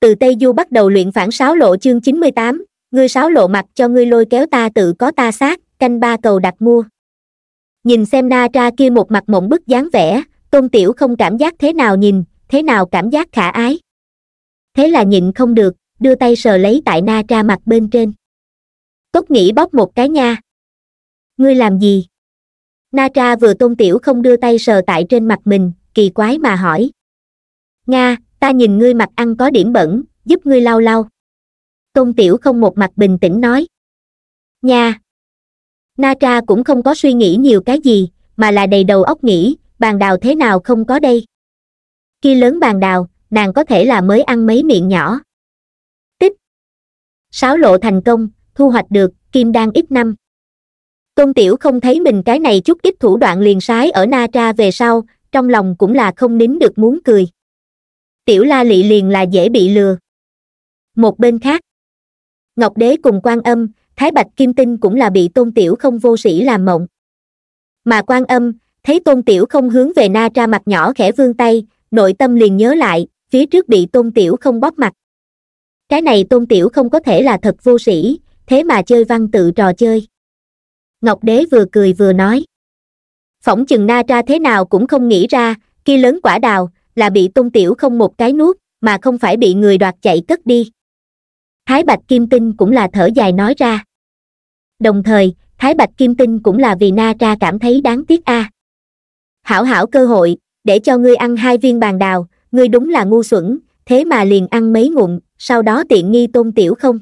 từ tây du bắt đầu luyện phản sáo lộ chương 98, ngươi sáo lộ mặt cho ngươi lôi kéo ta tự có ta sát canh ba cầu đặt mua nhìn xem na tra kia một mặt mộng bức dáng vẻ tôn tiểu không cảm giác thế nào nhìn thế nào cảm giác khả ái thế là nhịn không được đưa tay sờ lấy tại na tra mặt bên trên cốc nghĩ bóp một cái nha ngươi làm gì na tra vừa tôn tiểu không đưa tay sờ tại trên mặt mình kỳ quái mà hỏi nga ta nhìn ngươi mặt ăn có điểm bẩn giúp ngươi lau lau tôn tiểu không một mặt bình tĩnh nói nha na tra cũng không có suy nghĩ nhiều cái gì mà là đầy đầu óc nghĩ bàn đào thế nào không có đây khi lớn bàn đào nàng có thể là mới ăn mấy miệng nhỏ tích sáu lộ thành công thu hoạch được kim đan ít năm tôn tiểu không thấy mình cái này chút ít thủ đoạn liền sái ở na tra về sau trong lòng cũng là không nín được muốn cười tiểu la lị liền là dễ bị lừa một bên khác ngọc đế cùng quan âm thái bạch kim tinh cũng là bị tôn tiểu không vô sĩ làm mộng mà quan âm thấy tôn tiểu không hướng về na tra mặt nhỏ khẽ vương tay nội tâm liền nhớ lại phía trước bị tôn tiểu không bóp mặt cái này tôn tiểu không có thể là thật vô sĩ thế mà chơi văn tự trò chơi ngọc đế vừa cười vừa nói phỏng chừng na tra thế nào cũng không nghĩ ra kia lớn quả đào là bị tung tiểu không một cái nuốt mà không phải bị người đoạt chạy cất đi thái bạch kim tinh cũng là thở dài nói ra đồng thời thái bạch kim tinh cũng là vì na Tra cảm thấy đáng tiếc a à. hảo hảo cơ hội để cho ngươi ăn hai viên bàn đào ngươi đúng là ngu xuẩn thế mà liền ăn mấy ngụm sau đó tiện nghi tôn tiểu không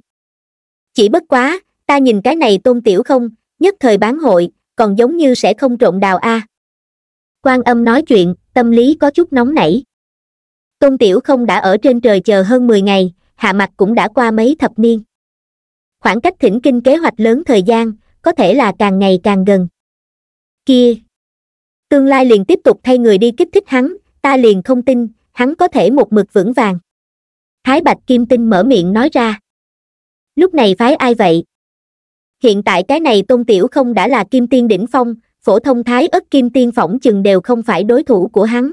chỉ bất quá ta nhìn cái này tôn tiểu không nhất thời bán hội còn giống như sẽ không trộn đào a à. quan âm nói chuyện tâm lý có chút nóng nảy tôn tiểu không đã ở trên trời chờ hơn mười ngày hạ mặt cũng đã qua mấy thập niên khoảng cách thỉnh kinh kế hoạch lớn thời gian có thể là càng ngày càng gần kia tương lai liền tiếp tục thay người đi kích thích hắn ta liền không tin hắn có thể một mực vững vàng thái bạch kim tinh mở miệng nói ra lúc này phái ai vậy hiện tại cái này tôn tiểu không đã là kim tiên đỉnh phong phổ thông thái ất kim tiên phỏng chừng đều không phải đối thủ của hắn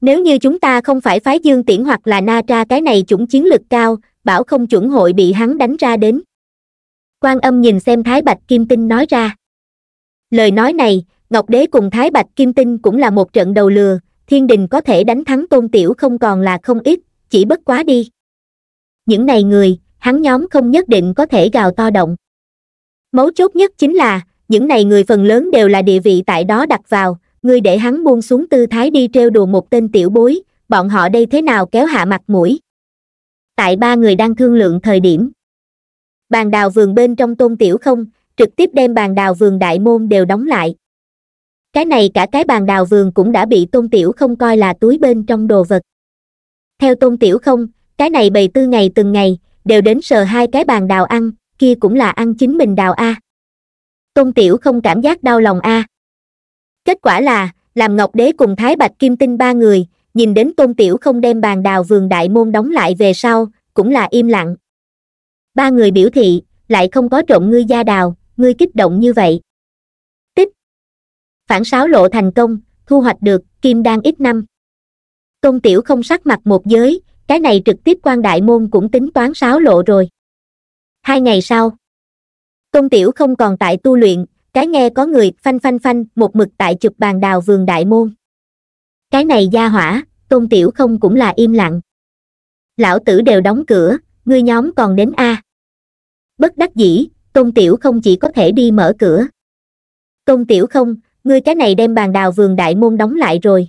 nếu như chúng ta không phải phái dương tiễn hoặc là na tra cái này chủng chiến lực cao bảo không chuẩn hội bị hắn đánh ra đến quan âm nhìn xem thái bạch kim tinh nói ra lời nói này ngọc đế cùng thái bạch kim tinh cũng là một trận đầu lừa thiên đình có thể đánh thắng tôn tiểu không còn là không ít chỉ bất quá đi những này người hắn nhóm không nhất định có thể gào to động mấu chốt nhất chính là những này người phần lớn đều là địa vị tại đó đặt vào ngươi để hắn buông xuống tư thái đi trêu đùa một tên tiểu bối bọn họ đây thế nào kéo hạ mặt mũi tại ba người đang thương lượng thời điểm bàn đào vườn bên trong tôn tiểu không trực tiếp đem bàn đào vườn đại môn đều đóng lại cái này cả cái bàn đào vườn cũng đã bị tôn tiểu không coi là túi bên trong đồ vật theo tôn tiểu không cái này bày tư ngày từng ngày đều đến sờ hai cái bàn đào ăn kia cũng là ăn chính mình đào a tôn tiểu không cảm giác đau lòng a à. kết quả là làm ngọc đế cùng thái bạch kim tinh ba người nhìn đến tôn tiểu không đem bàn đào vườn đại môn đóng lại về sau cũng là im lặng ba người biểu thị lại không có trộm ngươi gia đào ngươi kích động như vậy tích phản sáo lộ thành công thu hoạch được kim đan ít năm tôn tiểu không sắc mặt một giới cái này trực tiếp quan đại môn cũng tính toán sáo lộ rồi hai ngày sau Tôn tiểu không còn tại tu luyện cái nghe có người phanh phanh phanh một mực tại chụp bàn đào vườn đại môn cái này gia hỏa tôn tiểu không cũng là im lặng lão tử đều đóng cửa ngươi nhóm còn đến a bất đắc dĩ tôn tiểu không chỉ có thể đi mở cửa tôn tiểu không ngươi cái này đem bàn đào vườn đại môn đóng lại rồi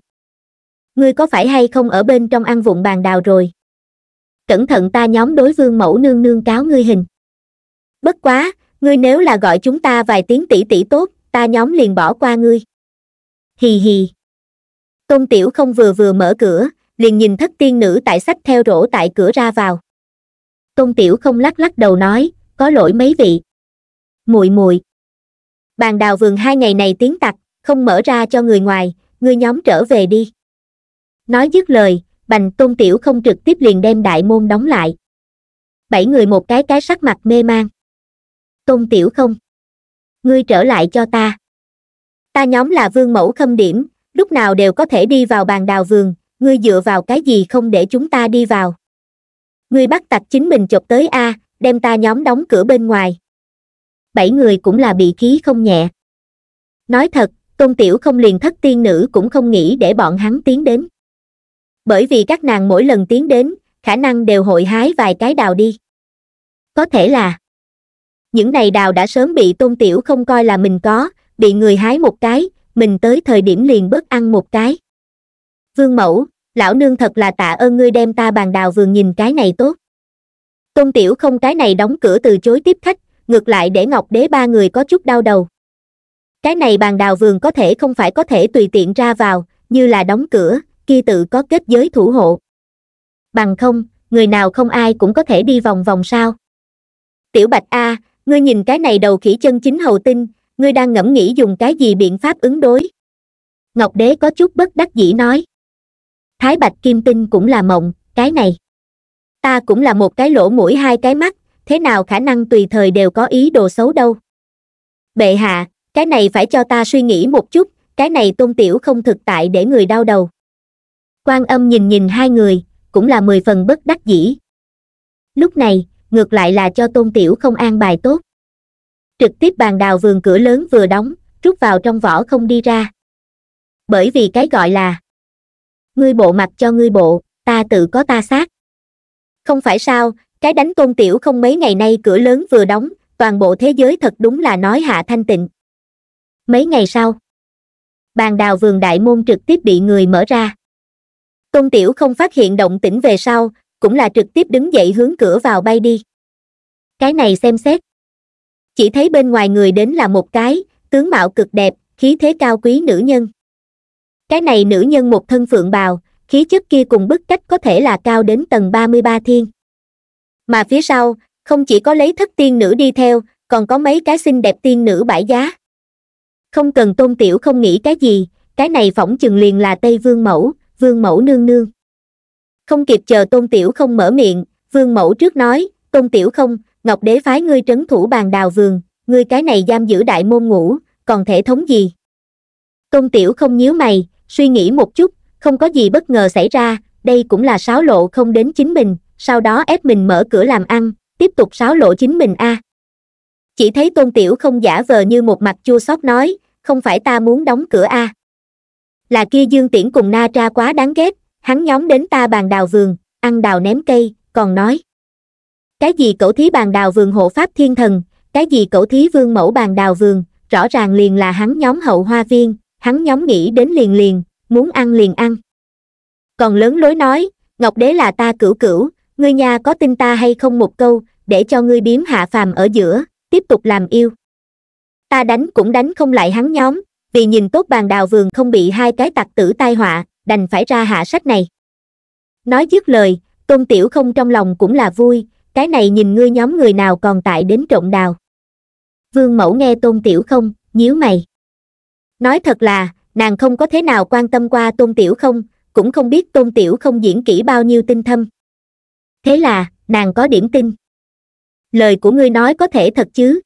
ngươi có phải hay không ở bên trong ăn vụn bàn đào rồi cẩn thận ta nhóm đối vương mẫu nương nương cáo ngươi hình bất quá ngươi nếu là gọi chúng ta vài tiếng tỷ tỷ tốt ta nhóm liền bỏ qua ngươi hì hì tôn tiểu không vừa vừa mở cửa liền nhìn thất tiên nữ tại sách theo rổ tại cửa ra vào tôn tiểu không lắc lắc đầu nói có lỗi mấy vị Mùi mùi. bàn đào vườn hai ngày này tiếng tặc không mở ra cho người ngoài ngươi nhóm trở về đi nói dứt lời bành tôn tiểu không trực tiếp liền đem đại môn đóng lại bảy người một cái cái sắc mặt mê man tôn tiểu không ngươi trở lại cho ta ta nhóm là vương mẫu khâm điểm lúc nào đều có thể đi vào bàn đào vườn ngươi dựa vào cái gì không để chúng ta đi vào ngươi bắt tặc chính mình chộp tới a đem ta nhóm đóng cửa bên ngoài bảy người cũng là bị khí không nhẹ nói thật tôn tiểu không liền thất tiên nữ cũng không nghĩ để bọn hắn tiến đến bởi vì các nàng mỗi lần tiến đến khả năng đều hội hái vài cái đào đi có thể là những này đào đã sớm bị tôn tiểu không coi là mình có bị người hái một cái mình tới thời điểm liền bớt ăn một cái vương mẫu lão nương thật là tạ ơn ngươi đem ta bàn đào vườn nhìn cái này tốt tôn tiểu không cái này đóng cửa từ chối tiếp khách ngược lại để ngọc đế ba người có chút đau đầu cái này bàn đào vườn có thể không phải có thể tùy tiện ra vào như là đóng cửa kia tự có kết giới thủ hộ bằng không người nào không ai cũng có thể đi vòng vòng sao tiểu bạch a ngươi nhìn cái này đầu khỉ chân chính hầu tinh ngươi đang ngẫm nghĩ dùng cái gì biện pháp ứng đối ngọc đế có chút bất đắc dĩ nói thái bạch kim tinh cũng là mộng cái này ta cũng là một cái lỗ mũi hai cái mắt thế nào khả năng tùy thời đều có ý đồ xấu đâu bệ hạ cái này phải cho ta suy nghĩ một chút cái này tôn tiểu không thực tại để người đau đầu quan âm nhìn nhìn hai người cũng là mười phần bất đắc dĩ lúc này ngược lại là cho tôn tiểu không an bài tốt trực tiếp bàn đào vườn cửa lớn vừa đóng rút vào trong vỏ không đi ra bởi vì cái gọi là ngươi bộ mặt cho ngươi bộ ta tự có ta xác không phải sao cái đánh tôn tiểu không mấy ngày nay cửa lớn vừa đóng toàn bộ thế giới thật đúng là nói hạ thanh tịnh mấy ngày sau bàn đào vườn đại môn trực tiếp bị người mở ra tôn tiểu không phát hiện động tĩnh về sau cũng là trực tiếp đứng dậy hướng cửa vào bay đi cái này xem xét chỉ thấy bên ngoài người đến là một cái tướng mạo cực đẹp khí thế cao quý nữ nhân cái này nữ nhân một thân phượng bào khí chất kia cùng bức cách có thể là cao đến tầng ba mươi ba thiên mà phía sau không chỉ có lấy thất tiên nữ đi theo còn có mấy cái xinh đẹp tiên nữ bãi giá không cần tôn tiểu không nghĩ cái gì cái này phỏng chừng liền là tây vương mẫu vương mẫu nương nương không kịp chờ tôn tiểu không mở miệng vương mẫu trước nói tôn tiểu không ngọc đế phái ngươi trấn thủ bàn đào vườn ngươi cái này giam giữ đại môn ngủ còn thể thống gì tôn tiểu không nhíu mày suy nghĩ một chút không có gì bất ngờ xảy ra đây cũng là sáo lộ không đến chính mình sau đó ép mình mở cửa làm ăn tiếp tục sáo lộ chính mình a à. chỉ thấy tôn tiểu không giả vờ như một mặt chua xót nói không phải ta muốn đóng cửa a à. là kia dương tiễn cùng na tra quá đáng ghét hắn nhóm đến ta bàn đào vườn ăn đào ném cây còn nói cái gì cẩu thí bàn đào vườn hộ pháp thiên thần cái gì cẩu thí vương mẫu bàn đào vườn rõ ràng liền là hắn nhóm hậu hoa viên hắn nhóm nghĩ đến liền liền muốn ăn liền ăn còn lớn lối nói ngọc đế là ta cửu cửu ngươi nhà có tin ta hay không một câu để cho ngươi biếm hạ phàm ở giữa tiếp tục làm yêu ta đánh cũng đánh không lại hắn nhóm vì nhìn tốt bàn đào vườn không bị hai cái tặc tử tai họa đành phải ra hạ sách này nói dứt lời tôn tiểu không trong lòng cũng là vui cái này nhìn ngươi nhóm người nào còn tại đến trộn đào vương mẫu nghe tôn tiểu không nhíu mày nói thật là nàng không có thế nào quan tâm qua tôn tiểu không cũng không biết tôn tiểu không diễn kỹ bao nhiêu tinh thâm thế là nàng có điểm tin lời của ngươi nói có thể thật chứ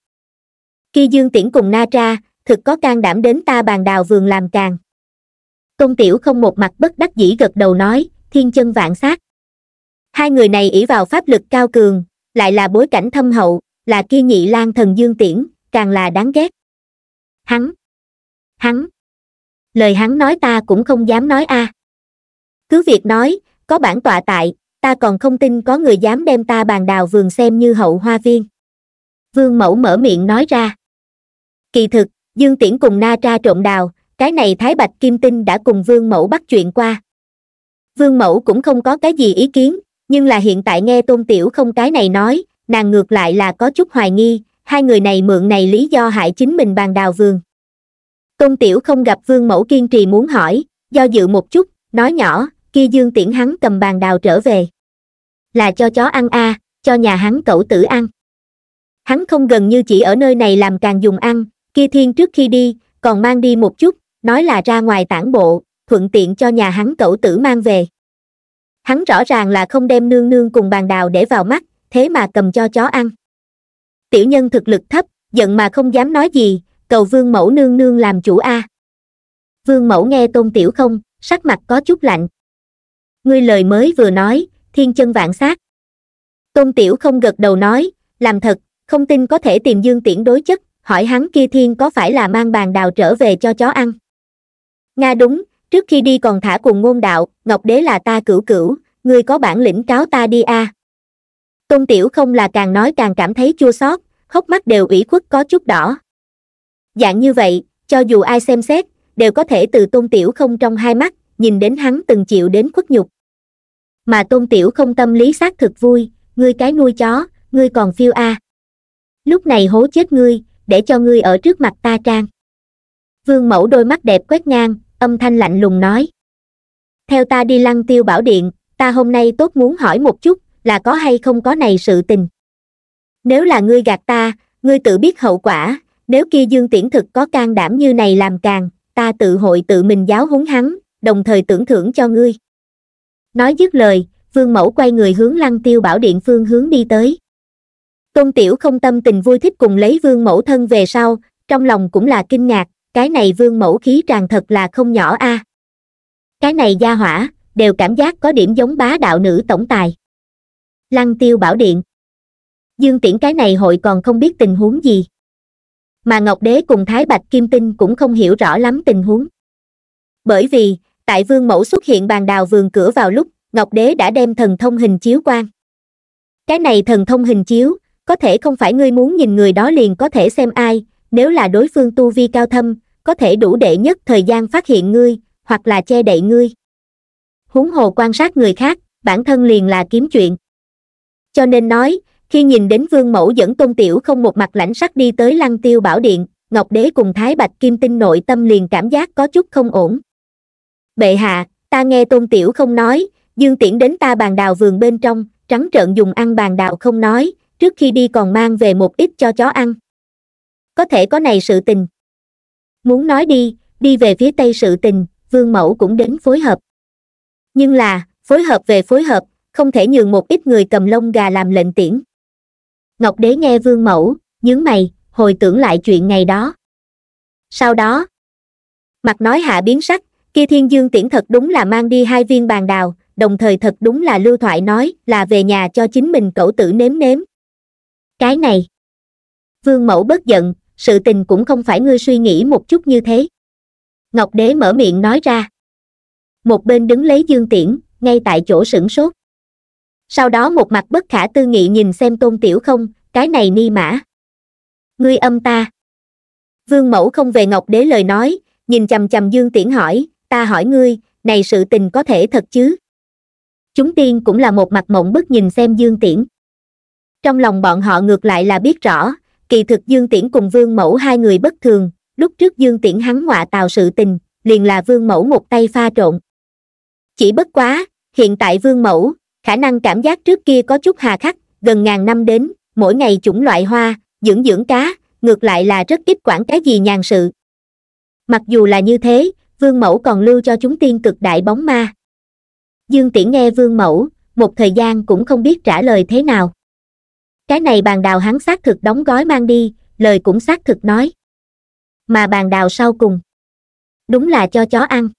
khi dương tiễn cùng na tra thực có can đảm đến ta bàn đào vườn làm càng công tiểu không một mặt bất đắc dĩ gật đầu nói thiên chân vạn sát hai người này ỷ vào pháp lực cao cường lại là bối cảnh thâm hậu là kia nhị lang thần dương tiễn càng là đáng ghét hắn hắn lời hắn nói ta cũng không dám nói a à. cứ việc nói có bản tọa tại ta còn không tin có người dám đem ta bàn đào vườn xem như hậu hoa viên vương mẫu mở miệng nói ra kỳ thực dương tiễn cùng na tra trộm đào cái này thái bạch kim tinh đã cùng vương mẫu bắt chuyện qua vương mẫu cũng không có cái gì ý kiến nhưng là hiện tại nghe tôn tiểu không cái này nói nàng ngược lại là có chút hoài nghi hai người này mượn này lý do hại chính mình bàn đào vườn tôn tiểu không gặp vương mẫu kiên trì muốn hỏi do dự một chút nói nhỏ kia dương tiễn hắn cầm bàn đào trở về là cho chó ăn a à, cho nhà hắn cẩu tử ăn hắn không gần như chỉ ở nơi này làm càng dùng ăn kia thiên trước khi đi còn mang đi một chút nói là ra ngoài tản bộ, thuận tiện cho nhà hắn cẩu tử mang về. Hắn rõ ràng là không đem nương nương cùng bàn đào để vào mắt, thế mà cầm cho chó ăn. Tiểu nhân thực lực thấp, giận mà không dám nói gì, cầu vương mẫu nương nương làm chủ A. Vương mẫu nghe tôn tiểu không, sắc mặt có chút lạnh. Ngươi lời mới vừa nói, thiên chân vạn sát. Tôn tiểu không gật đầu nói, làm thật, không tin có thể tìm dương tiễn đối chất, hỏi hắn kia thiên có phải là mang bàn đào trở về cho chó ăn nga đúng trước khi đi còn thả cùng ngôn đạo ngọc đế là ta cửu cửu ngươi có bản lĩnh cáo ta đi a à. tôn tiểu không là càng nói càng cảm thấy chua xót hốc mắt đều ủy khuất có chút đỏ dạng như vậy cho dù ai xem xét đều có thể từ tôn tiểu không trong hai mắt nhìn đến hắn từng chịu đến khuất nhục mà tôn tiểu không tâm lý xác thực vui ngươi cái nuôi chó ngươi còn phiêu a à. lúc này hố chết ngươi để cho ngươi ở trước mặt ta trang vương mẫu đôi mắt đẹp quét ngang âm thanh lạnh lùng nói theo ta đi lăng tiêu bảo điện ta hôm nay tốt muốn hỏi một chút là có hay không có này sự tình nếu là ngươi gạt ta ngươi tự biết hậu quả nếu kia dương tiễn thực có can đảm như này làm càng ta tự hội tự mình giáo huấn hắn đồng thời tưởng thưởng cho ngươi nói dứt lời vương mẫu quay người hướng lăng tiêu bảo điện phương hướng đi tới tôn tiểu không tâm tình vui thích cùng lấy vương mẫu thân về sau trong lòng cũng là kinh ngạc cái này vương mẫu khí tràn thật là không nhỏ a à. cái này gia hỏa đều cảm giác có điểm giống bá đạo nữ tổng tài lăng tiêu bảo điện dương tiễn cái này hội còn không biết tình huống gì mà ngọc đế cùng thái bạch kim tinh cũng không hiểu rõ lắm tình huống bởi vì tại vương mẫu xuất hiện bàn đào vườn cửa vào lúc ngọc đế đã đem thần thông hình chiếu quan cái này thần thông hình chiếu có thể không phải ngươi muốn nhìn người đó liền có thể xem ai nếu là đối phương tu vi cao thâm, có thể đủ đệ nhất thời gian phát hiện ngươi, hoặc là che đậy ngươi. húng hồ quan sát người khác, bản thân liền là kiếm chuyện. Cho nên nói, khi nhìn đến vương mẫu dẫn tôn tiểu không một mặt lãnh sắc đi tới lăng tiêu bảo điện, Ngọc Đế cùng Thái Bạch Kim Tinh nội tâm liền cảm giác có chút không ổn. Bệ hạ, ta nghe tôn tiểu không nói, dương tiễn đến ta bàn đào vườn bên trong, trắng trợn dùng ăn bàn đào không nói, trước khi đi còn mang về một ít cho chó ăn có thể có này sự tình muốn nói đi đi về phía tây sự tình vương mẫu cũng đến phối hợp nhưng là phối hợp về phối hợp không thể nhường một ít người cầm lông gà làm lệnh tiễn ngọc đế nghe vương mẫu nhướng mày hồi tưởng lại chuyện ngày đó sau đó mặt nói hạ biến sắc kia thiên dương tiễn thật đúng là mang đi hai viên bàn đào đồng thời thật đúng là lưu thoại nói là về nhà cho chính mình cẩu tử nếm nếm cái này vương mẫu bất giận sự tình cũng không phải ngươi suy nghĩ một chút như thế ngọc đế mở miệng nói ra một bên đứng lấy dương tiễn ngay tại chỗ sửng sốt sau đó một mặt bất khả tư nghị nhìn xem tôn tiểu không cái này ni mã ngươi âm ta vương mẫu không về ngọc đế lời nói nhìn chằm chằm dương tiễn hỏi ta hỏi ngươi này sự tình có thể thật chứ chúng tiên cũng là một mặt mộng bức nhìn xem dương tiễn trong lòng bọn họ ngược lại là biết rõ kỳ thực dương tiễn cùng vương mẫu hai người bất thường lúc trước dương tiễn hắn ngoạ tào sự tình liền là vương mẫu một tay pha trộn chỉ bất quá hiện tại vương mẫu khả năng cảm giác trước kia có chút hà khắc gần ngàn năm đến mỗi ngày chủng loại hoa dưỡng dưỡng cá ngược lại là rất ít quản cái gì nhàn sự mặc dù là như thế vương mẫu còn lưu cho chúng tiên cực đại bóng ma dương tiễn nghe vương mẫu một thời gian cũng không biết trả lời thế nào cái này bàn đào hắn xác thực đóng gói mang đi lời cũng xác thực nói mà bàn đào sau cùng đúng là cho chó ăn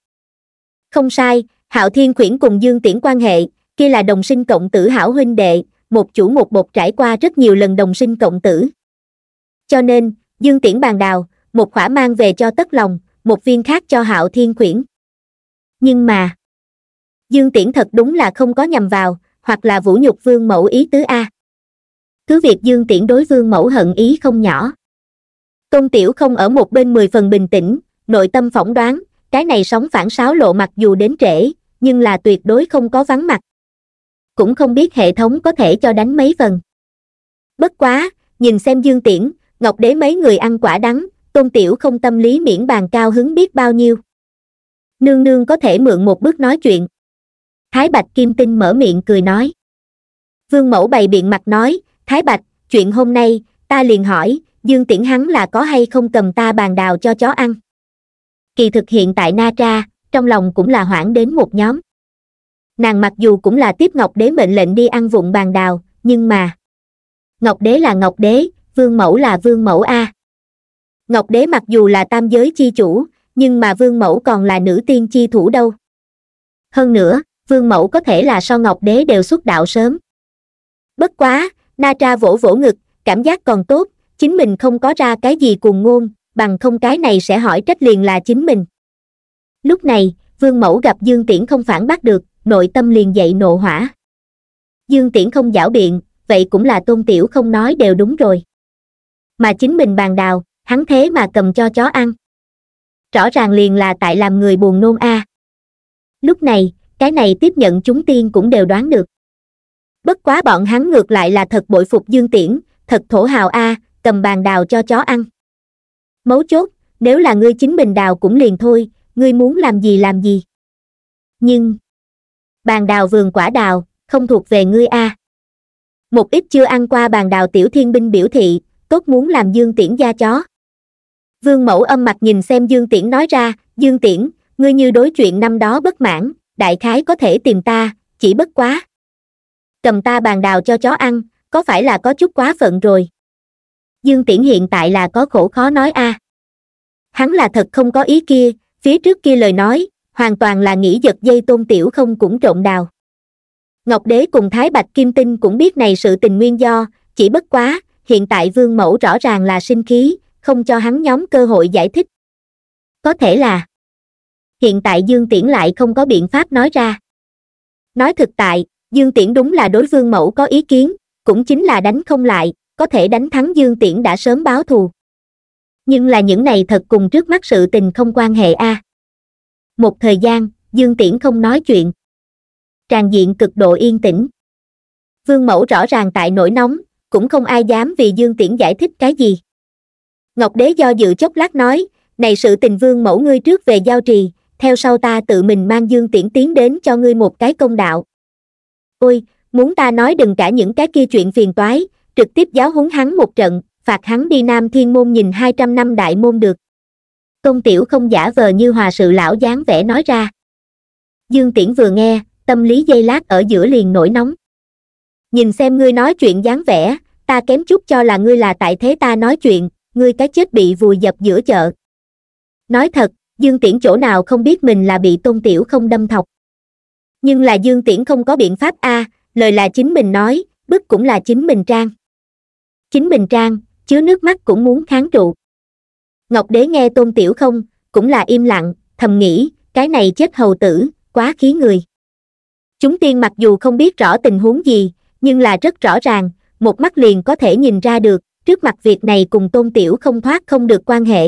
không sai hạo thiên khuyển cùng dương tiễn quan hệ kia là đồng sinh cộng tử hảo huynh đệ một chủ một bột trải qua rất nhiều lần đồng sinh cộng tử cho nên dương tiễn bàn đào một khỏa mang về cho tất lòng một viên khác cho hạo thiên khuyển nhưng mà dương tiễn thật đúng là không có nhầm vào hoặc là vũ nhục vương mẫu ý tứ a cứ việc dương tiễn đối vương mẫu hận ý không nhỏ tôn tiểu không ở một bên mười phần bình tĩnh nội tâm phỏng đoán cái này sóng phản sáo lộ mặc dù đến trễ nhưng là tuyệt đối không có vắng mặt cũng không biết hệ thống có thể cho đánh mấy phần bất quá nhìn xem dương tiễn ngọc đế mấy người ăn quả đắng tôn tiểu không tâm lý miễn bàn cao hứng biết bao nhiêu nương nương có thể mượn một bước nói chuyện thái bạch kim tinh mở miệng cười nói vương mẫu bày biện mặt nói Thái Bạch, chuyện hôm nay, ta liền hỏi, Dương Tiễn hắn là có hay không cầm ta bàn đào cho chó ăn? Kỳ thực hiện tại Na Tra, trong lòng cũng là hoảng đến một nhóm. Nàng mặc dù cũng là tiếp Ngọc Đế mệnh lệnh đi ăn vụn bàn đào, nhưng mà... Ngọc Đế là Ngọc Đế, Vương Mẫu là Vương Mẫu A. Ngọc Đế mặc dù là tam giới chi chủ, nhưng mà Vương Mẫu còn là nữ tiên chi thủ đâu. Hơn nữa, Vương Mẫu có thể là so Ngọc Đế đều xuất đạo sớm. Bất quá, na tra vỗ vỗ ngực cảm giác còn tốt chính mình không có ra cái gì cuồng ngôn bằng không cái này sẽ hỏi trách liền là chính mình lúc này vương mẫu gặp dương tiễn không phản bác được nội tâm liền dậy nộ hỏa dương tiễn không giảo biện vậy cũng là tôn tiểu không nói đều đúng rồi mà chính mình bàn đào hắn thế mà cầm cho chó ăn rõ ràng liền là tại làm người buồn nôn a à. lúc này cái này tiếp nhận chúng tiên cũng đều đoán được bất quá bọn hắn ngược lại là thật bội phục dương tiễn thật thổ hào a cầm bàn đào cho chó ăn mấu chốt nếu là ngươi chính bình đào cũng liền thôi ngươi muốn làm gì làm gì nhưng bàn đào vườn quả đào không thuộc về ngươi a một ít chưa ăn qua bàn đào tiểu thiên binh biểu thị tốt muốn làm dương tiễn gia chó vương mẫu âm mặt nhìn xem dương tiễn nói ra dương tiễn ngươi như đối chuyện năm đó bất mãn đại khái có thể tìm ta chỉ bất quá cầm ta bàn đào cho chó ăn có phải là có chút quá phận rồi dương tiễn hiện tại là có khổ khó nói a à. hắn là thật không có ý kia phía trước kia lời nói hoàn toàn là nghĩ giật dây tôn tiểu không cũng trộn đào ngọc đế cùng thái bạch kim tinh cũng biết này sự tình nguyên do chỉ bất quá hiện tại vương mẫu rõ ràng là sinh khí không cho hắn nhóm cơ hội giải thích có thể là hiện tại dương tiễn lại không có biện pháp nói ra nói thực tại dương tiễn đúng là đối phương mẫu có ý kiến cũng chính là đánh không lại có thể đánh thắng dương tiễn đã sớm báo thù nhưng là những này thật cùng trước mắt sự tình không quan hệ a à. một thời gian dương tiễn không nói chuyện tràn diện cực độ yên tĩnh vương mẫu rõ ràng tại nổi nóng cũng không ai dám vì dương tiễn giải thích cái gì ngọc đế do dự chốc lát nói này sự tình vương mẫu ngươi trước về giao trì theo sau ta tự mình mang dương tiễn tiến đến cho ngươi một cái công đạo ôi muốn ta nói đừng cả những cái kia chuyện phiền toái trực tiếp giáo huấn hắn một trận phạt hắn đi nam thiên môn nhìn hai trăm năm đại môn được công tiểu không giả vờ như hòa sự lão dáng vẻ nói ra dương tiễn vừa nghe tâm lý dây lát ở giữa liền nổi nóng nhìn xem ngươi nói chuyện dáng vẻ ta kém chút cho là ngươi là tại thế ta nói chuyện ngươi cái chết bị vùi dập giữa chợ nói thật dương tiễn chỗ nào không biết mình là bị tôn tiểu không đâm thọc nhưng là dương tiễn không có biện pháp a lời là chính mình nói bức cũng là chính mình trang chính mình trang chứa nước mắt cũng muốn kháng trụ ngọc đế nghe tôn tiểu không cũng là im lặng thầm nghĩ cái này chết hầu tử quá khí người chúng tiên mặc dù không biết rõ tình huống gì nhưng là rất rõ ràng một mắt liền có thể nhìn ra được trước mặt việc này cùng tôn tiểu không thoát không được quan hệ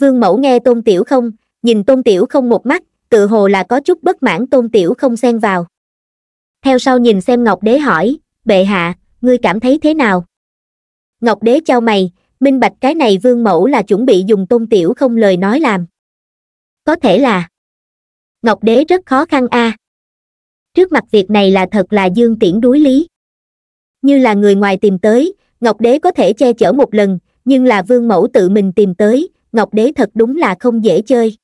vương mẫu nghe tôn tiểu không nhìn tôn tiểu không một mắt tự hồ là có chút bất mãn tôn tiểu không xen vào theo sau nhìn xem ngọc đế hỏi bệ hạ ngươi cảm thấy thế nào ngọc đế trao mày minh bạch cái này vương mẫu là chuẩn bị dùng tôn tiểu không lời nói làm có thể là ngọc đế rất khó khăn a à. trước mặt việc này là thật là dương tiễn đối lý như là người ngoài tìm tới ngọc đế có thể che chở một lần nhưng là vương mẫu tự mình tìm tới ngọc đế thật đúng là không dễ chơi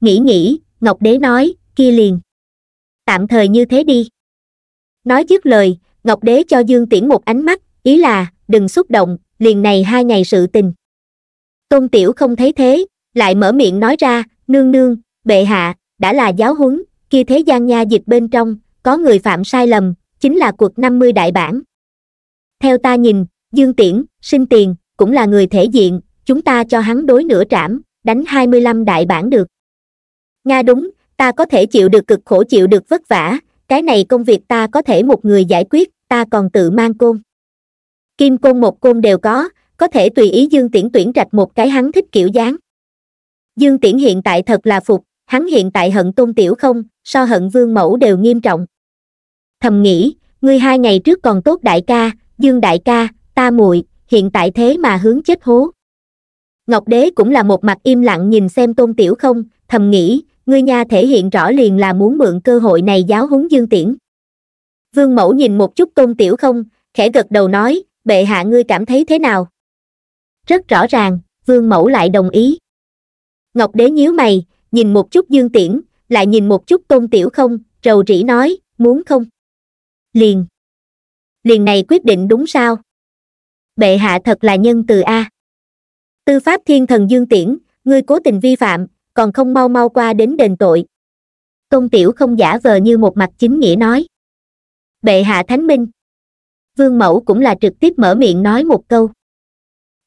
nghĩ nghĩ ngọc đế nói kia liền tạm thời như thế đi nói dứt lời ngọc đế cho dương tiễn một ánh mắt ý là đừng xúc động liền này hai ngày sự tình tôn tiểu không thấy thế lại mở miệng nói ra nương nương bệ hạ đã là giáo huấn kia thế gian nha dịch bên trong có người phạm sai lầm chính là cuộc năm mươi đại bản theo ta nhìn dương tiễn sinh tiền cũng là người thể diện chúng ta cho hắn đối nửa trảm đánh hai mươi lăm đại bản được nga đúng ta có thể chịu được cực khổ chịu được vất vả cái này công việc ta có thể một người giải quyết ta còn tự mang côn kim côn một côn đều có có thể tùy ý dương tiễn tuyển trạch một cái hắn thích kiểu dáng dương tiễn hiện tại thật là phục hắn hiện tại hận tôn tiểu không so hận vương mẫu đều nghiêm trọng thầm nghĩ ngươi hai ngày trước còn tốt đại ca dương đại ca ta muội hiện tại thế mà hướng chết hố ngọc đế cũng là một mặt im lặng nhìn xem tôn tiểu không thầm nghĩ ngươi nha thể hiện rõ liền là muốn mượn cơ hội này giáo huấn dương tiễn vương mẫu nhìn một chút tôn tiểu không khẽ gật đầu nói bệ hạ ngươi cảm thấy thế nào rất rõ ràng vương mẫu lại đồng ý ngọc đế nhíu mày nhìn một chút dương tiễn lại nhìn một chút tôn tiểu không rầu rĩ nói muốn không liền liền này quyết định đúng sao bệ hạ thật là nhân từ a tư pháp thiên thần dương tiễn ngươi cố tình vi phạm còn không mau mau qua đến đền tội tôn tiểu không giả vờ như một mặt chính nghĩa nói bệ hạ thánh minh vương mẫu cũng là trực tiếp mở miệng nói một câu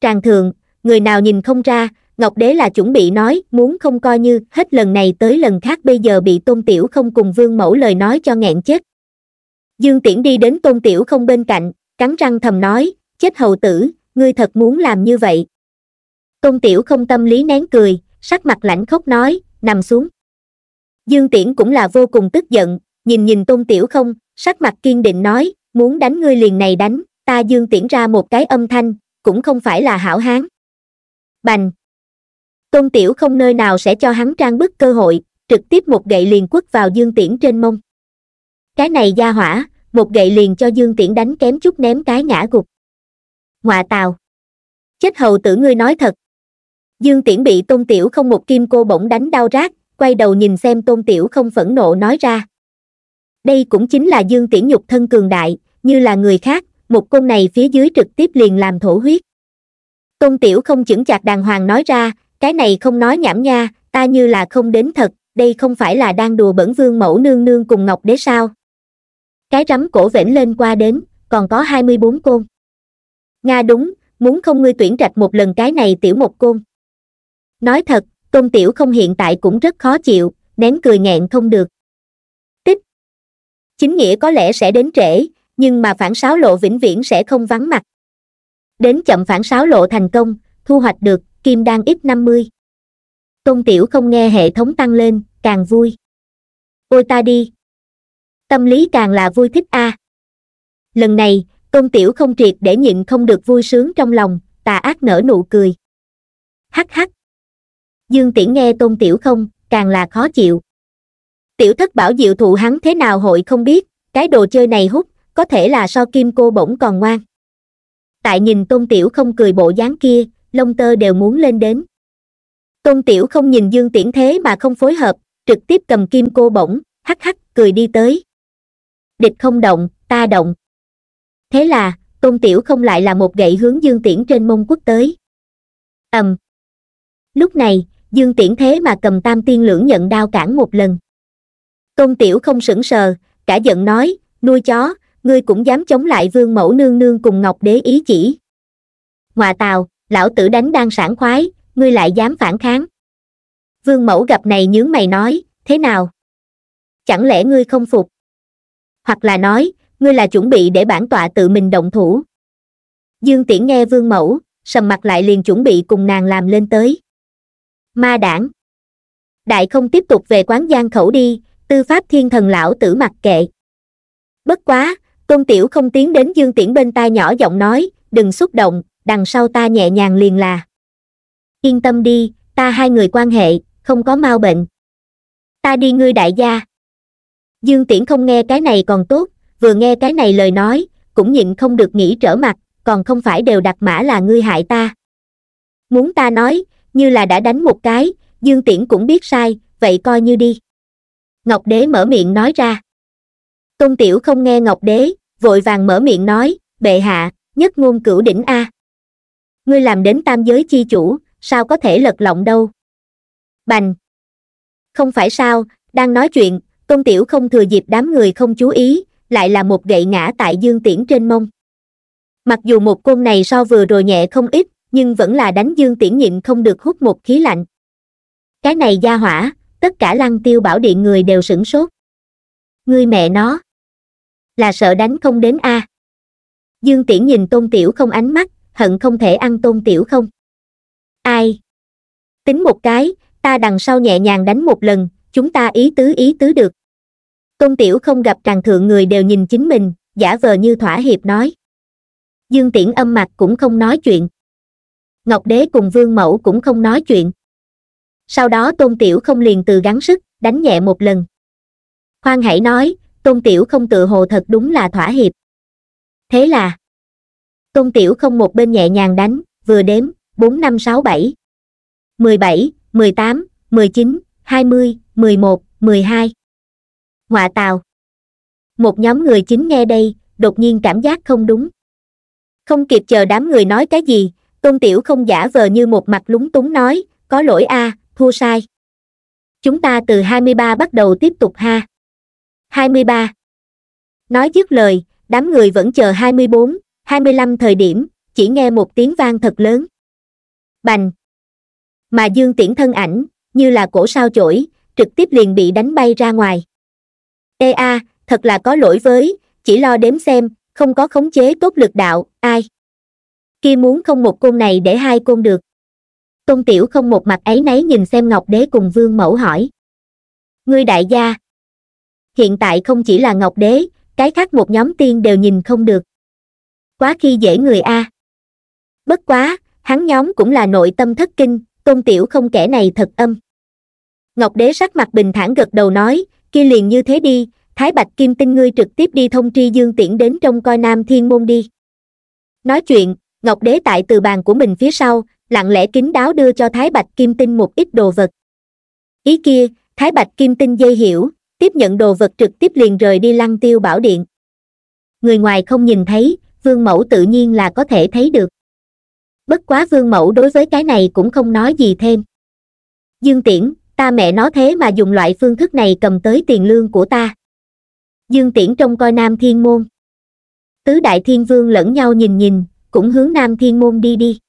tràng thường người nào nhìn không ra ngọc đế là chuẩn bị nói muốn không coi như hết lần này tới lần khác bây giờ bị tôn tiểu không cùng vương mẫu lời nói cho ngẹn chết dương tiễn đi đến tôn tiểu không bên cạnh cắn răng thầm nói chết hầu tử ngươi thật muốn làm như vậy tôn tiểu không tâm lý nén cười sắc mặt lạnh khốc nói nằm xuống dương tiễn cũng là vô cùng tức giận nhìn nhìn tôn tiểu không sắc mặt kiên định nói muốn đánh ngươi liền này đánh ta dương tiễn ra một cái âm thanh cũng không phải là hảo hán bành tôn tiểu không nơi nào sẽ cho hắn trang bức cơ hội trực tiếp một gậy liền quất vào dương tiễn trên mông cái này gia hỏa một gậy liền cho dương tiễn đánh kém chút ném cái ngã gục ngoạ tào chết hầu tử ngươi nói thật dương tiễn bị tôn tiểu không một kim cô bỗng đánh đau rát quay đầu nhìn xem tôn tiểu không phẫn nộ nói ra đây cũng chính là dương tiễn nhục thân cường đại như là người khác một côn này phía dưới trực tiếp liền làm thổ huyết tôn tiểu không chững chạc đàng hoàng nói ra cái này không nói nhảm nha ta như là không đến thật đây không phải là đang đùa bẩn vương mẫu nương nương cùng ngọc đế sao cái rắm cổ vểnh lên qua đến còn có hai mươi bốn côn nga đúng muốn không ngươi tuyển trạch một lần cái này tiểu một côn nói thật tôn tiểu không hiện tại cũng rất khó chịu nén cười nghẹn không được tích chính nghĩa có lẽ sẽ đến trễ nhưng mà phản sáo lộ vĩnh viễn sẽ không vắng mặt đến chậm phản sáo lộ thành công thu hoạch được kim đan ít năm mươi tôn tiểu không nghe hệ thống tăng lên càng vui ôi ta đi tâm lý càng là vui thích a à. lần này tôn tiểu không triệt để nhịn không được vui sướng trong lòng tà ác nở nụ cười hắc hắc dương tiễn nghe tôn tiểu không càng là khó chịu tiểu thất bảo diệu thụ hắn thế nào hội không biết cái đồ chơi này hút có thể là so kim cô bổng còn ngoan tại nhìn tôn tiểu không cười bộ dáng kia lông tơ đều muốn lên đến tôn tiểu không nhìn dương tiễn thế mà không phối hợp trực tiếp cầm kim cô bổng hắc hắc cười đi tới địch không động ta động thế là tôn tiểu không lại là một gậy hướng dương tiễn trên mông quất tới ầm lúc này dương tiễn thế mà cầm tam tiên lưỡng nhận đao cản một lần tôn tiểu không sững sờ cả giận nói nuôi chó ngươi cũng dám chống lại vương mẫu nương nương cùng ngọc đế ý chỉ ngoà tào lão tử đánh đang sảng khoái ngươi lại dám phản kháng vương mẫu gặp này nhướng mày nói thế nào chẳng lẽ ngươi không phục hoặc là nói ngươi là chuẩn bị để bản tọa tự mình động thủ dương tiễn nghe vương mẫu sầm mặt lại liền chuẩn bị cùng nàng làm lên tới ma đảng đại không tiếp tục về quán giang khẩu đi tư pháp thiên thần lão tử mặc kệ bất quá tôn tiểu không tiến đến dương tiễn bên tai nhỏ giọng nói đừng xúc động đằng sau ta nhẹ nhàng liền là yên tâm đi ta hai người quan hệ không có mau bệnh ta đi ngươi đại gia dương tiễn không nghe cái này còn tốt vừa nghe cái này lời nói cũng nhịn không được nghĩ trở mặt còn không phải đều đặt mã là ngươi hại ta muốn ta nói như là đã đánh một cái dương tiễn cũng biết sai vậy coi như đi ngọc đế mở miệng nói ra tôn tiểu không nghe ngọc đế vội vàng mở miệng nói bệ hạ nhất ngôn cửu đỉnh a ngươi làm đến tam giới chi chủ sao có thể lật lọng đâu bành không phải sao đang nói chuyện tôn tiểu không thừa dịp đám người không chú ý lại là một gậy ngã tại dương tiễn trên mông mặc dù một côn này so vừa rồi nhẹ không ít nhưng vẫn là đánh dương tiễn nhịn không được hút một khí lạnh cái này gia hỏa tất cả lăng tiêu bảo điện người đều sửng sốt ngươi mẹ nó là sợ đánh không đến a à. dương tiễn nhìn tôn tiểu không ánh mắt hận không thể ăn tôn tiểu không ai tính một cái ta đằng sau nhẹ nhàng đánh một lần chúng ta ý tứ ý tứ được tôn tiểu không gặp tràng thượng người đều nhìn chính mình giả vờ như thỏa hiệp nói dương tiễn âm mặt cũng không nói chuyện ngọc đế cùng vương mẫu cũng không nói chuyện sau đó tôn tiểu không liền từ gắng sức đánh nhẹ một lần khoan hãy nói tôn tiểu không tự hồ thật đúng là thỏa hiệp thế là tôn tiểu không một bên nhẹ nhàng đánh vừa đếm bốn năm sáu bảy mười bảy mười tám mười chín hai mươi mười một mười hai ngoạ tàu một nhóm người chính nghe đây đột nhiên cảm giác không đúng không kịp chờ đám người nói cái gì tôn tiểu không giả vờ như một mặt lúng túng nói có lỗi a à, thua sai chúng ta từ 23 bắt đầu tiếp tục ha 23 nói dứt lời đám người vẫn chờ 24, 25 thời điểm chỉ nghe một tiếng vang thật lớn bành mà dương tiễn thân ảnh như là cổ sao chổi trực tiếp liền bị đánh bay ra ngoài ê a thật là có lỗi với chỉ lo đếm xem không có khống chế tốt lực đạo ai kia muốn không một côn này để hai côn được tôn tiểu không một mặt ấy nấy nhìn xem ngọc đế cùng vương mẫu hỏi ngươi đại gia hiện tại không chỉ là ngọc đế cái khác một nhóm tiên đều nhìn không được quá khi dễ người a bất quá hắn nhóm cũng là nội tâm thất kinh tôn tiểu không kẻ này thật âm ngọc đế sắc mặt bình thản gật đầu nói kia liền như thế đi thái bạch kim tinh ngươi trực tiếp đi thông tri dương tiễn đến trong coi nam thiên môn đi nói chuyện ngọc đế tại từ bàn của mình phía sau lặng lẽ kín đáo đưa cho thái bạch kim tinh một ít đồ vật ý kia thái bạch kim tinh dây hiểu tiếp nhận đồ vật trực tiếp liền rời đi lăng tiêu bảo điện người ngoài không nhìn thấy vương mẫu tự nhiên là có thể thấy được bất quá vương mẫu đối với cái này cũng không nói gì thêm dương tiễn ta mẹ nó thế mà dùng loại phương thức này cầm tới tiền lương của ta dương tiễn trông coi nam thiên môn tứ đại thiên vương lẫn nhau nhìn nhìn cũng hướng nam thiên môn đi đi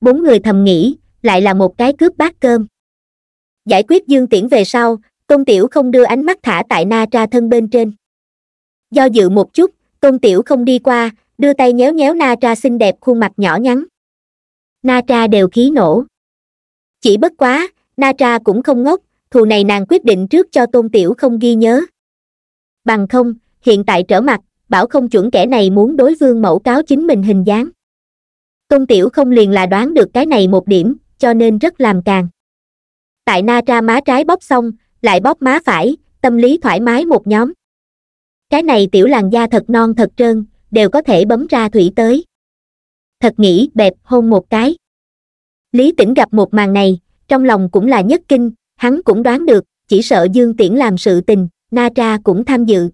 bốn người thầm nghĩ lại là một cái cướp bát cơm giải quyết dương tiễn về sau tôn tiểu không đưa ánh mắt thả tại na tra thân bên trên do dự một chút tôn tiểu không đi qua đưa tay nhéo nhéo na tra xinh đẹp khuôn mặt nhỏ nhắn na tra đều khí nổ chỉ bất quá na tra cũng không ngốc thù này nàng quyết định trước cho tôn tiểu không ghi nhớ bằng không hiện tại trở mặt bảo không chuẩn kẻ này muốn đối vương mẫu cáo chính mình hình dáng tôn tiểu không liền là đoán được cái này một điểm cho nên rất làm càng tại na ra má trái bóp xong lại bóp má phải tâm lý thoải mái một nhóm cái này tiểu làn da thật non thật trơn đều có thể bấm ra thủy tới thật nghĩ bẹp hôn một cái lý tĩnh gặp một màn này trong lòng cũng là nhất kinh hắn cũng đoán được chỉ sợ dương tiễn làm sự tình na tra cũng tham dự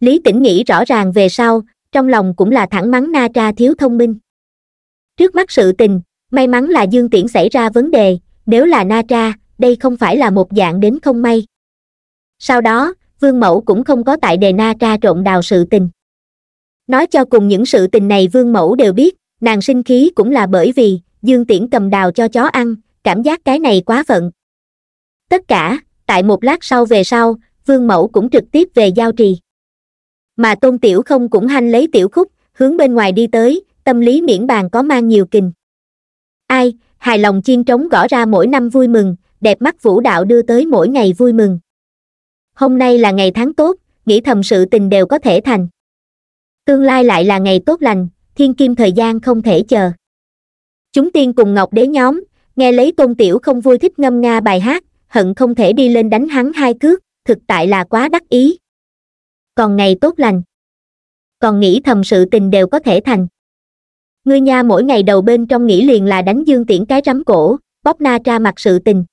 lý tĩnh nghĩ rõ ràng về sau trong lòng cũng là thẳng mắng na tra thiếu thông minh trước mắt sự tình may mắn là dương tiễn xảy ra vấn đề nếu là na tra đây không phải là một dạng đến không may sau đó vương mẫu cũng không có tại đề na tra trộn đào sự tình nói cho cùng những sự tình này vương mẫu đều biết nàng sinh khí cũng là bởi vì dương tiễn cầm đào cho chó ăn cảm giác cái này quá phận tất cả tại một lát sau về sau vương mẫu cũng trực tiếp về giao trì mà tôn tiểu không cũng hanh lấy tiểu khúc hướng bên ngoài đi tới tâm lý miễn bàn có mang nhiều kình ai hài lòng chiên trống gõ ra mỗi năm vui mừng đẹp mắt vũ đạo đưa tới mỗi ngày vui mừng hôm nay là ngày tháng tốt nghĩ thầm sự tình đều có thể thành tương lai lại là ngày tốt lành thiên kim thời gian không thể chờ chúng tiên cùng ngọc đế nhóm nghe lấy tôn tiểu không vui thích ngâm nga bài hát hận không thể đi lên đánh hắn hai cước thực tại là quá đắc ý còn ngày tốt lành còn nghĩ thầm sự tình đều có thể thành ngươi nha mỗi ngày đầu bên trong nghĩ liền là đánh dương tiễn cái rắm cổ bóp na tra mặt sự tình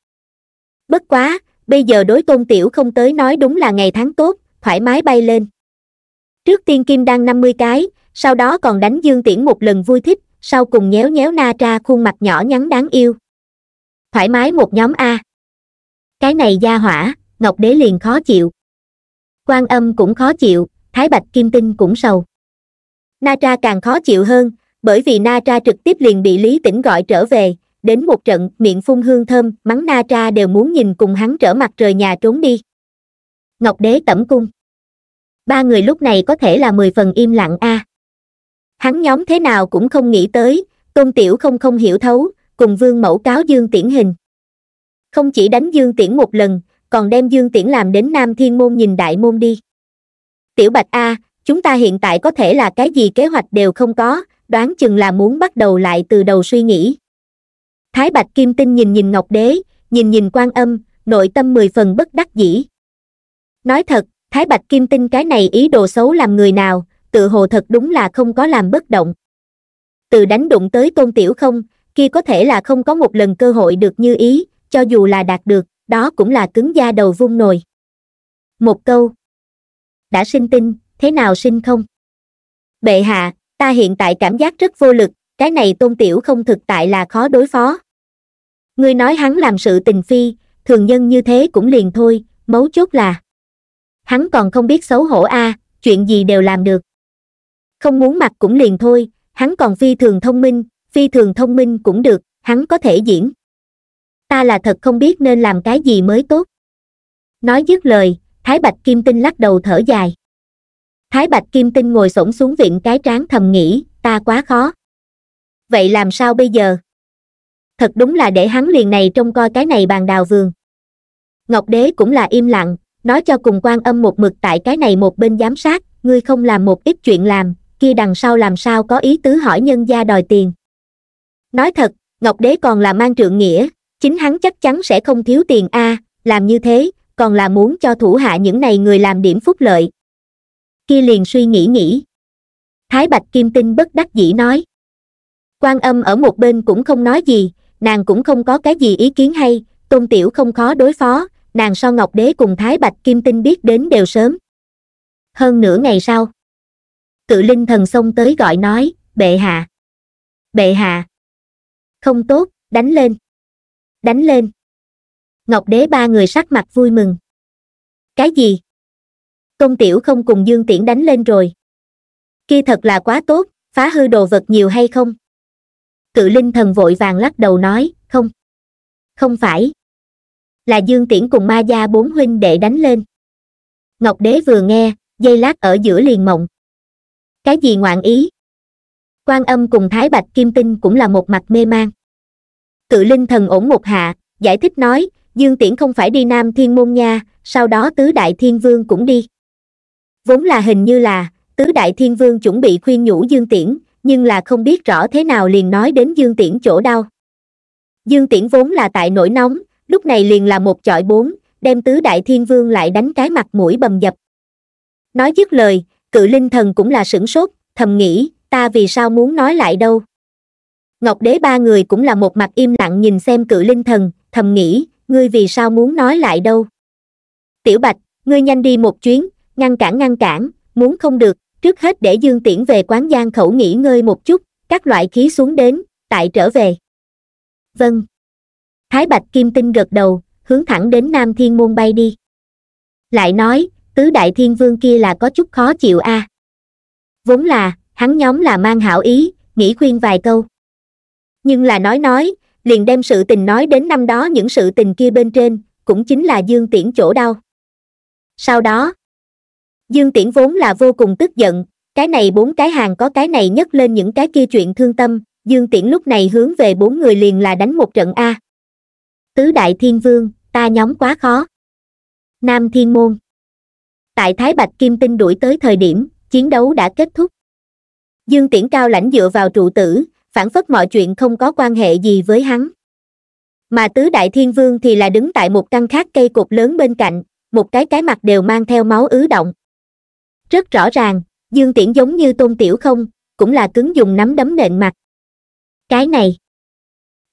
bất quá bây giờ đối tôn tiểu không tới nói đúng là ngày tháng tốt thoải mái bay lên trước tiên kim đang năm mươi cái sau đó còn đánh dương tiễn một lần vui thích sau cùng nhéo nhéo na tra khuôn mặt nhỏ nhắn đáng yêu thoải mái một nhóm a cái này gia hỏa ngọc đế liền khó chịu quan âm cũng khó chịu thái bạch kim tinh cũng sầu na tra càng khó chịu hơn bởi vì na tra trực tiếp liền bị lý tĩnh gọi trở về đến một trận miệng phun hương thơm mắng na tra đều muốn nhìn cùng hắn trở mặt trời nhà trốn đi ngọc đế tẩm cung ba người lúc này có thể là mười phần im lặng a à. hắn nhóm thế nào cũng không nghĩ tới tôn tiểu không không hiểu thấu cùng vương mẫu cáo dương tiễn hình không chỉ đánh dương tiễn một lần còn đem dương tiễn làm đến nam thiên môn nhìn đại môn đi tiểu bạch a chúng ta hiện tại có thể là cái gì kế hoạch đều không có đoán chừng là muốn bắt đầu lại từ đầu suy nghĩ thái bạch kim tinh nhìn nhìn ngọc đế nhìn nhìn quan âm nội tâm mười phần bất đắc dĩ nói thật thái bạch kim tinh cái này ý đồ xấu làm người nào tự hồ thật đúng là không có làm bất động từ đánh đụng tới tôn tiểu không kia có thể là không có một lần cơ hội được như ý cho dù là đạt được đó cũng là cứng da đầu vung nồi. Một câu. Đã sinh tinh, thế nào sinh không? Bệ hạ, ta hiện tại cảm giác rất vô lực, cái này tôn tiểu không thực tại là khó đối phó. Ngươi nói hắn làm sự tình phi, thường nhân như thế cũng liền thôi, mấu chốt là. Hắn còn không biết xấu hổ a, à, chuyện gì đều làm được. Không muốn mặt cũng liền thôi, hắn còn phi thường thông minh, phi thường thông minh cũng được, hắn có thể diễn ta là thật không biết nên làm cái gì mới tốt nói dứt lời thái bạch kim tinh lắc đầu thở dài thái bạch kim tinh ngồi s xuống viện cái trán thầm nghĩ ta quá khó vậy làm sao bây giờ thật đúng là để hắn liền này trông coi cái này bàn đào vườn ngọc đế cũng là im lặng nói cho cùng quan âm một mực tại cái này một bên giám sát ngươi không làm một ít chuyện làm kia đằng sau làm sao có ý tứ hỏi nhân gia đòi tiền nói thật ngọc đế còn là mang trượng nghĩa chính hắn chắc chắn sẽ không thiếu tiền a làm như thế còn là muốn cho thủ hạ những này người làm điểm phúc lợi kia liền suy nghĩ nghĩ thái bạch kim tinh bất đắc dĩ nói quan âm ở một bên cũng không nói gì nàng cũng không có cái gì ý kiến hay tôn tiểu không khó đối phó nàng so ngọc đế cùng thái bạch kim tinh biết đến đều sớm hơn nửa ngày sau cự linh thần xông tới gọi nói bệ hạ bệ hạ không tốt đánh lên đánh lên ngọc đế ba người sắc mặt vui mừng cái gì Công tiểu không cùng dương tiễn đánh lên rồi kia thật là quá tốt phá hư đồ vật nhiều hay không cự linh thần vội vàng lắc đầu nói không không phải là dương tiễn cùng ma gia bốn huynh đệ đánh lên ngọc đế vừa nghe dây lát ở giữa liền mộng cái gì ngoạn ý quan âm cùng thái bạch kim tinh cũng là một mặt mê mang cự linh thần ổn một hạ giải thích nói dương tiễn không phải đi nam thiên môn nha sau đó tứ đại thiên vương cũng đi vốn là hình như là tứ đại thiên vương chuẩn bị khuyên nhủ dương tiễn nhưng là không biết rõ thế nào liền nói đến dương tiễn chỗ đau dương tiễn vốn là tại nổi nóng lúc này liền là một chọi bốn đem tứ đại thiên vương lại đánh cái mặt mũi bầm dập nói dứt lời cự linh thần cũng là sửng sốt thầm nghĩ ta vì sao muốn nói lại đâu ngọc đế ba người cũng là một mặt im lặng nhìn xem cự linh thần thầm nghĩ ngươi vì sao muốn nói lại đâu tiểu bạch ngươi nhanh đi một chuyến ngăn cản ngăn cản muốn không được trước hết để dương tiễn về quán giang khẩu nghỉ ngơi một chút các loại khí xuống đến tại trở về vâng thái bạch kim tinh gật đầu hướng thẳng đến nam thiên môn bay đi lại nói tứ đại thiên vương kia là có chút khó chịu a à. vốn là hắn nhóm là mang hảo ý nghĩ khuyên vài câu nhưng là nói nói, liền đem sự tình nói đến năm đó những sự tình kia bên trên, cũng chính là Dương Tiễn chỗ đau. Sau đó, Dương Tiễn vốn là vô cùng tức giận, cái này bốn cái hàng có cái này nhấc lên những cái kia chuyện thương tâm, Dương Tiễn lúc này hướng về bốn người liền là đánh một trận A. Tứ Đại Thiên Vương, ta nhóm quá khó. Nam Thiên Môn Tại Thái Bạch Kim Tinh đuổi tới thời điểm, chiến đấu đã kết thúc. Dương Tiễn cao lãnh dựa vào trụ tử, phản phất mọi chuyện không có quan hệ gì với hắn mà tứ đại thiên vương thì là đứng tại một căn khác cây cột lớn bên cạnh một cái cái mặt đều mang theo máu ứ động rất rõ ràng dương tiễn giống như tôn tiểu không cũng là cứng dùng nắm đấm nện mặt cái này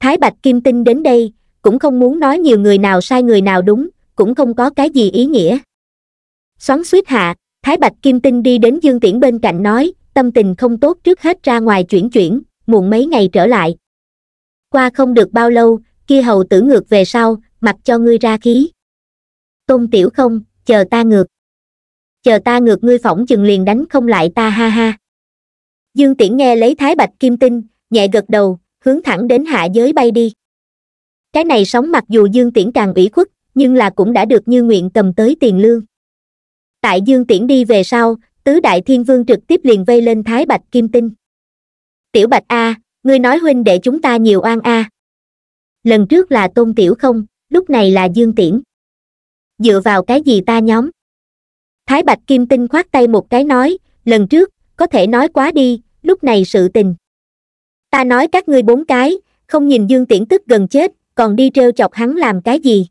thái bạch kim tinh đến đây cũng không muốn nói nhiều người nào sai người nào đúng cũng không có cái gì ý nghĩa xoắn suýt hạ thái bạch kim tinh đi đến dương tiễn bên cạnh nói tâm tình không tốt trước hết ra ngoài chuyển chuyển muộn mấy ngày trở lại qua không được bao lâu kia hầu tử ngược về sau mặc cho ngươi ra khí tôn tiểu không chờ ta ngược chờ ta ngược ngươi phỏng chừng liền đánh không lại ta ha ha dương tiễn nghe lấy thái bạch kim tinh nhẹ gật đầu hướng thẳng đến hạ giới bay đi cái này sống mặc dù dương tiễn càng ủy khuất nhưng là cũng đã được như nguyện cầm tới tiền lương tại dương tiễn đi về sau tứ đại thiên vương trực tiếp liền vây lên thái bạch kim tinh tiểu bạch a à, ngươi nói huynh đệ chúng ta nhiều oan a lần trước là tôn tiểu không lúc này là dương tiễn dựa vào cái gì ta nhóm thái bạch kim tinh khoát tay một cái nói lần trước có thể nói quá đi lúc này sự tình ta nói các ngươi bốn cái không nhìn dương tiễn tức gần chết còn đi treo chọc hắn làm cái gì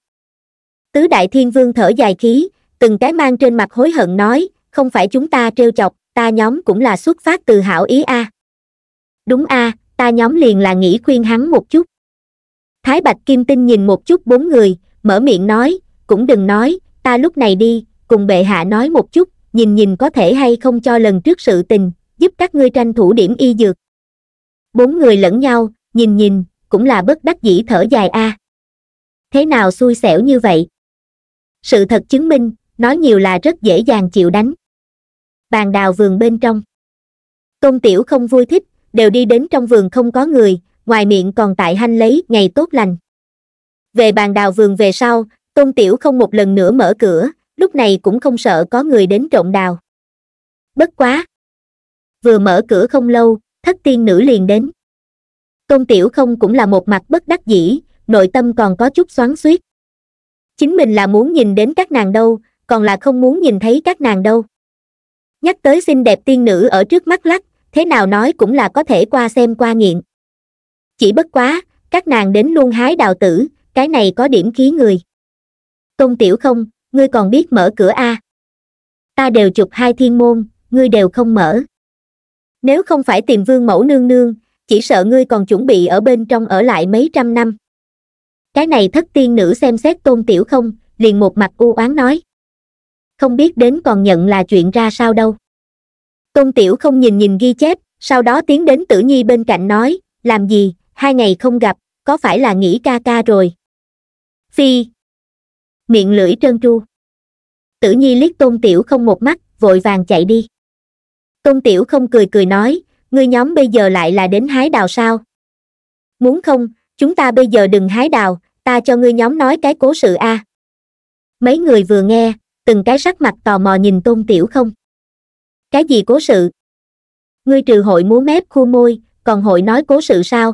tứ đại thiên vương thở dài khí từng cái mang trên mặt hối hận nói không phải chúng ta treo chọc ta nhóm cũng là xuất phát từ hảo ý a à đúng a à, ta nhóm liền là nghĩ khuyên hắn một chút thái bạch kim tinh nhìn một chút bốn người mở miệng nói cũng đừng nói ta lúc này đi cùng bệ hạ nói một chút nhìn nhìn có thể hay không cho lần trước sự tình giúp các ngươi tranh thủ điểm y dược bốn người lẫn nhau nhìn nhìn cũng là bất đắc dĩ thở dài a à. thế nào xui xẻo như vậy sự thật chứng minh nói nhiều là rất dễ dàng chịu đánh bàn đào vườn bên trong tôn tiểu không vui thích đều đi đến trong vườn không có người ngoài miệng còn tại hanh lấy ngày tốt lành về bàn đào vườn về sau tôn tiểu không một lần nữa mở cửa lúc này cũng không sợ có người đến trộm đào bất quá vừa mở cửa không lâu thất tiên nữ liền đến tôn tiểu không cũng là một mặt bất đắc dĩ nội tâm còn có chút xoắn xuýt, chính mình là muốn nhìn đến các nàng đâu còn là không muốn nhìn thấy các nàng đâu nhắc tới xinh đẹp tiên nữ ở trước mắt lắc thế nào nói cũng là có thể qua xem qua nghiện chỉ bất quá các nàng đến luôn hái đào tử cái này có điểm khí người công tiểu không ngươi còn biết mở cửa a ta đều chụp hai thiên môn ngươi đều không mở nếu không phải tìm vương mẫu nương nương chỉ sợ ngươi còn chuẩn bị ở bên trong ở lại mấy trăm năm cái này thất tiên nữ xem xét tôn tiểu không liền một mặt u oán nói không biết đến còn nhận là chuyện ra sao đâu tôn tiểu không nhìn nhìn ghi chép sau đó tiến đến tử nhi bên cạnh nói làm gì hai ngày không gặp có phải là nghĩ ca ca rồi phi miệng lưỡi trơn tru tử nhi liếc tôn tiểu không một mắt vội vàng chạy đi tôn tiểu không cười cười nói ngươi nhóm bây giờ lại là đến hái đào sao muốn không chúng ta bây giờ đừng hái đào ta cho ngươi nhóm nói cái cố sự a à. mấy người vừa nghe từng cái sắc mặt tò mò nhìn tôn tiểu không cái gì cố sự ngươi trừ hội múa mép khu môi còn hội nói cố sự sao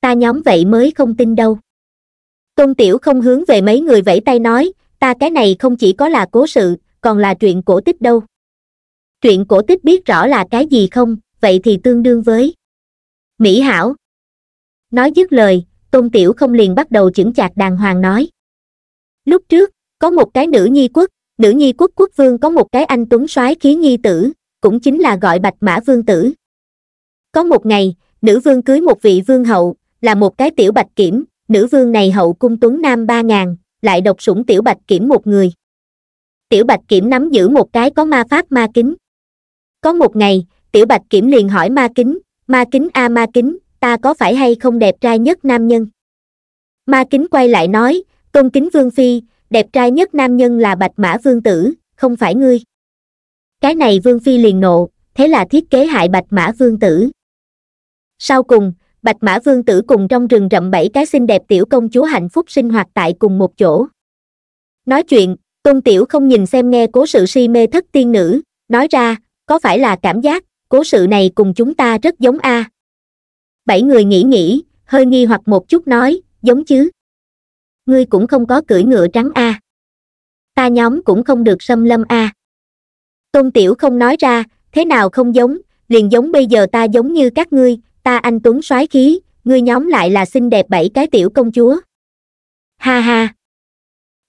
ta nhóm vậy mới không tin đâu tôn tiểu không hướng về mấy người vẫy tay nói ta cái này không chỉ có là cố sự còn là chuyện cổ tích đâu chuyện cổ tích biết rõ là cái gì không vậy thì tương đương với mỹ hảo nói dứt lời tôn tiểu không liền bắt đầu chững chạc đàng hoàng nói lúc trước có một cái nữ nhi quốc nữ nhi quốc quốc vương có một cái anh tuấn soái khí nhi tử cũng chính là gọi bạch mã vương tử có một ngày nữ vương cưới một vị vương hậu là một cái tiểu bạch kiểm nữ vương này hậu cung tuấn nam ba ngàn lại độc sủng tiểu bạch kiểm một người tiểu bạch kiểm nắm giữ một cái có ma pháp ma kính có một ngày tiểu bạch kiểm liền hỏi ma kính ma kính a à ma kính ta có phải hay không đẹp trai nhất nam nhân ma kính quay lại nói tôn kính vương phi đẹp trai nhất nam nhân là bạch mã vương tử không phải ngươi cái này vương phi liền nộ thế là thiết kế hại bạch mã vương tử sau cùng bạch mã vương tử cùng trong rừng rậm bảy cái xinh đẹp tiểu công chúa hạnh phúc sinh hoạt tại cùng một chỗ nói chuyện tôn tiểu không nhìn xem nghe cố sự si mê thất tiên nữ nói ra có phải là cảm giác cố sự này cùng chúng ta rất giống a à? bảy người nghĩ nghĩ hơi nghi hoặc một chút nói giống chứ ngươi cũng không có cưỡi ngựa trắng a à. ta nhóm cũng không được xâm lâm a à. tôn tiểu không nói ra thế nào không giống liền giống bây giờ ta giống như các ngươi ta anh tuấn soái khí ngươi nhóm lại là xinh đẹp bảy cái tiểu công chúa ha ha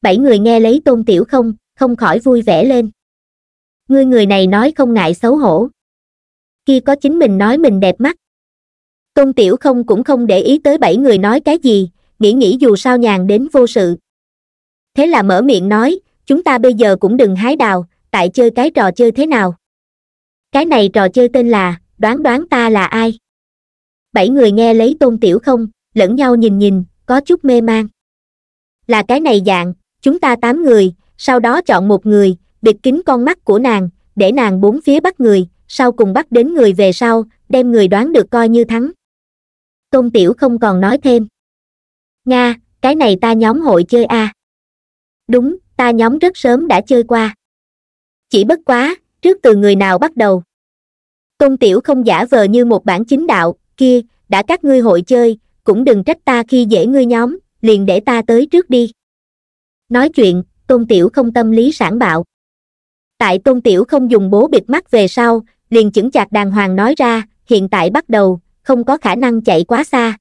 bảy người nghe lấy tôn tiểu không không khỏi vui vẻ lên ngươi người này nói không ngại xấu hổ kia có chính mình nói mình đẹp mắt tôn tiểu không cũng không để ý tới bảy người nói cái gì nghĩ nghĩ dù sao nhàn đến vô sự thế là mở miệng nói chúng ta bây giờ cũng đừng hái đào tại chơi cái trò chơi thế nào cái này trò chơi tên là đoán đoán ta là ai bảy người nghe lấy tôn tiểu không lẫn nhau nhìn nhìn có chút mê man là cái này dạng chúng ta tám người sau đó chọn một người bịt kín con mắt của nàng để nàng bốn phía bắt người sau cùng bắt đến người về sau đem người đoán được coi như thắng tôn tiểu không còn nói thêm nga cái này ta nhóm hội chơi a à? đúng ta nhóm rất sớm đã chơi qua chỉ bất quá trước từ người nào bắt đầu tôn tiểu không giả vờ như một bản chính đạo kia đã các ngươi hội chơi cũng đừng trách ta khi dễ ngươi nhóm liền để ta tới trước đi nói chuyện tôn tiểu không tâm lý sản bạo tại tôn tiểu không dùng bố bịt mắt về sau liền chững chạc đàng hoàng nói ra hiện tại bắt đầu không có khả năng chạy quá xa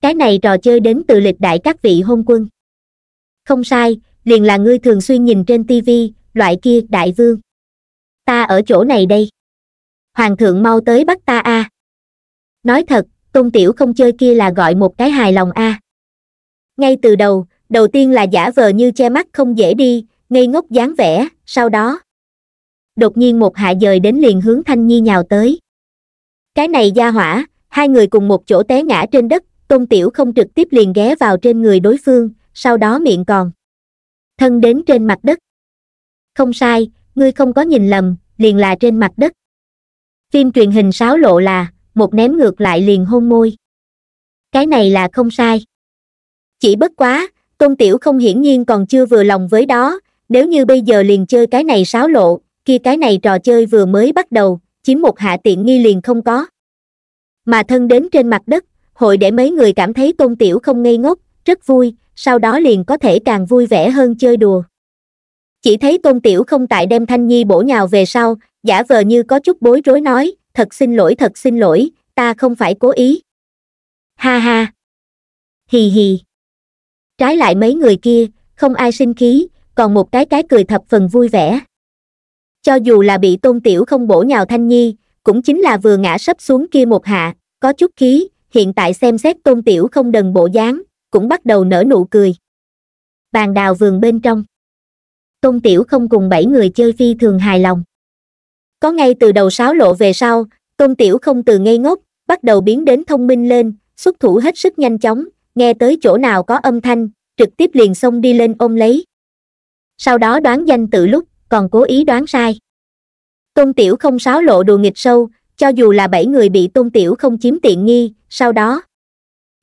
cái này trò chơi đến từ lịch đại các vị hôn quân không sai liền là ngươi thường xuyên nhìn trên tivi loại kia đại vương ta ở chỗ này đây hoàng thượng mau tới bắt ta a à. nói thật tôn tiểu không chơi kia là gọi một cái hài lòng a à. ngay từ đầu đầu tiên là giả vờ như che mắt không dễ đi ngây ngốc dáng vẻ sau đó đột nhiên một hạ dời đến liền hướng thanh nhi nhào tới cái này gia hỏa hai người cùng một chỗ té ngã trên đất tôn tiểu không trực tiếp liền ghé vào trên người đối phương sau đó miệng còn thân đến trên mặt đất không sai ngươi không có nhìn lầm liền là trên mặt đất phim truyền hình sáo lộ là một ném ngược lại liền hôn môi cái này là không sai chỉ bất quá tôn tiểu không hiển nhiên còn chưa vừa lòng với đó nếu như bây giờ liền chơi cái này sáo lộ kia cái này trò chơi vừa mới bắt đầu chiếm một hạ tiện nghi liền không có mà thân đến trên mặt đất hội để mấy người cảm thấy tôn tiểu không ngây ngốc rất vui sau đó liền có thể càng vui vẻ hơn chơi đùa chỉ thấy tôn tiểu không tại đem thanh nhi bổ nhào về sau giả vờ như có chút bối rối nói thật xin lỗi thật xin lỗi ta không phải cố ý ha ha hì hì trái lại mấy người kia không ai sinh khí còn một cái cái cười thập phần vui vẻ cho dù là bị tôn tiểu không bổ nhào thanh nhi cũng chính là vừa ngã sấp xuống kia một hạ có chút khí hiện tại xem xét tôn tiểu không đần bộ dáng cũng bắt đầu nở nụ cười bàn đào vườn bên trong tôn tiểu không cùng bảy người chơi phi thường hài lòng có ngay từ đầu sáo lộ về sau tôn tiểu không từ ngây ngốc bắt đầu biến đến thông minh lên xuất thủ hết sức nhanh chóng nghe tới chỗ nào có âm thanh trực tiếp liền xông đi lên ôm lấy sau đó đoán danh tự lúc còn cố ý đoán sai tôn tiểu không sáo lộ đùa nghịch sâu cho dù là bảy người bị tôn tiểu không chiếm tiện nghi sau đó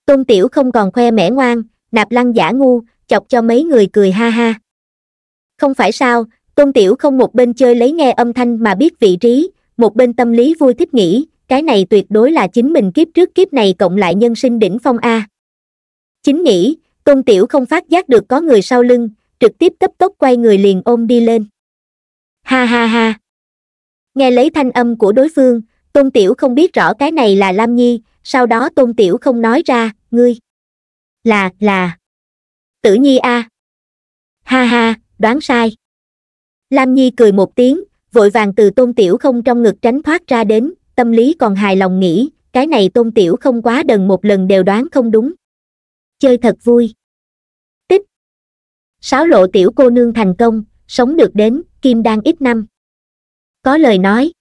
tôn tiểu không còn khoe mẻ ngoan nạp lăng giả ngu chọc cho mấy người cười ha ha không phải sao tôn tiểu không một bên chơi lấy nghe âm thanh mà biết vị trí một bên tâm lý vui thích nghĩ cái này tuyệt đối là chính mình kiếp trước kiếp này cộng lại nhân sinh đỉnh phong a chính nghĩ tôn tiểu không phát giác được có người sau lưng trực tiếp cấp tốc quay người liền ôm đi lên ha ha ha nghe lấy thanh âm của đối phương tôn tiểu không biết rõ cái này là lam nhi sau đó tôn tiểu không nói ra ngươi là là tử nhi a à. ha ha đoán sai lam nhi cười một tiếng vội vàng từ tôn tiểu không trong ngực tránh thoát ra đến tâm lý còn hài lòng nghĩ cái này tôn tiểu không quá đần một lần đều đoán không đúng chơi thật vui tích sáu lộ tiểu cô nương thành công sống được đến kim đang ít năm có lời nói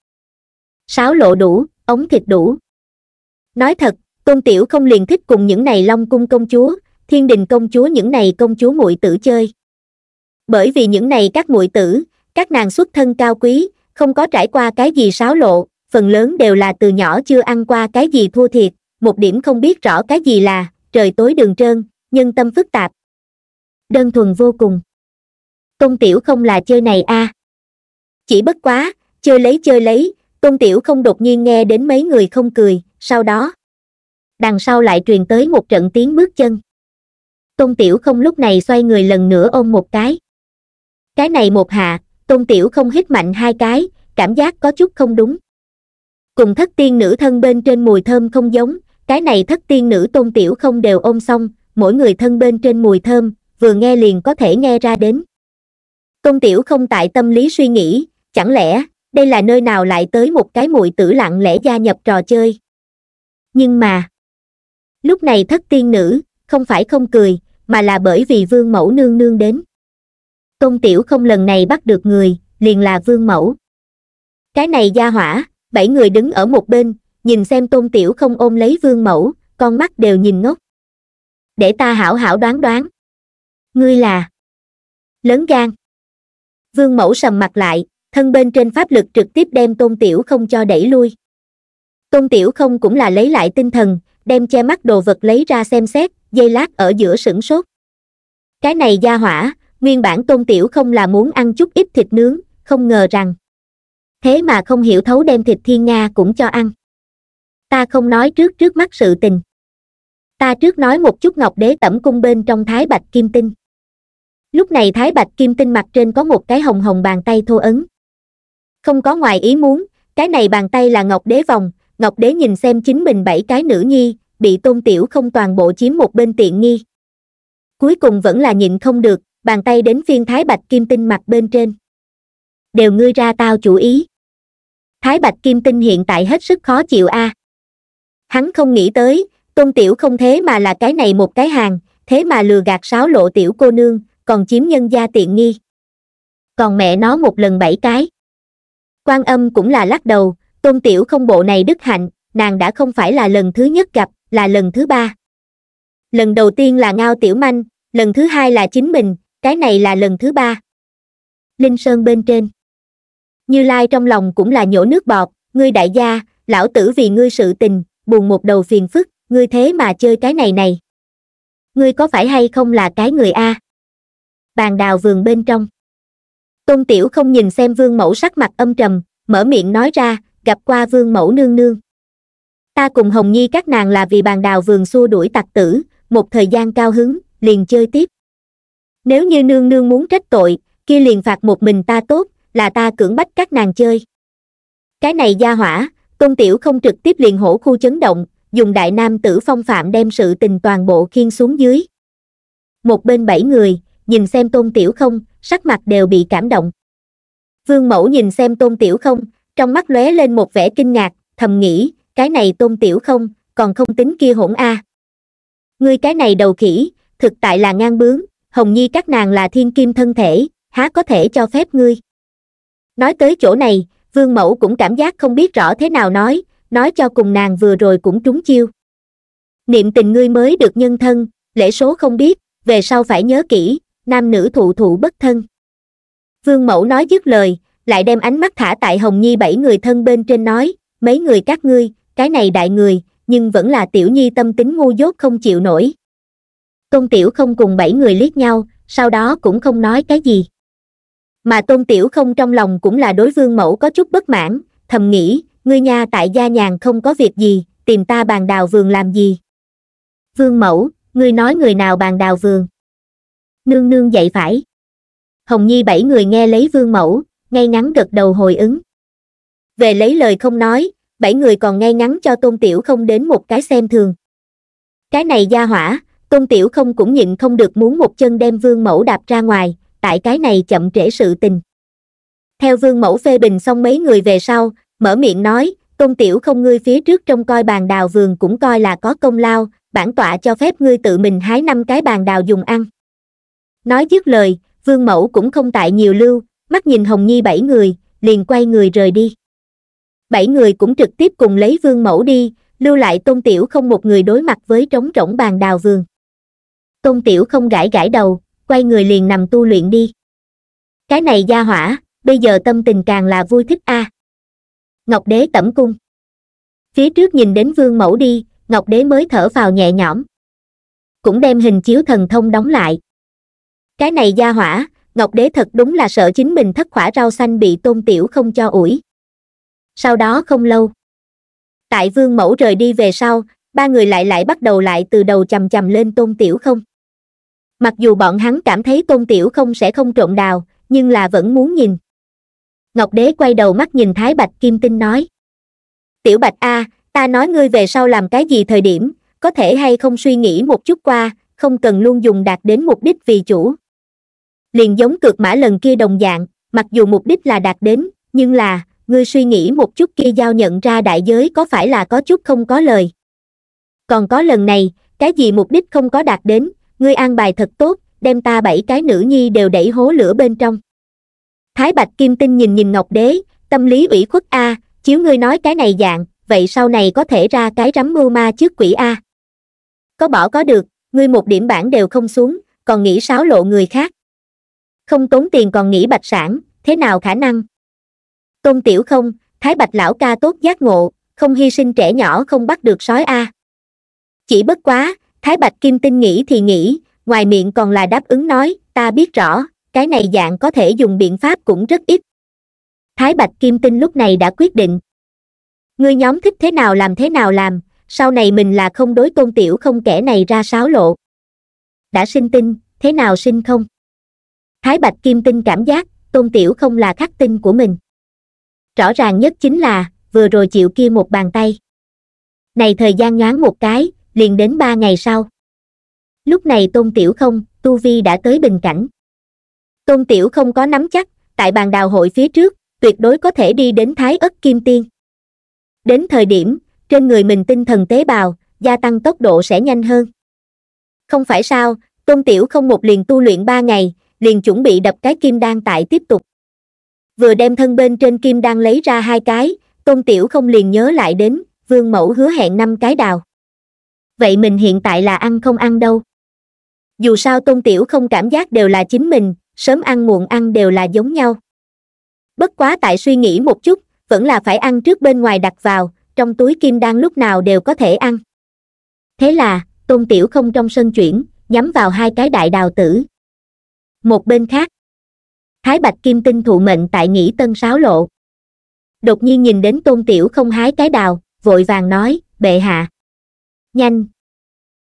sáo lộ đủ ống thịt đủ nói thật tôn tiểu không liền thích cùng những này long cung công chúa thiên đình công chúa những này công chúa muội tử chơi bởi vì những này các muội tử các nàng xuất thân cao quý không có trải qua cái gì sáo lộ phần lớn đều là từ nhỏ chưa ăn qua cái gì thua thiệt một điểm không biết rõ cái gì là trời tối đường trơn nhân tâm phức tạp đơn thuần vô cùng tôn tiểu không là chơi này a à. chỉ bất quá chơi lấy chơi lấy Tôn Tiểu không đột nhiên nghe đến mấy người không cười, sau đó, đằng sau lại truyền tới một trận tiếng bước chân. Tôn Tiểu không lúc này xoay người lần nữa ôm một cái. Cái này một hạ, Tôn Tiểu không hít mạnh hai cái, cảm giác có chút không đúng. Cùng thất tiên nữ thân bên trên mùi thơm không giống, cái này thất tiên nữ Tôn Tiểu không đều ôm xong, mỗi người thân bên trên mùi thơm, vừa nghe liền có thể nghe ra đến. Tôn Tiểu không tại tâm lý suy nghĩ, chẳng lẽ đây là nơi nào lại tới một cái muội tử lặng lẽ gia nhập trò chơi nhưng mà lúc này thất tiên nữ không phải không cười mà là bởi vì vương mẫu nương nương đến tôn tiểu không lần này bắt được người liền là vương mẫu cái này gia hỏa bảy người đứng ở một bên nhìn xem tôn tiểu không ôm lấy vương mẫu con mắt đều nhìn ngốc để ta hảo hảo đoán đoán ngươi là lớn gan vương mẫu sầm mặt lại thân bên trên pháp lực trực tiếp đem tôn tiểu không cho đẩy lui tôn tiểu không cũng là lấy lại tinh thần đem che mắt đồ vật lấy ra xem xét dây lát ở giữa sửng sốt cái này gia hỏa nguyên bản tôn tiểu không là muốn ăn chút ít thịt nướng không ngờ rằng thế mà không hiểu thấu đem thịt thiên nga cũng cho ăn ta không nói trước trước mắt sự tình ta trước nói một chút ngọc đế tẩm cung bên trong thái bạch kim tinh lúc này thái bạch kim tinh mặt trên có một cái hồng hồng bàn tay thô ấn không có ngoài ý muốn cái này bàn tay là ngọc đế vòng ngọc đế nhìn xem chính mình bảy cái nữ nhi bị tôn tiểu không toàn bộ chiếm một bên tiện nghi cuối cùng vẫn là nhịn không được bàn tay đến phiên thái bạch kim tinh mặt bên trên đều ngươi ra tao chủ ý thái bạch kim tinh hiện tại hết sức khó chịu a à. hắn không nghĩ tới tôn tiểu không thế mà là cái này một cái hàng thế mà lừa gạt sáo lộ tiểu cô nương còn chiếm nhân gia tiện nghi còn mẹ nó một lần bảy cái quan âm cũng là lắc đầu tôn tiểu không bộ này đức hạnh nàng đã không phải là lần thứ nhất gặp là lần thứ ba lần đầu tiên là ngao tiểu manh lần thứ hai là chính mình cái này là lần thứ ba linh sơn bên trên như lai trong lòng cũng là nhổ nước bọt ngươi đại gia lão tử vì ngươi sự tình buồn một đầu phiền phức ngươi thế mà chơi cái này này ngươi có phải hay không là cái người a bàn đào vườn bên trong tôn tiểu không nhìn xem vương mẫu sắc mặt âm trầm mở miệng nói ra gặp qua vương mẫu nương nương ta cùng hồng nhi các nàng là vì bàn đào vườn xua đuổi tặc tử một thời gian cao hứng liền chơi tiếp nếu như nương nương muốn trách tội kia liền phạt một mình ta tốt là ta cưỡng bách các nàng chơi cái này gia hỏa tôn tiểu không trực tiếp liền hổ khu chấn động dùng đại nam tử phong phạm đem sự tình toàn bộ khiên xuống dưới một bên bảy người nhìn xem tôn tiểu không sắc mặt đều bị cảm động vương mẫu nhìn xem tôn tiểu không trong mắt lóe lên một vẻ kinh ngạc thầm nghĩ cái này tôn tiểu không còn không tính kia hỗn a à. ngươi cái này đầu khỉ thực tại là ngang bướng hồng nhi các nàng là thiên kim thân thể há có thể cho phép ngươi nói tới chỗ này vương mẫu cũng cảm giác không biết rõ thế nào nói nói cho cùng nàng vừa rồi cũng trúng chiêu niệm tình ngươi mới được nhân thân lễ số không biết về sau phải nhớ kỹ nam nữ thụ thụ bất thân. Vương Mẫu nói dứt lời, lại đem ánh mắt thả tại Hồng Nhi bảy người thân bên trên nói, mấy người các ngươi, cái này đại người, nhưng vẫn là tiểu nhi tâm tính ngu dốt không chịu nổi. Tôn tiểu không cùng bảy người liếc nhau, sau đó cũng không nói cái gì. Mà tôn tiểu không trong lòng cũng là đối vương mẫu có chút bất mãn, thầm nghĩ, ngươi nha tại gia nhàn không có việc gì, tìm ta bàn đào vườn làm gì. Vương mẫu, ngươi nói người nào bàn đào vườn nương nương dạy phải hồng nhi bảy người nghe lấy vương mẫu ngay ngắn gật đầu hồi ứng về lấy lời không nói bảy người còn ngay ngắn cho tôn tiểu không đến một cái xem thường cái này gia hỏa tôn tiểu không cũng nhịn không được muốn một chân đem vương mẫu đạp ra ngoài tại cái này chậm trễ sự tình theo vương mẫu phê bình xong mấy người về sau mở miệng nói tôn tiểu không ngươi phía trước trong coi bàn đào vườn cũng coi là có công lao bản tọa cho phép ngươi tự mình hái năm cái bàn đào dùng ăn nói dứt lời vương mẫu cũng không tại nhiều lưu mắt nhìn hồng nhi bảy người liền quay người rời đi bảy người cũng trực tiếp cùng lấy vương mẫu đi lưu lại tôn tiểu không một người đối mặt với trống rỗng bàn đào vườn tôn tiểu không gãi gãi đầu quay người liền nằm tu luyện đi cái này gia hỏa bây giờ tâm tình càng là vui thích a à. ngọc đế tẩm cung phía trước nhìn đến vương mẫu đi ngọc đế mới thở vào nhẹ nhõm cũng đem hình chiếu thần thông đóng lại cái này gia hỏa ngọc đế thật đúng là sợ chính mình thất khỏa rau xanh bị tôn tiểu không cho ủi sau đó không lâu tại vương mẫu rời đi về sau ba người lại lại bắt đầu lại từ đầu chầm chầm lên tôn tiểu không mặc dù bọn hắn cảm thấy tôn tiểu không sẽ không trộn đào nhưng là vẫn muốn nhìn ngọc đế quay đầu mắt nhìn thái bạch kim tinh nói tiểu bạch a ta nói ngươi về sau làm cái gì thời điểm có thể hay không suy nghĩ một chút qua không cần luôn dùng đạt đến mục đích vì chủ liền giống cược mã lần kia đồng dạng mặc dù mục đích là đạt đến nhưng là ngươi suy nghĩ một chút kia giao nhận ra đại giới có phải là có chút không có lời còn có lần này cái gì mục đích không có đạt đến ngươi an bài thật tốt đem ta bảy cái nữ nhi đều đẩy hố lửa bên trong thái bạch kim tinh nhìn nhìn ngọc đế tâm lý ủy khuất a chiếu ngươi nói cái này dạng vậy sau này có thể ra cái rắm mưu ma trước quỷ a có bỏ có được ngươi một điểm bản đều không xuống còn nghĩ sáo lộ người khác không tốn tiền còn nghĩ bạch sản thế nào khả năng tôn tiểu không thái bạch lão ca tốt giác ngộ không hy sinh trẻ nhỏ không bắt được sói a chỉ bất quá thái bạch kim tinh nghĩ thì nghĩ ngoài miệng còn là đáp ứng nói ta biết rõ cái này dạng có thể dùng biện pháp cũng rất ít thái bạch kim tinh lúc này đã quyết định ngươi nhóm thích thế nào làm thế nào làm sau này mình là không đối tôn tiểu không kẻ này ra sáo lộ đã sinh tinh thế nào sinh không thái bạch kim tinh cảm giác tôn tiểu không là khắc tinh của mình rõ ràng nhất chính là vừa rồi chịu kia một bàn tay này thời gian nhoáng một cái liền đến ba ngày sau lúc này tôn tiểu không tu vi đã tới bình cảnh tôn tiểu không có nắm chắc tại bàn đào hội phía trước tuyệt đối có thể đi đến thái ất kim tiên đến thời điểm trên người mình tinh thần tế bào gia tăng tốc độ sẽ nhanh hơn không phải sao tôn tiểu không một liền tu luyện ba ngày liền chuẩn bị đập cái kim đan tại tiếp tục vừa đem thân bên trên kim đan lấy ra hai cái tôn tiểu không liền nhớ lại đến vương mẫu hứa hẹn năm cái đào vậy mình hiện tại là ăn không ăn đâu dù sao tôn tiểu không cảm giác đều là chính mình sớm ăn muộn ăn đều là giống nhau bất quá tại suy nghĩ một chút vẫn là phải ăn trước bên ngoài đặt vào trong túi kim đan lúc nào đều có thể ăn thế là tôn tiểu không trong sân chuyển nhắm vào hai cái đại đào tử một bên khác thái bạch kim tinh thụ mệnh tại nghĩ tân sáo lộ đột nhiên nhìn đến tôn tiểu không hái cái đào vội vàng nói bệ hạ nhanh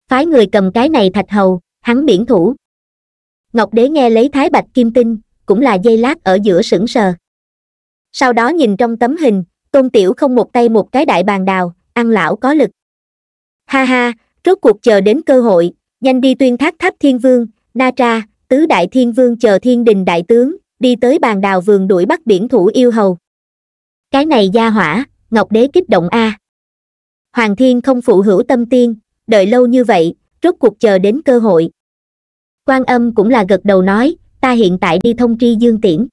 phái người cầm cái này thạch hầu hắn biển thủ ngọc đế nghe lấy thái bạch kim tinh cũng là dây lát ở giữa sững sờ sau đó nhìn trong tấm hình tôn tiểu không một tay một cái đại bàn đào ăn lão có lực ha ha rốt cuộc chờ đến cơ hội nhanh đi tuyên thác tháp thiên vương na tra tứ đại thiên vương chờ thiên đình đại tướng đi tới bàn đào vườn đuổi bắt biển thủ yêu hầu cái này gia hỏa ngọc đế kích động a hoàng thiên không phụ hữu tâm tiên đợi lâu như vậy rốt cuộc chờ đến cơ hội quan âm cũng là gật đầu nói ta hiện tại đi thông tri dương tiễn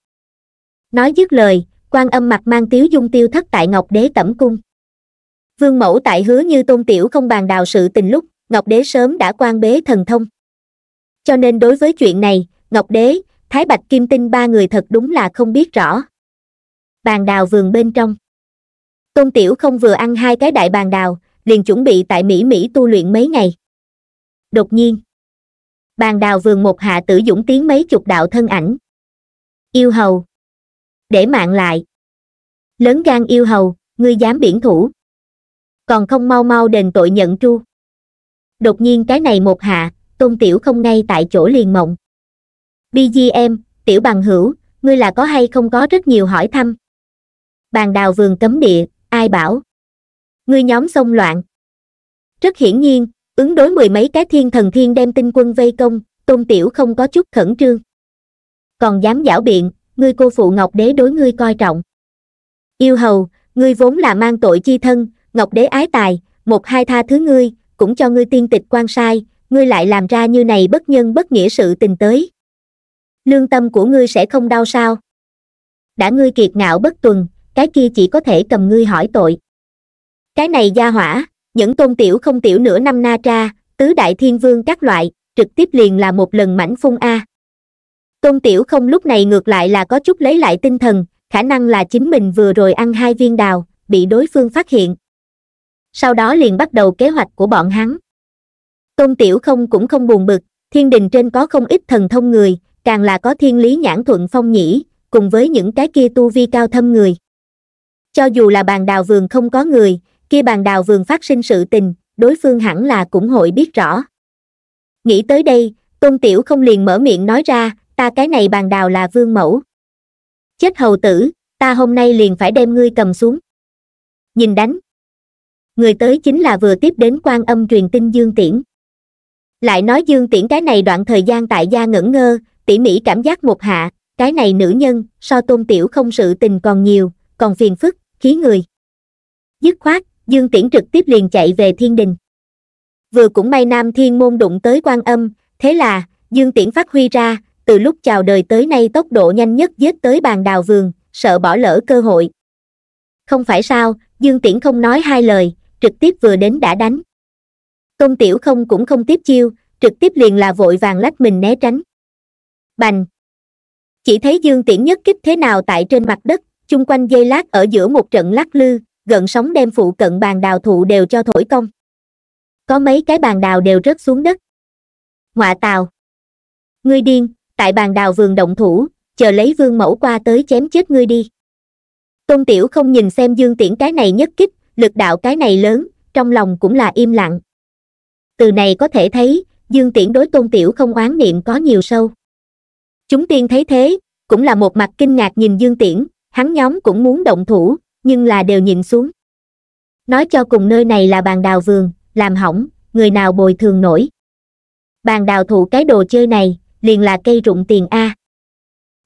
nói dứt lời quan âm mặt mang tiếu dung tiêu thất tại ngọc đế tẩm cung vương mẫu tại hứa như tôn tiểu không bàn đào sự tình lúc ngọc đế sớm đã quan bế thần thông cho nên đối với chuyện này ngọc đế thái bạch kim tinh ba người thật đúng là không biết rõ bàn đào vườn bên trong tôn tiểu không vừa ăn hai cái đại bàn đào liền chuẩn bị tại mỹ mỹ tu luyện mấy ngày đột nhiên bàn đào vườn một hạ tử dũng tiến mấy chục đạo thân ảnh yêu hầu để mạng lại lớn gan yêu hầu ngươi dám biển thủ còn không mau mau đền tội nhận tru đột nhiên cái này một hạ tôn tiểu không ngay tại chỗ liền mộng bgm tiểu bằng hữu ngươi là có hay không có rất nhiều hỏi thăm bàn đào vườn cấm địa ai bảo ngươi nhóm xông loạn rất hiển nhiên ứng đối mười mấy cái thiên thần thiên đem tinh quân vây công tôn tiểu không có chút khẩn trương còn dám giảo biện ngươi cô phụ ngọc đế đối ngươi coi trọng yêu hầu ngươi vốn là mang tội chi thân ngọc đế ái tài một hai tha thứ ngươi cũng cho ngươi tiên tịch quan sai ngươi lại làm ra như này bất nhân bất nghĩa sự tình tới lương tâm của ngươi sẽ không đau sao đã ngươi kiệt ngạo bất tuần cái kia chỉ có thể cầm ngươi hỏi tội cái này gia hỏa những tôn tiểu không tiểu nửa năm na tra tứ đại thiên vương các loại trực tiếp liền là một lần mảnh phun a tôn tiểu không lúc này ngược lại là có chút lấy lại tinh thần khả năng là chính mình vừa rồi ăn hai viên đào bị đối phương phát hiện sau đó liền bắt đầu kế hoạch của bọn hắn tôn tiểu không cũng không buồn bực thiên đình trên có không ít thần thông người càng là có thiên lý nhãn thuận phong nhĩ cùng với những cái kia tu vi cao thâm người cho dù là bàn đào vườn không có người kia bàn đào vườn phát sinh sự tình đối phương hẳn là cũng hội biết rõ nghĩ tới đây tôn tiểu không liền mở miệng nói ra ta cái này bàn đào là vương mẫu chết hầu tử ta hôm nay liền phải đem ngươi cầm xuống nhìn đánh người tới chính là vừa tiếp đến quan âm truyền tin dương tiễn lại nói dương tiễn cái này đoạn thời gian tại gia ngẩn ngơ tỉ mỉ cảm giác một hạ cái này nữ nhân so tôn tiểu không sự tình còn nhiều còn phiền phức khí người dứt khoát dương tiễn trực tiếp liền chạy về thiên đình vừa cũng may nam thiên môn đụng tới quan âm thế là dương tiễn phát huy ra từ lúc chào đời tới nay tốc độ nhanh nhất giết tới bàn đào vườn sợ bỏ lỡ cơ hội không phải sao dương tiễn không nói hai lời trực tiếp vừa đến đã đánh tôn tiểu không cũng không tiếp chiêu trực tiếp liền là vội vàng lách mình né tránh bành chỉ thấy dương tiễn nhất kích thế nào tại trên mặt đất chung quanh dây lát ở giữa một trận lắc lư gần sóng đem phụ cận bàn đào thụ đều cho thổi công. có mấy cái bàn đào đều rớt xuống đất ngoạ tào ngươi điên tại bàn đào vườn động thủ chờ lấy vương mẫu qua tới chém chết ngươi đi tôn tiểu không nhìn xem dương tiễn cái này nhất kích lực đạo cái này lớn trong lòng cũng là im lặng từ này có thể thấy dương tiễn đối tôn tiểu không oán niệm có nhiều sâu chúng tiên thấy thế cũng là một mặt kinh ngạc nhìn dương tiễn hắn nhóm cũng muốn động thủ nhưng là đều nhìn xuống nói cho cùng nơi này là bàn đào vườn làm hỏng người nào bồi thường nổi bàn đào thụ cái đồ chơi này liền là cây rụng tiền a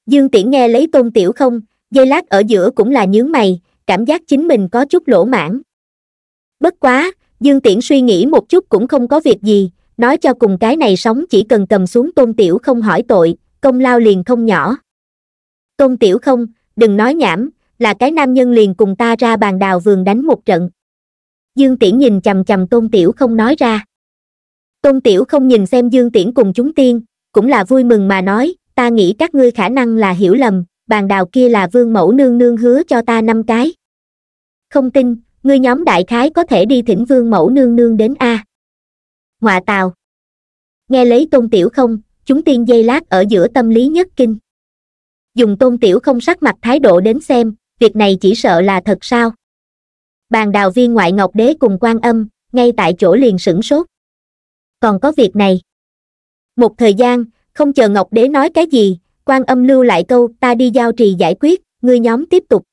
dương tiễn nghe lấy tôn tiểu không dây lát ở giữa cũng là nhướng mày cảm giác chính mình có chút lỗ mãn bất quá dương tiễn suy nghĩ một chút cũng không có việc gì nói cho cùng cái này sống chỉ cần cầm xuống tôn tiểu không hỏi tội công lao liền không nhỏ tôn tiểu không đừng nói nhảm là cái nam nhân liền cùng ta ra bàn đào vườn đánh một trận dương tiễn nhìn chằm chằm tôn tiểu không nói ra tôn tiểu không nhìn xem dương tiễn cùng chúng tiên cũng là vui mừng mà nói ta nghĩ các ngươi khả năng là hiểu lầm bàn đào kia là vương mẫu nương nương hứa cho ta năm cái không tin ngươi nhóm đại khái có thể đi thỉnh vương mẫu nương nương đến a họa tào nghe lấy tôn tiểu không chúng tiên dây lát ở giữa tâm lý nhất kinh dùng tôn tiểu không sắc mặt thái độ đến xem việc này chỉ sợ là thật sao bàn đào viên ngoại ngọc đế cùng quan âm ngay tại chỗ liền sửng sốt còn có việc này một thời gian không chờ ngọc đế nói cái gì quan âm lưu lại câu ta đi giao trì giải quyết ngươi nhóm tiếp tục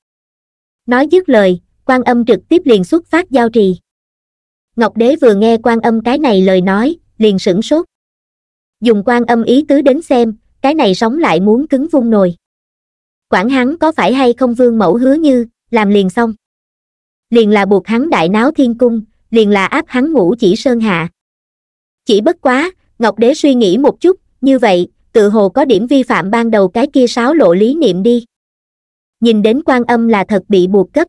nói dứt lời quan âm trực tiếp liền xuất phát giao trì ngọc đế vừa nghe quan âm cái này lời nói liền sửng sốt dùng quan âm ý tứ đến xem cái này sống lại muốn cứng vung nồi quản hắn có phải hay không vương mẫu hứa như làm liền xong liền là buộc hắn đại náo thiên cung liền là áp hắn ngủ chỉ sơn hạ chỉ bất quá ngọc đế suy nghĩ một chút như vậy tự hồ có điểm vi phạm ban đầu cái kia sáo lộ lý niệm đi nhìn đến quan âm là thật bị buộc cấp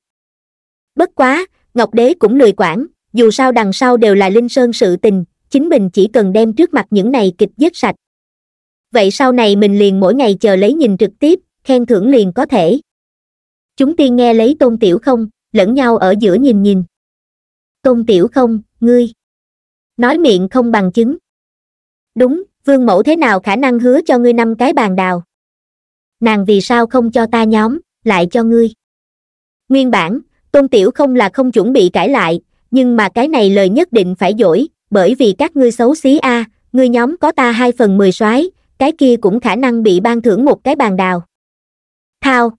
bất quá ngọc đế cũng lười quản dù sao đằng sau đều là linh sơn sự tình chính mình chỉ cần đem trước mặt những này kịch giết sạch vậy sau này mình liền mỗi ngày chờ lấy nhìn trực tiếp khen thưởng liền có thể chúng tiên nghe lấy tôn tiểu không lẫn nhau ở giữa nhìn nhìn tôn tiểu không ngươi nói miệng không bằng chứng đúng vương mẫu thế nào khả năng hứa cho ngươi năm cái bàn đào nàng vì sao không cho ta nhóm lại cho ngươi nguyên bản tôn tiểu không là không chuẩn bị cãi lại nhưng mà cái này lời nhất định phải dỗi bởi vì các ngươi xấu xí a à, ngươi nhóm có ta hai phần mười soái cái kia cũng khả năng bị ban thưởng một cái bàn đào thao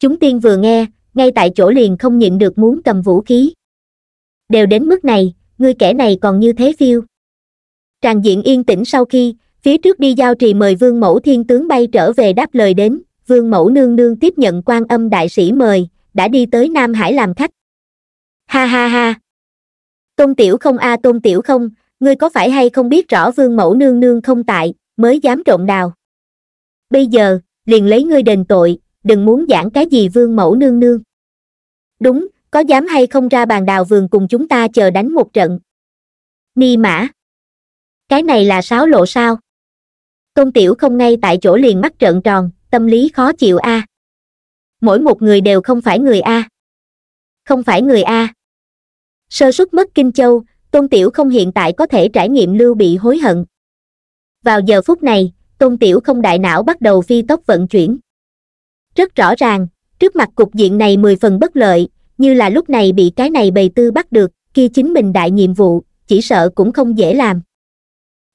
chúng tiên vừa nghe ngay tại chỗ liền không nhịn được muốn cầm vũ khí đều đến mức này ngươi kẻ này còn như thế phiêu tràng diện yên tĩnh sau khi phía trước đi giao trì mời vương mẫu thiên tướng bay trở về đáp lời đến vương mẫu nương nương tiếp nhận quan âm đại sĩ mời đã đi tới nam hải làm khách ha ha ha tôn tiểu không a à, tôn tiểu không ngươi có phải hay không biết rõ vương mẫu nương nương không tại mới dám trộn đào bây giờ liền lấy ngươi đền tội đừng muốn giảng cái gì vương mẫu nương nương đúng có dám hay không ra bàn đào vườn cùng chúng ta chờ đánh một trận ni mã cái này là sáo lộ sao tôn tiểu không ngay tại chỗ liền mắt trợn tròn tâm lý khó chịu a à mỗi một người đều không phải người a không phải người a sơ suất mất kinh châu tôn tiểu không hiện tại có thể trải nghiệm lưu bị hối hận vào giờ phút này tôn tiểu không đại não bắt đầu phi tốc vận chuyển rất rõ ràng trước mặt cục diện này mười phần bất lợi như là lúc này bị cái này bầy tư bắt được kia chính mình đại nhiệm vụ chỉ sợ cũng không dễ làm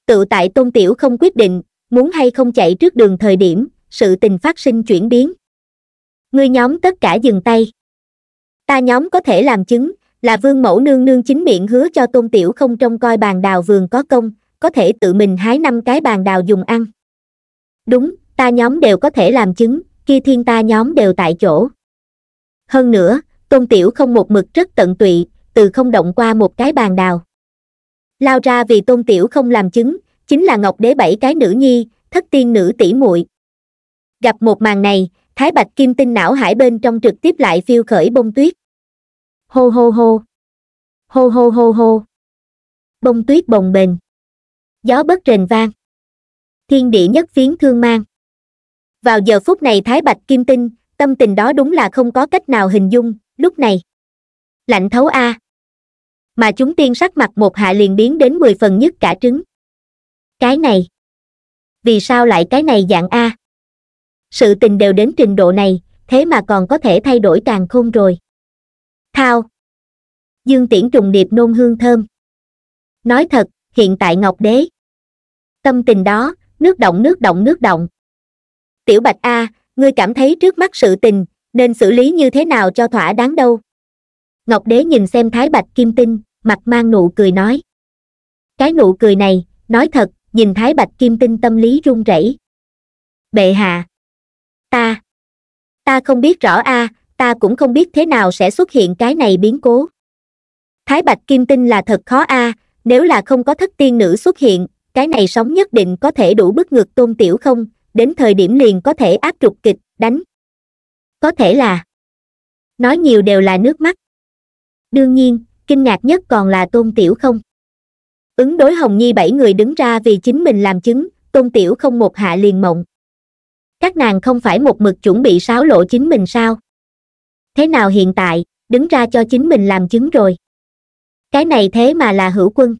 tự tại tôn tiểu không quyết định muốn hay không chạy trước đường thời điểm sự tình phát sinh chuyển biến ngươi nhóm tất cả dừng tay ta nhóm có thể làm chứng là vương mẫu nương nương chính miệng hứa cho tôn tiểu không trông coi bàn đào vườn có công có thể tự mình hái năm cái bàn đào dùng ăn đúng ta nhóm đều có thể làm chứng kia thiên ta nhóm đều tại chỗ hơn nữa tôn tiểu không một mực rất tận tụy từ không động qua một cái bàn đào lao ra vì tôn tiểu không làm chứng chính là ngọc đế bảy cái nữ nhi thất tiên nữ tỷ muội gặp một màn này thái bạch kim tinh não hải bên trong trực tiếp lại phiêu khởi bông tuyết hô hô hô hô hô hô hô bông tuyết bồng bềnh gió bất rền vang thiên địa nhất phiến thương mang vào giờ phút này thái bạch kim tinh tâm tình đó đúng là không có cách nào hình dung lúc này lạnh thấu a mà chúng tiên sắc mặt một hạ liền biến đến mười phần nhất cả trứng cái này vì sao lại cái này dạng a sự tình đều đến trình độ này thế mà còn có thể thay đổi càng khôn rồi thao dương tiễn trùng điệp nôn hương thơm nói thật hiện tại ngọc đế tâm tình đó nước động nước động nước động tiểu bạch a ngươi cảm thấy trước mắt sự tình nên xử lý như thế nào cho thỏa đáng đâu ngọc đế nhìn xem thái bạch kim tinh mặt mang nụ cười nói cái nụ cười này nói thật nhìn thái bạch kim tinh tâm lý run rẩy bệ hạ ta ta không biết rõ a à, ta cũng không biết thế nào sẽ xuất hiện cái này biến cố thái bạch kim tinh là thật khó a à, nếu là không có thất tiên nữ xuất hiện cái này sóng nhất định có thể đủ bức ngược tôn tiểu không đến thời điểm liền có thể áp trục kịch đánh có thể là nói nhiều đều là nước mắt đương nhiên kinh ngạc nhất còn là tôn tiểu không ứng đối hồng nhi bảy người đứng ra vì chính mình làm chứng tôn tiểu không một hạ liền mộng các nàng không phải một mực chuẩn bị sáo lộ chính mình sao thế nào hiện tại đứng ra cho chính mình làm chứng rồi cái này thế mà là hữu quân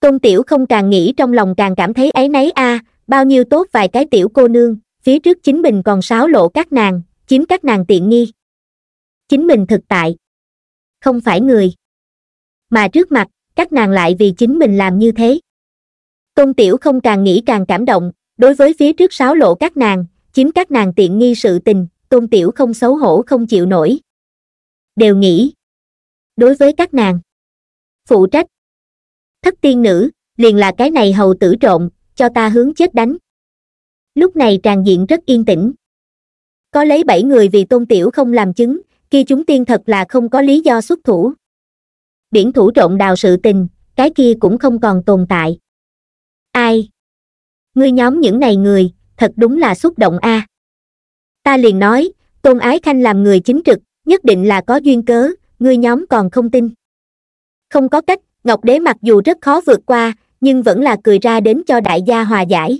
tôn tiểu không càng nghĩ trong lòng càng cảm thấy ấy nấy a à, bao nhiêu tốt vài cái tiểu cô nương phía trước chính mình còn sáo lộ các nàng chiếm các nàng tiện nghi chính mình thực tại không phải người mà trước mặt các nàng lại vì chính mình làm như thế tôn tiểu không càng nghĩ càng cảm động Đối với phía trước sáo lộ các nàng, chiếm các nàng tiện nghi sự tình, tôn tiểu không xấu hổ không chịu nổi. Đều nghĩ. Đối với các nàng. Phụ trách. Thất tiên nữ, liền là cái này hầu tử trộn, cho ta hướng chết đánh. Lúc này tràn diện rất yên tĩnh. Có lấy bảy người vì tôn tiểu không làm chứng, kia chúng tiên thật là không có lý do xuất thủ. Biển thủ trộn đào sự tình, cái kia cũng không còn tồn tại. Ai? ngươi nhóm những này người thật đúng là xúc động a à. ta liền nói tôn ái khanh làm người chính trực nhất định là có duyên cớ ngươi nhóm còn không tin không có cách ngọc đế mặc dù rất khó vượt qua nhưng vẫn là cười ra đến cho đại gia hòa giải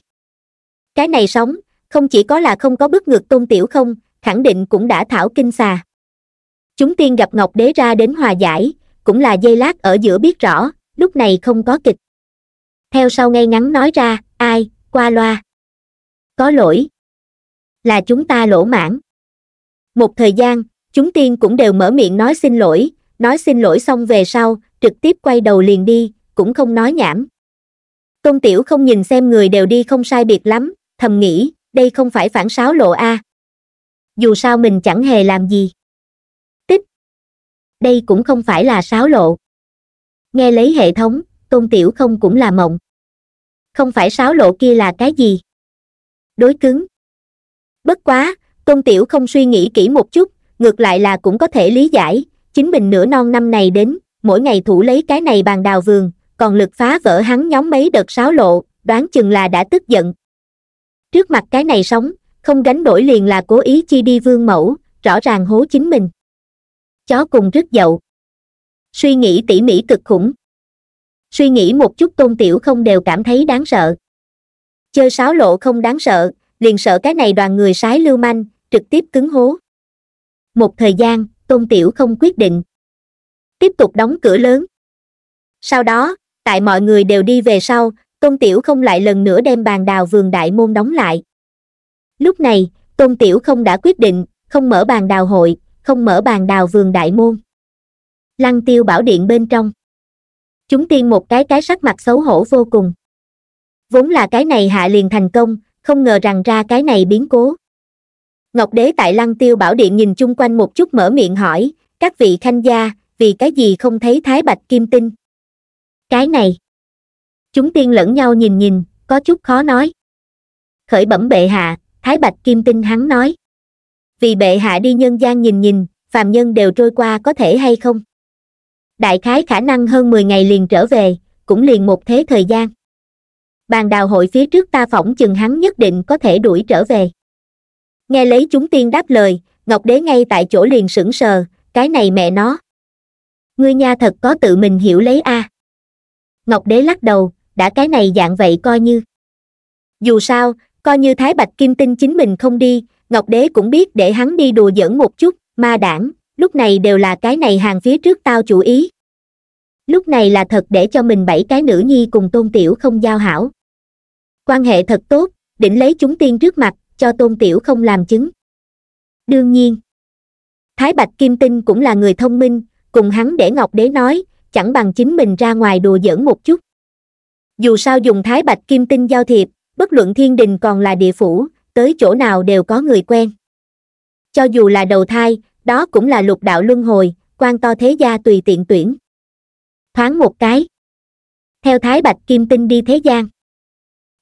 cái này sống không chỉ có là không có bức ngược tôn tiểu không khẳng định cũng đã thảo kinh xà chúng tiên gặp ngọc đế ra đến hòa giải cũng là dây lát ở giữa biết rõ lúc này không có kịch theo sau ngay ngắn nói ra ai qua loa có lỗi là chúng ta lỗ mãn một thời gian chúng tiên cũng đều mở miệng nói xin lỗi nói xin lỗi xong về sau trực tiếp quay đầu liền đi cũng không nói nhảm tôn tiểu không nhìn xem người đều đi không sai biệt lắm thầm nghĩ đây không phải phản sáo lộ a dù sao mình chẳng hề làm gì tích đây cũng không phải là sáo lộ nghe lấy hệ thống tôn tiểu không cũng là mộng không phải sáo lộ kia là cái gì đối cứng bất quá tôn tiểu không suy nghĩ kỹ một chút ngược lại là cũng có thể lý giải chính mình nửa non năm này đến mỗi ngày thủ lấy cái này bàn đào vườn còn lực phá vỡ hắn nhóm mấy đợt sáo lộ đoán chừng là đã tức giận trước mặt cái này sống không gánh đổi liền là cố ý chi đi vương mẫu rõ ràng hố chính mình chó cùng rất dậu suy nghĩ tỉ mỉ cực khủng suy nghĩ một chút tôn tiểu không đều cảm thấy đáng sợ chơi sáo lộ không đáng sợ liền sợ cái này đoàn người sái lưu manh trực tiếp cứng hố một thời gian tôn tiểu không quyết định tiếp tục đóng cửa lớn sau đó tại mọi người đều đi về sau tôn tiểu không lại lần nữa đem bàn đào vườn đại môn đóng lại lúc này tôn tiểu không đã quyết định không mở bàn đào hội không mở bàn đào vườn đại môn lăng tiêu bảo điện bên trong chúng tiên một cái cái sắc mặt xấu hổ vô cùng vốn là cái này hạ liền thành công không ngờ rằng ra cái này biến cố ngọc đế tại lăng tiêu bảo điện nhìn chung quanh một chút mở miệng hỏi các vị khanh gia vì cái gì không thấy thái bạch kim tinh cái này chúng tiên lẫn nhau nhìn nhìn có chút khó nói khởi bẩm bệ hạ thái bạch kim tinh hắn nói vì bệ hạ đi nhân gian nhìn nhìn phàm nhân đều trôi qua có thể hay không đại khái khả năng hơn mười ngày liền trở về cũng liền một thế thời gian bàn đào hội phía trước ta phỏng chừng hắn nhất định có thể đuổi trở về nghe lấy chúng tiên đáp lời ngọc đế ngay tại chỗ liền sững sờ cái này mẹ nó ngươi nha thật có tự mình hiểu lấy a à. ngọc đế lắc đầu đã cái này dạng vậy coi như dù sao coi như thái bạch kim tinh chính mình không đi ngọc đế cũng biết để hắn đi đùa giỡn một chút ma đảng lúc này đều là cái này hàng phía trước tao chủ ý lúc này là thật để cho mình bảy cái nữ nhi cùng tôn tiểu không giao hảo quan hệ thật tốt định lấy chúng tiên trước mặt cho tôn tiểu không làm chứng đương nhiên thái bạch kim tinh cũng là người thông minh cùng hắn để ngọc đế nói chẳng bằng chính mình ra ngoài đùa giỡn một chút dù sao dùng thái bạch kim tinh giao thiệp bất luận thiên đình còn là địa phủ tới chỗ nào đều có người quen cho dù là đầu thai đó cũng là lục đạo luân hồi quan to thế gia tùy tiện tuyển thoáng một cái theo thái bạch kim tinh đi thế gian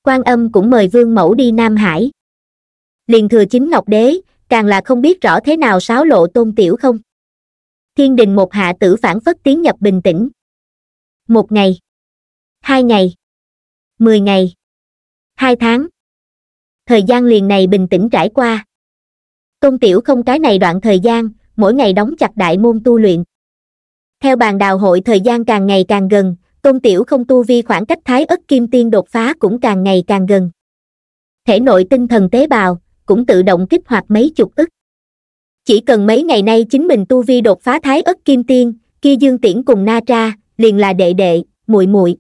quan âm cũng mời vương mẫu đi nam hải liền thừa chính ngọc đế càng là không biết rõ thế nào sáo lộ tôn tiểu không thiên đình một hạ tử phản phất tiến nhập bình tĩnh một ngày hai ngày mười ngày hai tháng thời gian liền này bình tĩnh trải qua tôn tiểu không cái này đoạn thời gian mỗi ngày đóng chặt đại môn tu luyện theo bàn đào hội thời gian càng ngày càng gần tôn tiểu không tu vi khoảng cách thái ất kim tiên đột phá cũng càng ngày càng gần thể nội tinh thần tế bào cũng tự động kích hoạt mấy chục ức chỉ cần mấy ngày nay chính mình tu vi đột phá thái ất kim tiên kia dương tiễn cùng na tra liền là đệ đệ muội muội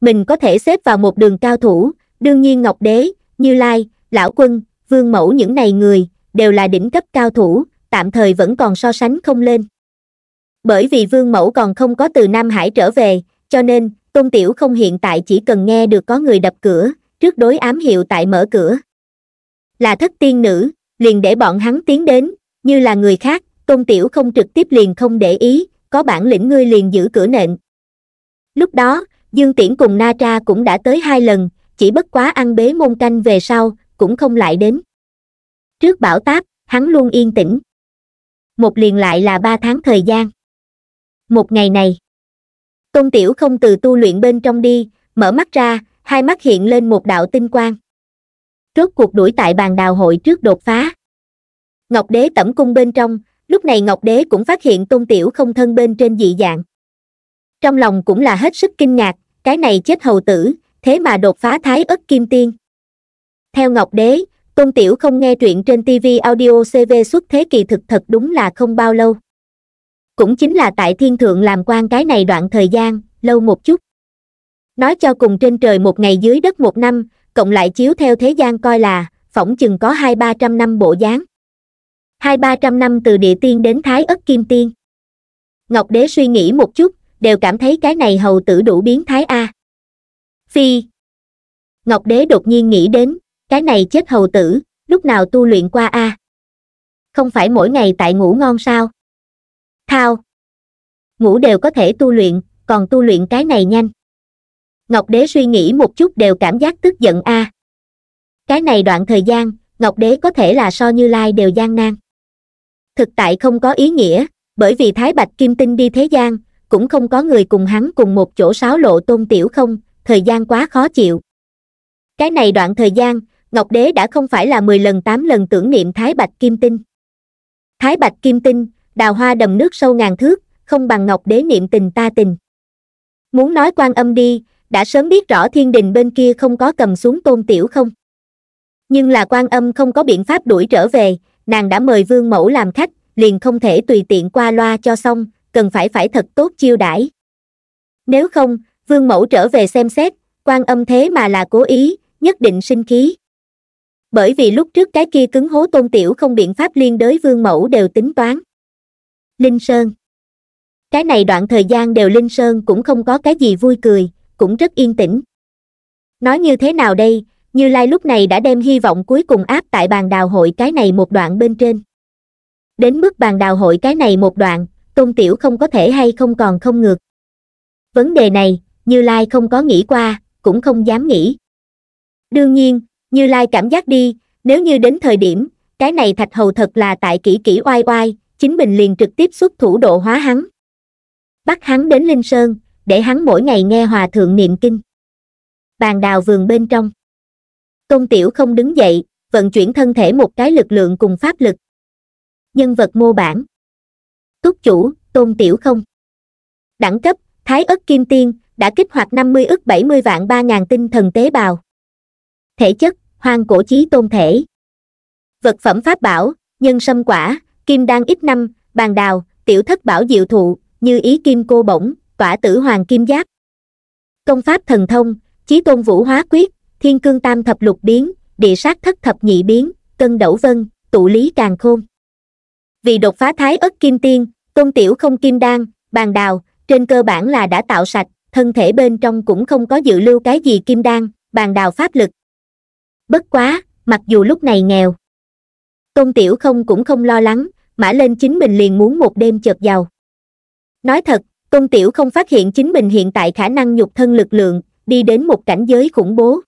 mình có thể xếp vào một đường cao thủ đương nhiên ngọc đế như lai lão quân vương mẫu những này người đều là đỉnh cấp cao thủ tạm thời vẫn còn so sánh không lên bởi vì vương mẫu còn không có từ nam hải trở về cho nên tôn tiểu không hiện tại chỉ cần nghe được có người đập cửa trước đối ám hiệu tại mở cửa là thất tiên nữ liền để bọn hắn tiến đến như là người khác tôn tiểu không trực tiếp liền không để ý có bản lĩnh ngươi liền giữ cửa nện lúc đó dương tiễn cùng na tra cũng đã tới hai lần chỉ bất quá ăn bế môn canh về sau cũng không lại đến trước bão táp hắn luôn yên tĩnh một liền lại là ba tháng thời gian một ngày này tôn tiểu không từ tu luyện bên trong đi mở mắt ra hai mắt hiện lên một đạo tinh quang rốt cuộc đuổi tại bàn đào hội trước đột phá ngọc đế tẩm cung bên trong lúc này ngọc đế cũng phát hiện tôn tiểu không thân bên trên dị dạng trong lòng cũng là hết sức kinh ngạc cái này chết hầu tử thế mà đột phá thái ất kim tiên theo ngọc đế tôn tiểu không nghe truyện trên tv audio cv xuất thế kỳ thực thật đúng là không bao lâu cũng chính là tại thiên thượng làm quan cái này đoạn thời gian lâu một chút nói cho cùng trên trời một ngày dưới đất một năm cộng lại chiếu theo thế gian coi là phỏng chừng có hai ba trăm năm bộ dáng hai ba trăm năm từ địa tiên đến thái ất kim tiên ngọc đế suy nghĩ một chút đều cảm thấy cái này hầu tử đủ biến thái a phi ngọc đế đột nhiên nghĩ đến cái này chết hầu tử lúc nào tu luyện qua a à? không phải mỗi ngày tại ngủ ngon sao thao ngủ đều có thể tu luyện còn tu luyện cái này nhanh ngọc đế suy nghĩ một chút đều cảm giác tức giận a à. cái này đoạn thời gian ngọc đế có thể là so như lai đều gian nan thực tại không có ý nghĩa bởi vì thái bạch kim tinh đi thế gian cũng không có người cùng hắn cùng một chỗ sáo lộ tôn tiểu không thời gian quá khó chịu cái này đoạn thời gian ngọc đế đã không phải là mười lần tám lần tưởng niệm thái bạch kim tinh thái bạch kim tinh đào hoa đầm nước sâu ngàn thước không bằng ngọc đế niệm tình ta tình muốn nói quan âm đi đã sớm biết rõ thiên đình bên kia không có cầm xuống tôn tiểu không nhưng là quan âm không có biện pháp đuổi trở về nàng đã mời vương mẫu làm khách liền không thể tùy tiện qua loa cho xong cần phải phải thật tốt chiêu đãi nếu không vương mẫu trở về xem xét quan âm thế mà là cố ý nhất định sinh khí bởi vì lúc trước cái kia cứng hố tôn tiểu không biện pháp liên đới vương mẫu đều tính toán linh sơn cái này đoạn thời gian đều linh sơn cũng không có cái gì vui cười cũng rất yên tĩnh nói như thế nào đây như lai lúc này đã đem hy vọng cuối cùng áp tại bàn đào hội cái này một đoạn bên trên đến mức bàn đào hội cái này một đoạn tôn tiểu không có thể hay không còn không ngược vấn đề này như lai không có nghĩ qua cũng không dám nghĩ đương nhiên như Lai cảm giác đi, nếu như đến thời điểm, cái này thạch hầu thật là tại kỹ kỹ oai oai, chính mình liền trực tiếp xuất thủ độ hóa hắn. Bắt hắn đến Linh Sơn, để hắn mỗi ngày nghe hòa thượng niệm kinh. Bàn đào vườn bên trong. Công tiểu không đứng dậy, vận chuyển thân thể một cái lực lượng cùng pháp lực. Nhân vật mô bản. Túc chủ, tôn tiểu không. Đẳng cấp, thái ất kim tiên, đã kích hoạt 50 ức 70 vạn 3.000 tinh thần tế bào. Thể chất, hoang cổ chí tôn thể vật phẩm pháp bảo nhân sâm quả kim đan ít năm bàn đào tiểu thất bảo diệu thụ như ý kim cô bổng quả tử hoàng kim giáp công pháp thần thông chí tôn vũ hóa quyết thiên cương tam thập lục biến địa sát thất thập nhị biến cân đẩu vân tụ lý càng khôn vì đột phá thái ất kim tiên tôn tiểu không kim đan bàn đào trên cơ bản là đã tạo sạch thân thể bên trong cũng không có dự lưu cái gì kim đan bàn đào pháp lực bất quá mặc dù lúc này nghèo tôn tiểu không cũng không lo lắng mã lên chính mình liền muốn một đêm chợt giàu nói thật tôn tiểu không phát hiện chính mình hiện tại khả năng nhục thân lực lượng đi đến một cảnh giới khủng bố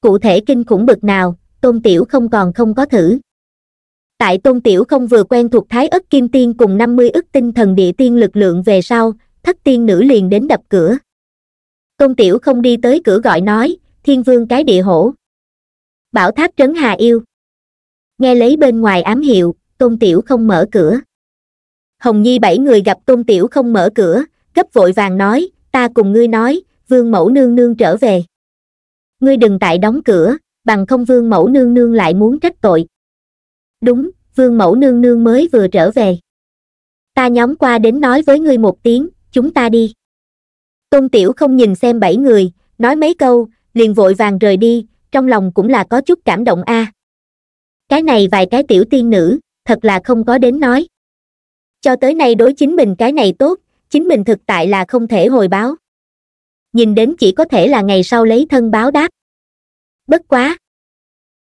cụ thể kinh khủng bực nào tôn tiểu không còn không có thử tại tôn tiểu không vừa quen thuộc thái ức kim tiên cùng năm mươi ức tinh thần địa tiên lực lượng về sau thất tiên nữ liền đến đập cửa tôn tiểu không đi tới cửa gọi nói thiên vương cái địa hổ bảo tháp trấn hà yêu nghe lấy bên ngoài ám hiệu tôn tiểu không mở cửa hồng nhi bảy người gặp tôn tiểu không mở cửa gấp vội vàng nói ta cùng ngươi nói vương mẫu nương nương trở về ngươi đừng tại đóng cửa bằng không vương mẫu nương nương lại muốn trách tội đúng vương mẫu nương nương mới vừa trở về ta nhóm qua đến nói với ngươi một tiếng chúng ta đi tôn tiểu không nhìn xem bảy người nói mấy câu liền vội vàng rời đi trong lòng cũng là có chút cảm động a à. cái này vài cái tiểu tiên nữ thật là không có đến nói cho tới nay đối chính mình cái này tốt chính mình thực tại là không thể hồi báo nhìn đến chỉ có thể là ngày sau lấy thân báo đáp bất quá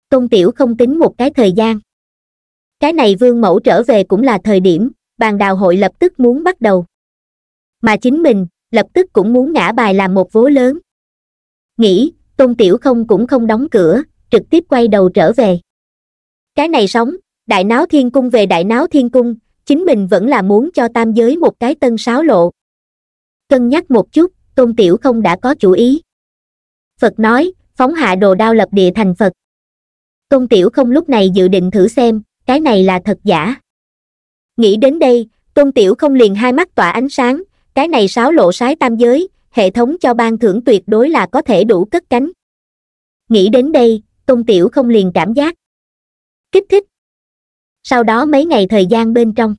công tiểu không tính một cái thời gian cái này vương mẫu trở về cũng là thời điểm bàn đào hội lập tức muốn bắt đầu mà chính mình lập tức cũng muốn ngã bài làm một vố lớn nghĩ tôn tiểu không cũng không đóng cửa trực tiếp quay đầu trở về cái này sống đại náo thiên cung về đại náo thiên cung chính mình vẫn là muốn cho tam giới một cái tân sáo lộ cân nhắc một chút tôn tiểu không đã có chủ ý phật nói phóng hạ đồ đao lập địa thành phật tôn tiểu không lúc này dự định thử xem cái này là thật giả nghĩ đến đây tôn tiểu không liền hai mắt tỏa ánh sáng cái này sáo lộ sái tam giới hệ thống cho ban thưởng tuyệt đối là có thể đủ cất cánh nghĩ đến đây tôn tiểu không liền cảm giác kích thích sau đó mấy ngày thời gian bên trong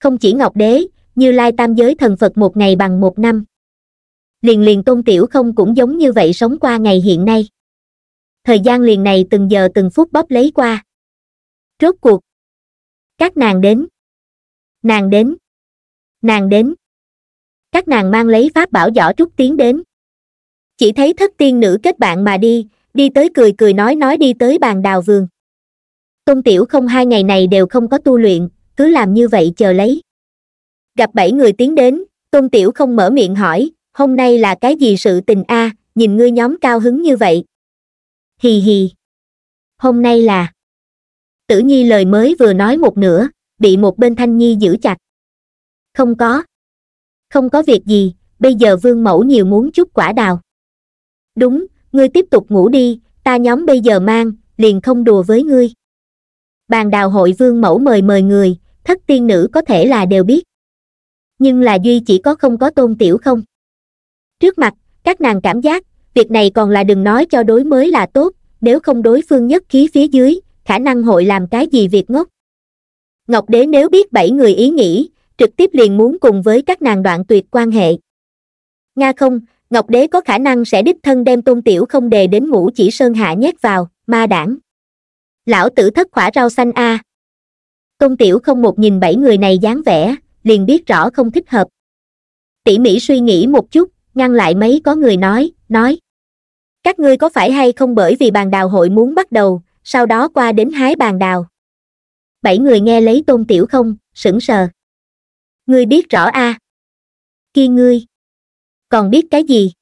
không chỉ ngọc đế như lai tam giới thần phật một ngày bằng một năm liền liền tôn tiểu không cũng giống như vậy sống qua ngày hiện nay thời gian liền này từng giờ từng phút bóp lấy qua rốt cuộc các nàng đến nàng đến nàng đến các nàng mang lấy pháp bảo giỏ trúc tiến đến chỉ thấy thất tiên nữ kết bạn mà đi đi tới cười cười nói nói đi tới bàn đào vườn tôn tiểu không hai ngày này đều không có tu luyện cứ làm như vậy chờ lấy gặp bảy người tiến đến tôn tiểu không mở miệng hỏi hôm nay là cái gì sự tình a nhìn ngươi nhóm cao hứng như vậy hì hì hôm nay là tử nhi lời mới vừa nói một nửa bị một bên thanh nhi giữ chặt không có không có việc gì bây giờ vương mẫu nhiều muốn chút quả đào đúng ngươi tiếp tục ngủ đi ta nhóm bây giờ mang liền không đùa với ngươi bàn đào hội vương mẫu mời mời người thất tiên nữ có thể là đều biết nhưng là duy chỉ có không có tôn tiểu không trước mặt các nàng cảm giác việc này còn là đừng nói cho đối mới là tốt nếu không đối phương nhất khí phía dưới khả năng hội làm cái gì việc ngốc ngọc đế nếu biết bảy người ý nghĩ trực tiếp liền muốn cùng với các nàng đoạn tuyệt quan hệ nga không ngọc đế có khả năng sẽ đích thân đem tôn tiểu không đề đến ngũ chỉ sơn hạ nhét vào ma đảng lão tử thất khỏa rau xanh a tôn tiểu không một nhìn bảy người này dáng vẻ liền biết rõ không thích hợp tỉ mỉ suy nghĩ một chút ngăn lại mấy có người nói nói các ngươi có phải hay không bởi vì bàn đào hội muốn bắt đầu sau đó qua đến hái bàn đào bảy người nghe lấy tôn tiểu không sững sờ ngươi biết rõ a à. kia ngươi còn biết cái gì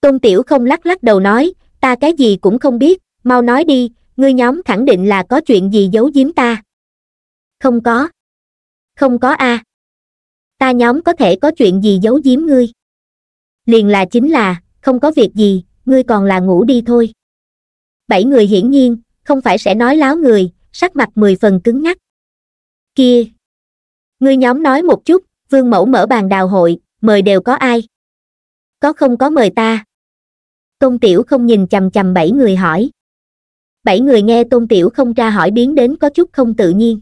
tôn tiểu không lắc lắc đầu nói ta cái gì cũng không biết mau nói đi ngươi nhóm khẳng định là có chuyện gì giấu giếm ta không có không có a à. ta nhóm có thể có chuyện gì giấu giếm ngươi liền là chính là không có việc gì ngươi còn là ngủ đi thôi bảy người hiển nhiên không phải sẽ nói láo người sắc mặt mười phần cứng nhắc. kia ngươi nhóm nói một chút vương mẫu mở bàn đào hội mời đều có ai có không có mời ta tôn tiểu không nhìn chằm chằm bảy người hỏi bảy người nghe tôn tiểu không tra hỏi biến đến có chút không tự nhiên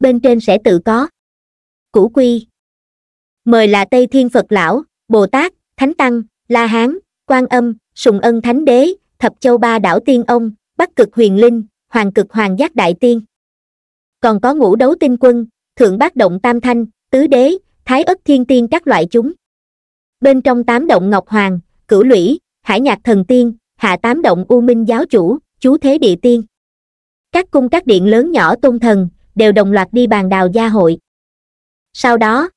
bên trên sẽ tự có củ quy mời là tây thiên phật lão bồ tát thánh tăng la hán quan âm sùng ân thánh đế thập châu ba đảo tiên ông bắc cực huyền linh hoàng cực hoàng giác đại tiên còn có ngũ đấu tinh quân thượng bát động tam thanh tứ đế thái ất thiên tiên các loại chúng bên trong tám động ngọc hoàng cửu lũy hải nhạc thần tiên hạ tám động u minh giáo chủ chú thế địa tiên các cung các điện lớn nhỏ tôn thần đều đồng loạt đi bàn đào gia hội sau đó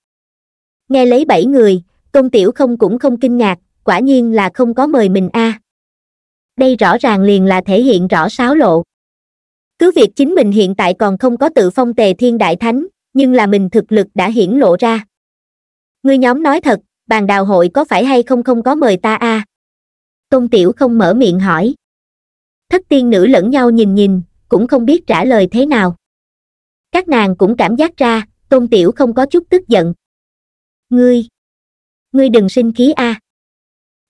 nghe lấy bảy người tôn tiểu không cũng không kinh ngạc quả nhiên là không có mời mình a à. đây rõ ràng liền là thể hiện rõ sáo lộ cứ việc chính mình hiện tại còn không có tự phong tề thiên đại thánh nhưng là mình thực lực đã hiển lộ ra ngươi nhóm nói thật bàn đào hội có phải hay không không có mời ta a à? tôn tiểu không mở miệng hỏi thất tiên nữ lẫn nhau nhìn nhìn cũng không biết trả lời thế nào các nàng cũng cảm giác ra tôn tiểu không có chút tức giận ngươi ngươi đừng sinh khí a à.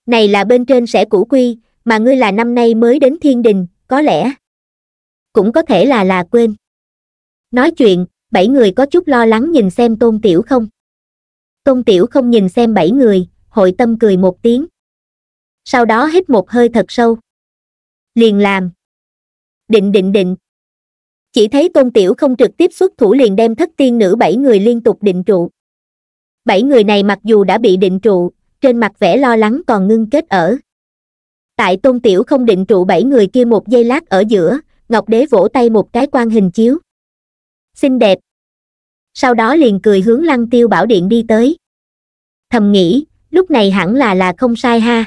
này là bên trên sẽ cũ quy mà ngươi là năm nay mới đến thiên đình có lẽ cũng có thể là là quên nói chuyện bảy người có chút lo lắng nhìn xem tôn tiểu không tôn tiểu không nhìn xem bảy người hội tâm cười một tiếng sau đó hít một hơi thật sâu liền làm định định định chỉ thấy tôn tiểu không trực tiếp xuất thủ liền đem thất tiên nữ bảy người liên tục định trụ bảy người này mặc dù đã bị định trụ trên mặt vẻ lo lắng còn ngưng kết ở tại tôn tiểu không định trụ bảy người kia một giây lát ở giữa ngọc đế vỗ tay một cái quan hình chiếu xinh đẹp sau đó liền cười hướng lăng tiêu bảo điện đi tới thầm nghĩ lúc này hẳn là là không sai ha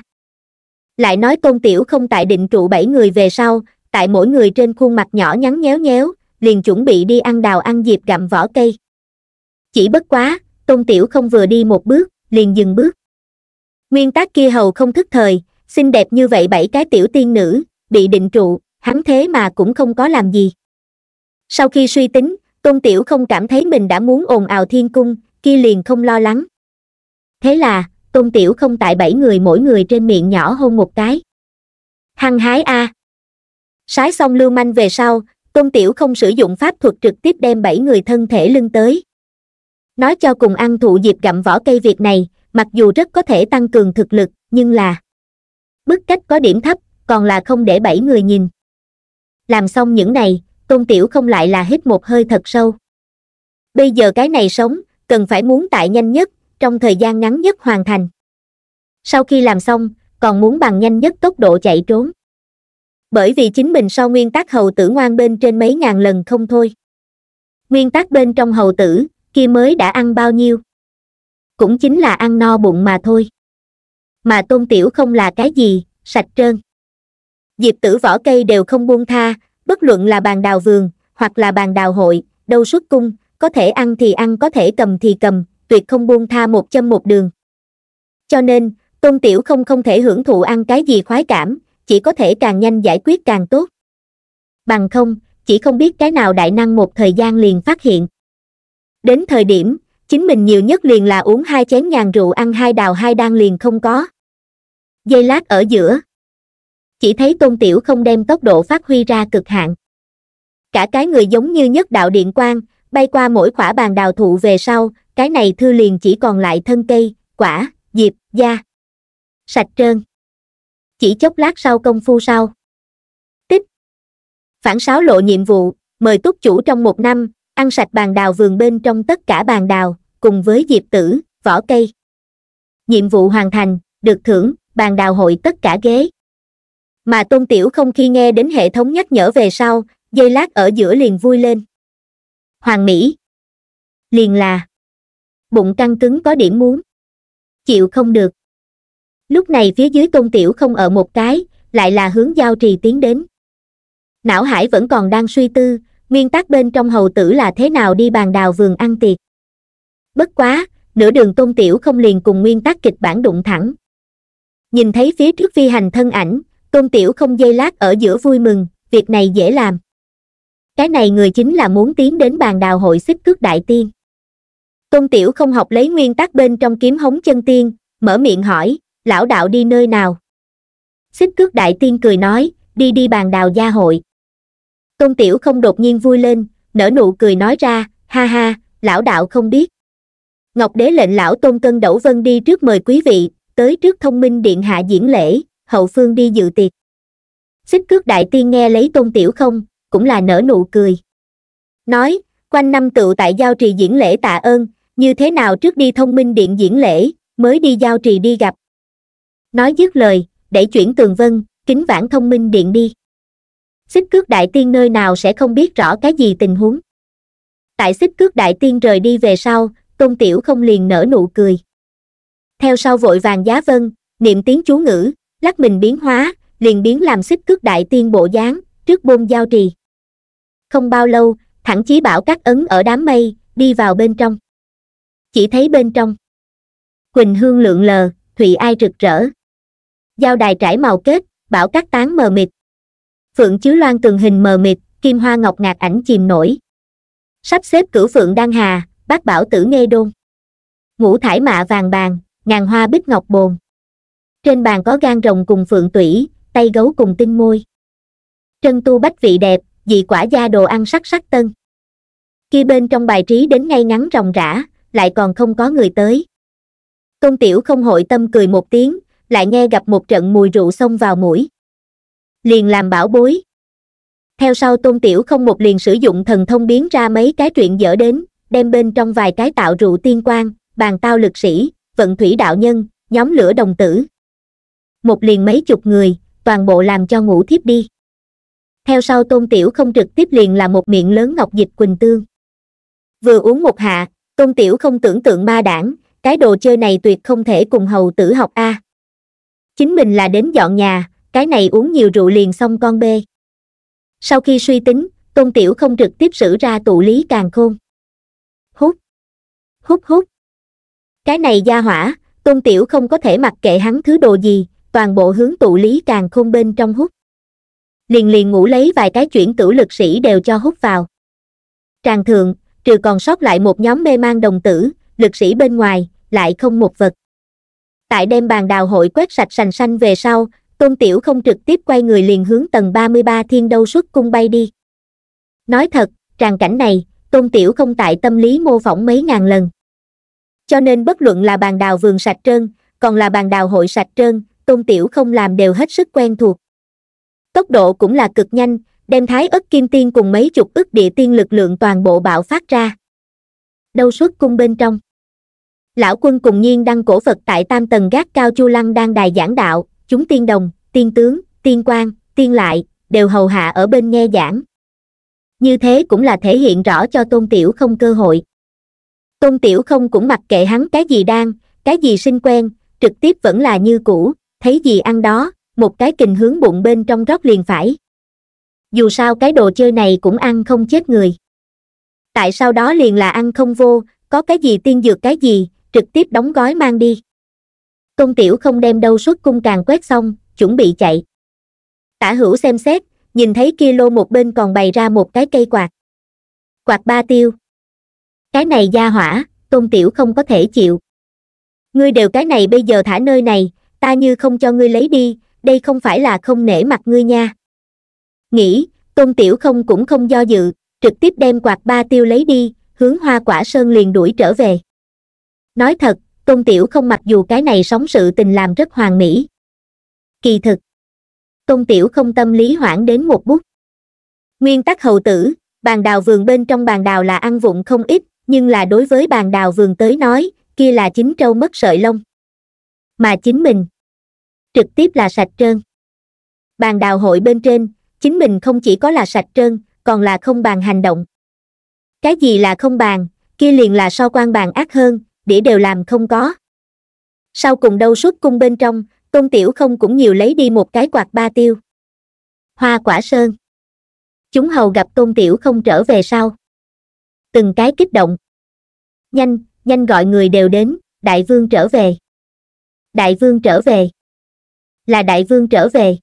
lại nói tôn tiểu không tại định trụ bảy người về sau tại mỗi người trên khuôn mặt nhỏ nhắn nhéo nhéo liền chuẩn bị đi ăn đào ăn dịp gặm vỏ cây chỉ bất quá tôn tiểu không vừa đi một bước liền dừng bước nguyên tắc kia hầu không thức thời xinh đẹp như vậy bảy cái tiểu tiên nữ bị định trụ hắn thế mà cũng không có làm gì sau khi suy tính tôn tiểu không cảm thấy mình đã muốn ồn ào thiên cung kia liền không lo lắng thế là tôn tiểu không tại bảy người mỗi người trên miệng nhỏ hôn một cái hăng hái a à. sái xong lưu manh về sau tôn tiểu không sử dụng pháp thuật trực tiếp đem bảy người thân thể lưng tới nói cho cùng ăn thụ dịp gặm vỏ cây việc này mặc dù rất có thể tăng cường thực lực nhưng là bức cách có điểm thấp còn là không để bảy người nhìn làm xong những này tôn tiểu không lại là hít một hơi thật sâu bây giờ cái này sống cần phải muốn tại nhanh nhất trong thời gian ngắn nhất hoàn thành sau khi làm xong còn muốn bằng nhanh nhất tốc độ chạy trốn bởi vì chính mình so nguyên tắc hầu tử ngoan bên trên mấy ngàn lần không thôi nguyên tắc bên trong hầu tử kia mới đã ăn bao nhiêu cũng chính là ăn no bụng mà thôi mà tôn tiểu không là cái gì sạch trơn diệp tử vỏ cây đều không buông tha bất luận là bàn đào vườn, hoặc là bàn đào hội, đâu xuất cung, có thể ăn thì ăn có thể cầm thì cầm, tuyệt không buông tha một châm một đường. Cho nên, Tôn Tiểu không không thể hưởng thụ ăn cái gì khoái cảm, chỉ có thể càng nhanh giải quyết càng tốt. Bằng không, chỉ không biết cái nào đại năng một thời gian liền phát hiện. Đến thời điểm, chính mình nhiều nhất liền là uống hai chén nhàn rượu ăn hai đào hai đan liền không có. Dây lát ở giữa, chỉ thấy tôn tiểu không đem tốc độ phát huy ra cực hạn cả cái người giống như nhất đạo điện quang bay qua mỗi khỏa bàn đào thụ về sau cái này thư liền chỉ còn lại thân cây quả diệp da sạch trơn chỉ chốc lát sau công phu sau tích phản sáo lộ nhiệm vụ mời túc chủ trong một năm ăn sạch bàn đào vườn bên trong tất cả bàn đào cùng với diệp tử vỏ cây nhiệm vụ hoàn thành được thưởng bàn đào hội tất cả ghế mà tôn tiểu không khi nghe đến hệ thống nhắc nhở về sau giây lát ở giữa liền vui lên hoàng mỹ liền là bụng căng cứng có điểm muốn chịu không được lúc này phía dưới tôn tiểu không ở một cái lại là hướng giao trì tiến đến não hải vẫn còn đang suy tư nguyên tắc bên trong hầu tử là thế nào đi bàn đào vườn ăn tiệc bất quá nửa đường tôn tiểu không liền cùng nguyên tắc kịch bản đụng thẳng nhìn thấy phía trước phi hành thân ảnh tôn tiểu không dây lát ở giữa vui mừng việc này dễ làm cái này người chính là muốn tiến đến bàn đào hội xích cước đại tiên tôn tiểu không học lấy nguyên tắc bên trong kiếm hống chân tiên mở miệng hỏi lão đạo đi nơi nào xích cước đại tiên cười nói đi đi bàn đào gia hội tôn tiểu không đột nhiên vui lên nở nụ cười nói ra ha ha lão đạo không biết ngọc đế lệnh lão tôn cân đẩu vân đi trước mời quý vị tới trước thông minh điện hạ diễn lễ hậu phương đi dự tiệc. Xích cước đại tiên nghe lấy tôn tiểu không, cũng là nở nụ cười. Nói, quanh năm tựu tại giao trì diễn lễ tạ ơn, như thế nào trước đi thông minh điện diễn lễ, mới đi giao trì đi gặp. Nói dứt lời, để chuyển tường vân, kính vãn thông minh điện đi. Xích cước đại tiên nơi nào sẽ không biết rõ cái gì tình huống. Tại xích cước đại tiên rời đi về sau, tôn tiểu không liền nở nụ cười. Theo sau vội vàng giá vân, niệm tiếng chú ngữ, lắc mình biến hóa liền biến làm xích cước đại tiên bộ dáng trước bôn giao trì không bao lâu thẳng chí bảo các ấn ở đám mây đi vào bên trong chỉ thấy bên trong quỳnh hương lượng lờ thủy ai rực rỡ giao đài trải màu kết bảo các tán mờ mịt phượng chứa loan tường hình mờ mịt kim hoa ngọc ngạt ảnh chìm nổi sắp xếp cửu phượng đan hà bác bảo tử nghe đôn ngũ thải mạ vàng bàn ngàn hoa bích ngọc bồn trên bàn có gan rồng cùng phượng tủy tay gấu cùng tinh môi trân tu bách vị đẹp dị quả da đồ ăn sắc sắc tân kia bên trong bài trí đến ngay ngắn rồng rã lại còn không có người tới Tôn tiểu không hội tâm cười một tiếng lại nghe gặp một trận mùi rượu xông vào mũi liền làm bảo bối theo sau tôn tiểu không một liền sử dụng thần thông biến ra mấy cái chuyện dở đến đem bên trong vài cái tạo rượu tiên quan bàn tao lực sĩ vận thủy đạo nhân nhóm lửa đồng tử một liền mấy chục người toàn bộ làm cho ngủ thiếp đi theo sau tôn tiểu không trực tiếp liền là một miệng lớn ngọc dịch quỳnh tương vừa uống một hạ tôn tiểu không tưởng tượng ma đảng cái đồ chơi này tuyệt không thể cùng hầu tử học a chính mình là đến dọn nhà cái này uống nhiều rượu liền xong con bê sau khi suy tính tôn tiểu không trực tiếp sử ra tụ lý càng khôn hút hút hút cái này gia hỏa tôn tiểu không có thể mặc kệ hắn thứ đồ gì toàn bộ hướng tụ lý càng khôn bên trong hút liền liền ngủ lấy vài cái chuyển tử lực sĩ đều cho hút vào tràng thượng trừ còn sót lại một nhóm mê mang đồng tử lực sĩ bên ngoài lại không một vật tại đem bàn đào hội quét sạch sành xanh về sau tôn tiểu không trực tiếp quay người liền hướng tầng 33 thiên đâu xuất cung bay đi nói thật tràng cảnh này tôn tiểu không tại tâm lý mô phỏng mấy ngàn lần cho nên bất luận là bàn đào vườn sạch trơn còn là bàn đào hội sạch trơn tôn tiểu không làm đều hết sức quen thuộc tốc độ cũng là cực nhanh đem thái ất kim tiên cùng mấy chục ức địa tiên lực lượng toàn bộ bạo phát ra đâu suốt cung bên trong lão quân cùng nhiên đăng cổ phật tại tam tầng gác cao chu lăng đang đài giảng đạo chúng tiên đồng tiên tướng tiên quan tiên lại đều hầu hạ ở bên nghe giảng như thế cũng là thể hiện rõ cho tôn tiểu không cơ hội tôn tiểu không cũng mặc kệ hắn cái gì đang cái gì sinh quen trực tiếp vẫn là như cũ thấy gì ăn đó một cái kình hướng bụng bên trong rót liền phải dù sao cái đồ chơi này cũng ăn không chết người tại sao đó liền là ăn không vô có cái gì tiên dược cái gì trực tiếp đóng gói mang đi tôn tiểu không đem đâu suốt cung càng quét xong chuẩn bị chạy tả hữu xem xét nhìn thấy kia lô một bên còn bày ra một cái cây quạt quạt ba tiêu cái này gia hỏa tôn tiểu không có thể chịu ngươi đều cái này bây giờ thả nơi này ta như không cho ngươi lấy đi đây không phải là không nể mặt ngươi nha nghĩ tôn tiểu không cũng không do dự trực tiếp đem quạt ba tiêu lấy đi hướng hoa quả sơn liền đuổi trở về nói thật tôn tiểu không mặc dù cái này sóng sự tình làm rất hoàn mỹ kỳ thực tôn tiểu không tâm lý hoãn đến một bút nguyên tắc hậu tử bàn đào vườn bên trong bàn đào là ăn vụng không ít nhưng là đối với bàn đào vườn tới nói kia là chính trâu mất sợi lông mà chính mình trực tiếp là sạch trơn bàn đào hội bên trên chính mình không chỉ có là sạch trơn còn là không bàn hành động cái gì là không bàn kia liền là so quan bàn ác hơn để đều làm không có sau cùng đâu suốt cung bên trong tôn tiểu không cũng nhiều lấy đi một cái quạt ba tiêu hoa quả sơn chúng hầu gặp tôn tiểu không trở về sau từng cái kích động nhanh nhanh gọi người đều đến đại vương trở về đại vương trở về là đại vương trở về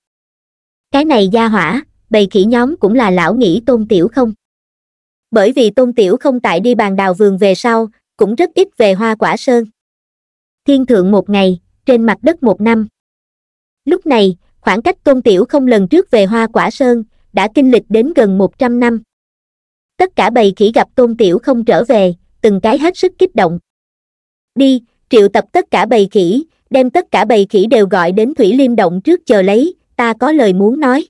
cái này gia hỏa bầy khỉ nhóm cũng là lão nghĩ tôn tiểu không bởi vì tôn tiểu không tại đi bàn đào vườn về sau cũng rất ít về hoa quả sơn thiên thượng một ngày trên mặt đất một năm lúc này khoảng cách tôn tiểu không lần trước về hoa quả sơn đã kinh lịch đến gần một trăm năm tất cả bầy khỉ gặp tôn tiểu không trở về từng cái hết sức kích động đi triệu tập tất cả bầy khỉ đem tất cả bầy khỉ đều gọi đến thủy liêm động trước chờ lấy ta có lời muốn nói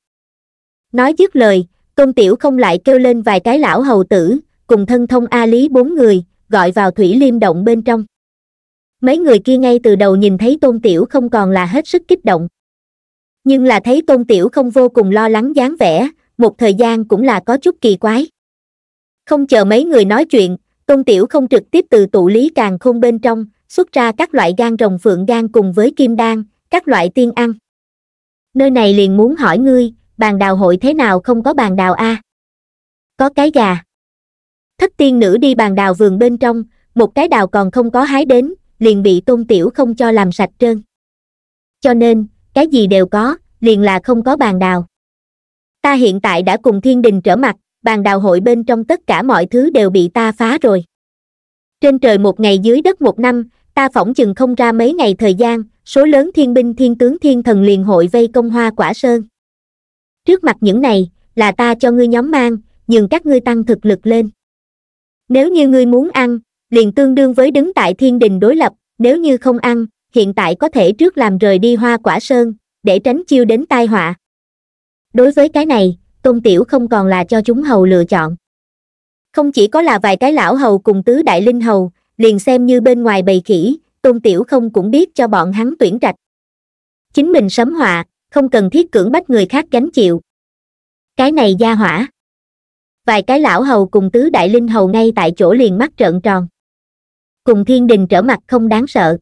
nói dứt lời tôn tiểu không lại kêu lên vài cái lão hầu tử cùng thân thông a lý bốn người gọi vào thủy liêm động bên trong mấy người kia ngay từ đầu nhìn thấy tôn tiểu không còn là hết sức kích động nhưng là thấy tôn tiểu không vô cùng lo lắng dáng vẻ một thời gian cũng là có chút kỳ quái không chờ mấy người nói chuyện tôn tiểu không trực tiếp từ tụ lý càng khôn bên trong xuất ra các loại gan rồng phượng gan cùng với kim đan, các loại tiên ăn. Nơi này liền muốn hỏi ngươi, bàn đào hội thế nào không có bàn đào a? Có cái gà. Thất tiên nữ đi bàn đào vườn bên trong, một cái đào còn không có hái đến, liền bị tôn tiểu không cho làm sạch trơn. Cho nên, cái gì đều có, liền là không có bàn đào. Ta hiện tại đã cùng thiên đình trở mặt, bàn đào hội bên trong tất cả mọi thứ đều bị ta phá rồi. Trên trời một ngày dưới đất một năm, ta phỏng chừng không ra mấy ngày thời gian số lớn thiên binh thiên tướng thiên thần liền hội vây công hoa quả sơn trước mặt những này là ta cho ngươi nhóm mang nhưng các ngươi tăng thực lực lên nếu như ngươi muốn ăn liền tương đương với đứng tại thiên đình đối lập nếu như không ăn hiện tại có thể trước làm rời đi hoa quả sơn để tránh chiêu đến tai họa đối với cái này tôn tiểu không còn là cho chúng hầu lựa chọn không chỉ có là vài cái lão hầu cùng tứ đại linh hầu liền xem như bên ngoài bầy khỉ tôn tiểu không cũng biết cho bọn hắn tuyển trạch chính mình sấm họa không cần thiết cưỡng bắt người khác gánh chịu cái này gia hỏa vài cái lão hầu cùng tứ đại linh hầu ngay tại chỗ liền mắt trợn tròn cùng thiên đình trở mặt không đáng sợ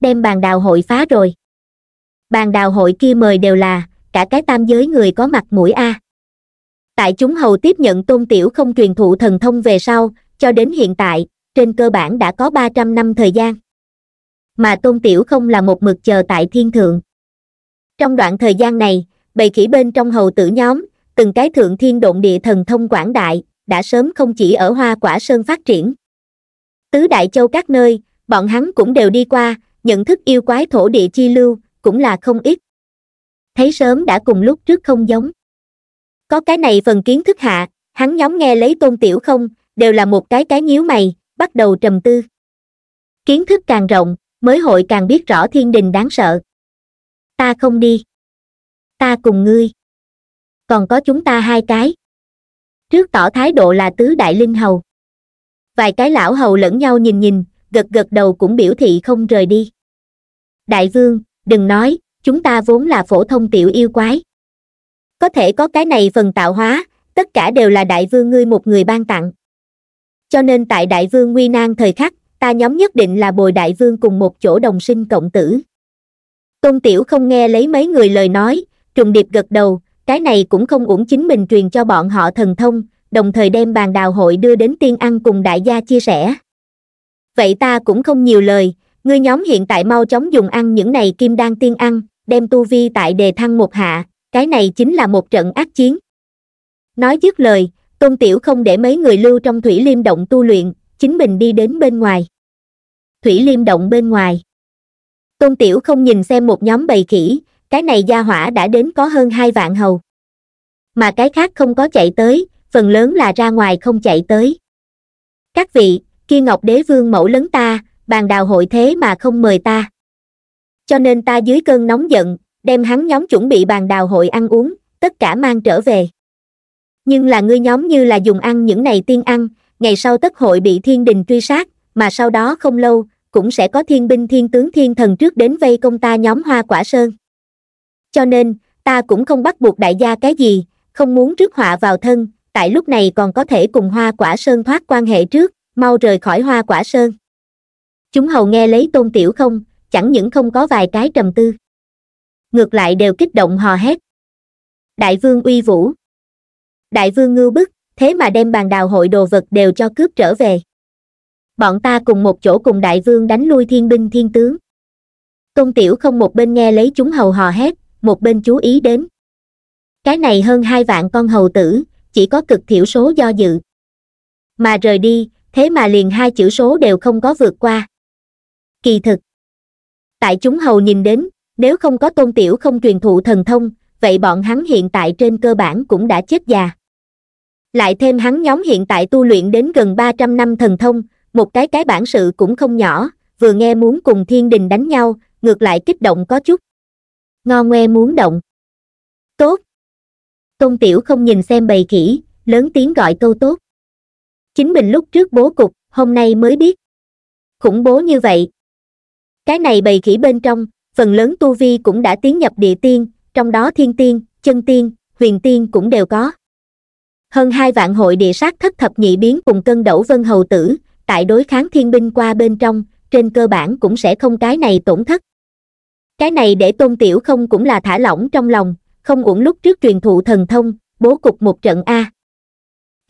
đem bàn đào hội phá rồi bàn đào hội kia mời đều là cả cái tam giới người có mặt mũi a tại chúng hầu tiếp nhận tôn tiểu không truyền thụ thần thông về sau cho đến hiện tại trên cơ bản đã có ba trăm năm thời gian mà tôn tiểu không là một mực chờ tại thiên thượng trong đoạn thời gian này bầy khỉ bên trong hầu tử nhóm từng cái thượng thiên động địa thần thông quảng đại đã sớm không chỉ ở hoa quả sơn phát triển tứ đại châu các nơi bọn hắn cũng đều đi qua nhận thức yêu quái thổ địa chi lưu cũng là không ít thấy sớm đã cùng lúc trước không giống có cái này phần kiến thức hạ hắn nhóm nghe lấy tôn tiểu không đều là một cái cái nhíu mày bắt đầu trầm tư kiến thức càng rộng mới hội càng biết rõ thiên đình đáng sợ ta không đi ta cùng ngươi còn có chúng ta hai cái trước tỏ thái độ là tứ đại linh hầu vài cái lão hầu lẫn nhau nhìn nhìn gật gật đầu cũng biểu thị không rời đi đại vương đừng nói chúng ta vốn là phổ thông tiểu yêu quái có thể có cái này phần tạo hóa tất cả đều là đại vương ngươi một người ban tặng cho nên tại đại vương nguy nan thời khắc ta nhóm nhất định là bồi đại vương cùng một chỗ đồng sinh cộng tử tôn tiểu không nghe lấy mấy người lời nói trùng điệp gật đầu cái này cũng không uổng chính mình truyền cho bọn họ thần thông đồng thời đem bàn đào hội đưa đến tiên ăn cùng đại gia chia sẻ vậy ta cũng không nhiều lời ngươi nhóm hiện tại mau chóng dùng ăn những này kim đan tiên ăn đem tu vi tại đề thăng một hạ cái này chính là một trận ác chiến nói dứt lời tôn tiểu không để mấy người lưu trong thủy liêm động tu luyện chính mình đi đến bên ngoài thủy liêm động bên ngoài tôn tiểu không nhìn xem một nhóm bầy khỉ cái này gia hỏa đã đến có hơn hai vạn hầu mà cái khác không có chạy tới phần lớn là ra ngoài không chạy tới các vị kia ngọc đế vương mẫu lớn ta bàn đào hội thế mà không mời ta cho nên ta dưới cơn nóng giận đem hắn nhóm chuẩn bị bàn đào hội ăn uống tất cả mang trở về nhưng là ngươi nhóm như là dùng ăn những này tiên ăn ngày sau tất hội bị thiên đình truy sát mà sau đó không lâu cũng sẽ có thiên binh thiên tướng thiên thần trước đến vây công ta nhóm hoa quả sơn cho nên ta cũng không bắt buộc đại gia cái gì không muốn trước họa vào thân tại lúc này còn có thể cùng hoa quả sơn thoát quan hệ trước mau rời khỏi hoa quả sơn chúng hầu nghe lấy tôn tiểu không chẳng những không có vài cái trầm tư ngược lại đều kích động hò hét đại vương uy vũ đại vương ngưu bức thế mà đem bàn đào hội đồ vật đều cho cướp trở về bọn ta cùng một chỗ cùng đại vương đánh lui thiên binh thiên tướng tôn tiểu không một bên nghe lấy chúng hầu hò hét một bên chú ý đến cái này hơn hai vạn con hầu tử chỉ có cực thiểu số do dự mà rời đi thế mà liền hai chữ số đều không có vượt qua kỳ thực tại chúng hầu nhìn đến nếu không có tôn tiểu không truyền thụ thần thông vậy bọn hắn hiện tại trên cơ bản cũng đã chết già lại thêm hắn nhóm hiện tại tu luyện đến gần ba trăm năm thần thông một cái cái bản sự cũng không nhỏ vừa nghe muốn cùng thiên đình đánh nhau ngược lại kích động có chút ngo ngoe muốn động tốt công tiểu không nhìn xem bầy khỉ lớn tiếng gọi câu tốt chính mình lúc trước bố cục hôm nay mới biết khủng bố như vậy cái này bầy khỉ bên trong phần lớn tu vi cũng đã tiến nhập địa tiên trong đó thiên tiên chân tiên huyền tiên cũng đều có hơn hai vạn hội địa sát thất thập nhị biến cùng cân đẩu vân hầu tử tại đối kháng thiên binh qua bên trong trên cơ bản cũng sẽ không cái này tổn thất cái này để tôn tiểu không cũng là thả lỏng trong lòng không uổng lúc trước truyền thụ thần thông bố cục một trận a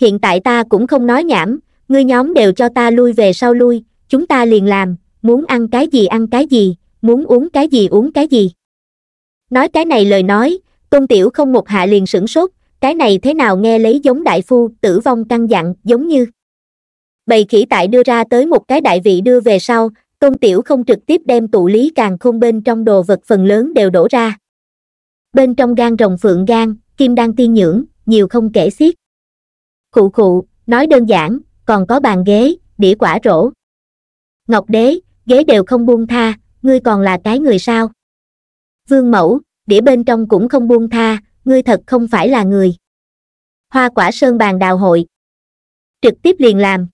hiện tại ta cũng không nói nhảm ngươi nhóm đều cho ta lui về sau lui chúng ta liền làm muốn ăn cái gì ăn cái gì muốn uống cái gì uống cái gì nói cái này lời nói tôn tiểu không một hạ liền sửng sốt cái này thế nào nghe lấy giống đại phu tử vong căn dặn giống như bầy khỉ tại đưa ra tới một cái đại vị đưa về sau tôn tiểu không trực tiếp đem tụ lý càng khôn bên trong đồ vật phần lớn đều đổ ra bên trong gan rồng phượng gan kim đan tiên nhưỡng nhiều không kể xiết khụ khụ nói đơn giản còn có bàn ghế đĩa quả rổ ngọc đế ghế đều không buông tha ngươi còn là cái người sao vương mẫu đĩa bên trong cũng không buông tha ngươi thật không phải là người hoa quả sơn bàn đào hội trực tiếp liền làm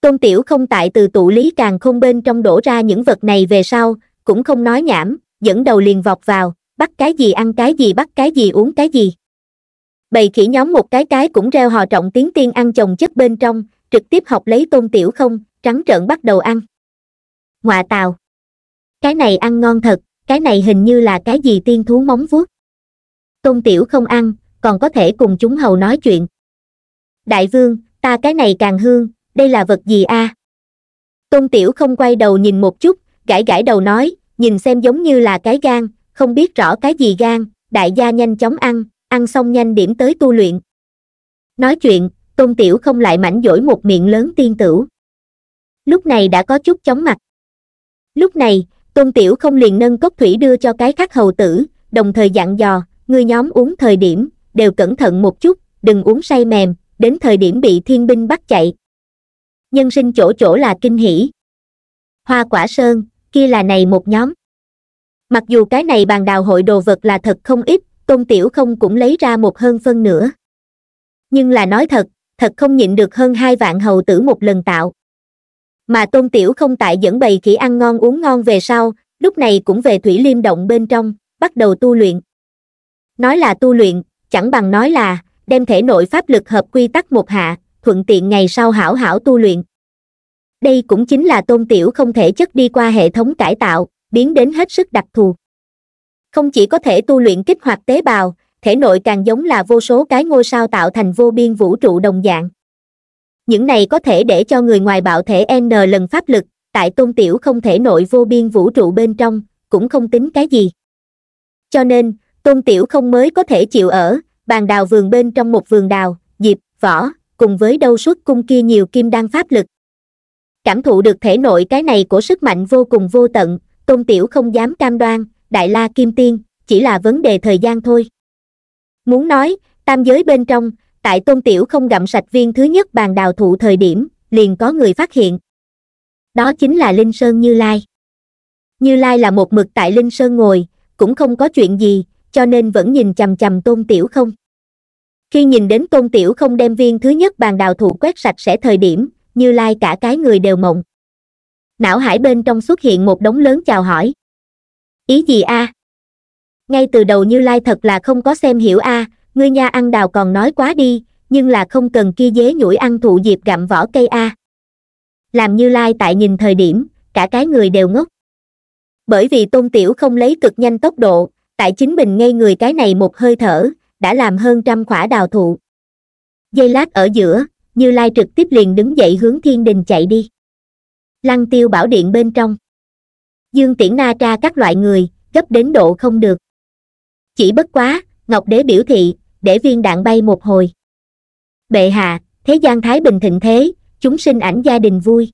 tôn tiểu không tại từ tụ lý càng không bên trong đổ ra những vật này về sau cũng không nói nhảm dẫn đầu liền vọt vào bắt cái gì ăn cái gì bắt cái gì uống cái gì bầy khỉ nhóm một cái cái cũng reo hò trọng tiếng tiên ăn chồng chất bên trong trực tiếp học lấy tôn tiểu không trắng trợn bắt đầu ăn ngoạ tào cái này ăn ngon thật cái này hình như là cái gì tiên thú móng vuốt tôn tiểu không ăn còn có thể cùng chúng hầu nói chuyện đại vương ta cái này càng hương đây là vật gì a à? tôn tiểu không quay đầu nhìn một chút gãi gãi đầu nói nhìn xem giống như là cái gan không biết rõ cái gì gan đại gia nhanh chóng ăn ăn xong nhanh điểm tới tu luyện nói chuyện tôn tiểu không lại mảnh dỗi một miệng lớn tiên tử. lúc này đã có chút chóng mặt lúc này tôn tiểu không liền nâng cốc thủy đưa cho cái khắc hầu tử đồng thời dặn dò ngươi nhóm uống thời điểm, đều cẩn thận một chút, đừng uống say mềm, đến thời điểm bị thiên binh bắt chạy. Nhân sinh chỗ chỗ là kinh hỷ. Hoa quả sơn, kia là này một nhóm. Mặc dù cái này bàn đào hội đồ vật là thật không ít, tôn tiểu không cũng lấy ra một hơn phân nữa. Nhưng là nói thật, thật không nhịn được hơn hai vạn hầu tử một lần tạo. Mà tôn tiểu không tại dẫn bày khỉ ăn ngon uống ngon về sau, lúc này cũng về thủy liêm động bên trong, bắt đầu tu luyện nói là tu luyện chẳng bằng nói là đem thể nội pháp lực hợp quy tắc một hạ thuận tiện ngày sau hảo hảo tu luyện đây cũng chính là tôn tiểu không thể chất đi qua hệ thống cải tạo biến đến hết sức đặc thù không chỉ có thể tu luyện kích hoạt tế bào thể nội càng giống là vô số cái ngôi sao tạo thành vô biên vũ trụ đồng dạng những này có thể để cho người ngoài bạo thể n lần pháp lực tại tôn tiểu không thể nội vô biên vũ trụ bên trong cũng không tính cái gì cho nên tôn tiểu không mới có thể chịu ở bàn đào vườn bên trong một vườn đào diệp võ cùng với đâu suốt cung kia nhiều kim đan pháp lực cảm thụ được thể nội cái này của sức mạnh vô cùng vô tận tôn tiểu không dám cam đoan đại la kim tiên chỉ là vấn đề thời gian thôi muốn nói tam giới bên trong tại tôn tiểu không gặm sạch viên thứ nhất bàn đào thụ thời điểm liền có người phát hiện đó chính là linh sơn như lai như lai là một mực tại linh sơn ngồi cũng không có chuyện gì cho nên vẫn nhìn chằm chằm tôn tiểu không khi nhìn đến tôn tiểu không đem viên thứ nhất bàn đào thụ quét sạch sẽ thời điểm như lai cả cái người đều mộng não hải bên trong xuất hiện một đống lớn chào hỏi ý gì a à? ngay từ đầu như lai thật là không có xem hiểu a à, ngươi nha ăn đào còn nói quá đi nhưng là không cần kia dế nhủi ăn thụ diệp gặm vỏ cây a à. làm như lai tại nhìn thời điểm cả cái người đều ngốc bởi vì tôn tiểu không lấy cực nhanh tốc độ tại chính mình ngay người cái này một hơi thở đã làm hơn trăm khỏa đào thụ dây lát ở giữa như lai trực tiếp liền đứng dậy hướng thiên đình chạy đi lăng tiêu bảo điện bên trong dương tiễn na tra các loại người gấp đến độ không được chỉ bất quá ngọc đế biểu thị để viên đạn bay một hồi bệ hạ thế gian thái bình thịnh thế chúng sinh ảnh gia đình vui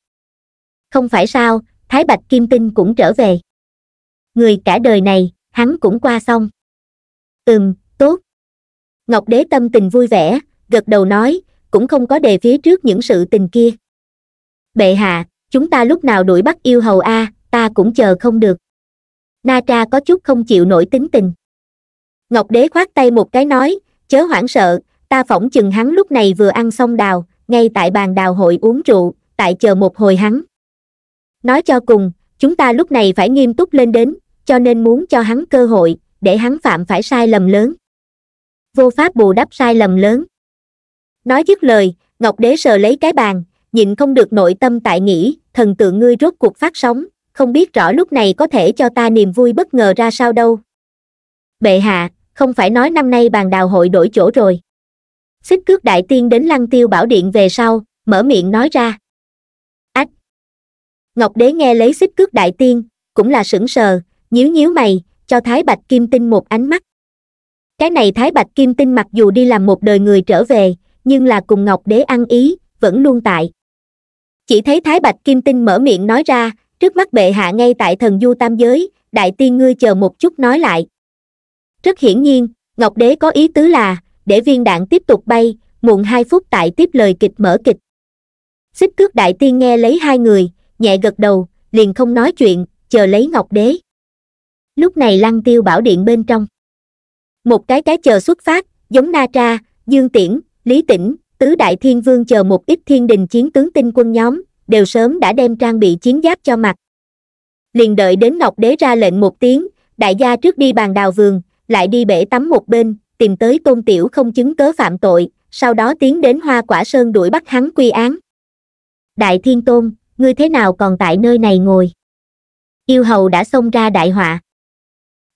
không phải sao thái bạch kim tinh cũng trở về người cả đời này hắn cũng qua xong ừm tốt ngọc đế tâm tình vui vẻ gật đầu nói cũng không có đề phía trước những sự tình kia bệ hạ chúng ta lúc nào đuổi bắt yêu hầu a ta cũng chờ không được na tra có chút không chịu nổi tính tình ngọc đế khoát tay một cái nói chớ hoảng sợ ta phỏng chừng hắn lúc này vừa ăn xong đào ngay tại bàn đào hội uống rượu tại chờ một hồi hắn nói cho cùng chúng ta lúc này phải nghiêm túc lên đến cho nên muốn cho hắn cơ hội để hắn phạm phải sai lầm lớn vô pháp bù đắp sai lầm lớn nói dứt lời ngọc đế sờ lấy cái bàn nhịn không được nội tâm tại nghĩ thần tượng ngươi rốt cuộc phát sóng không biết rõ lúc này có thể cho ta niềm vui bất ngờ ra sao đâu bệ hạ không phải nói năm nay bàn đào hội đổi chỗ rồi xích cước đại tiên đến lăng tiêu bảo điện về sau mở miệng nói ra ách ngọc đế nghe lấy xích cước đại tiên cũng là sững sờ nhíu nhíu mày cho thái bạch kim tinh một ánh mắt cái này thái bạch kim tinh mặc dù đi làm một đời người trở về nhưng là cùng ngọc đế ăn ý vẫn luôn tại chỉ thấy thái bạch kim tinh mở miệng nói ra trước mắt bệ hạ ngay tại thần du tam giới đại tiên ngươi chờ một chút nói lại rất hiển nhiên ngọc đế có ý tứ là để viên đạn tiếp tục bay muộn hai phút tại tiếp lời kịch mở kịch xích cước đại tiên nghe lấy hai người nhẹ gật đầu liền không nói chuyện chờ lấy ngọc đế lúc này lăng tiêu bảo điện bên trong một cái cái chờ xuất phát giống na tra dương tiễn lý tĩnh tứ đại thiên vương chờ một ít thiên đình chiến tướng tinh quân nhóm đều sớm đã đem trang bị chiến giáp cho mặt liền đợi đến ngọc đế ra lệnh một tiếng đại gia trước đi bàn đào vườn lại đi bể tắm một bên tìm tới tôn tiểu không chứng cớ phạm tội sau đó tiến đến hoa quả sơn đuổi bắt hắn quy án đại thiên tôn ngươi thế nào còn tại nơi này ngồi yêu hầu đã xông ra đại họa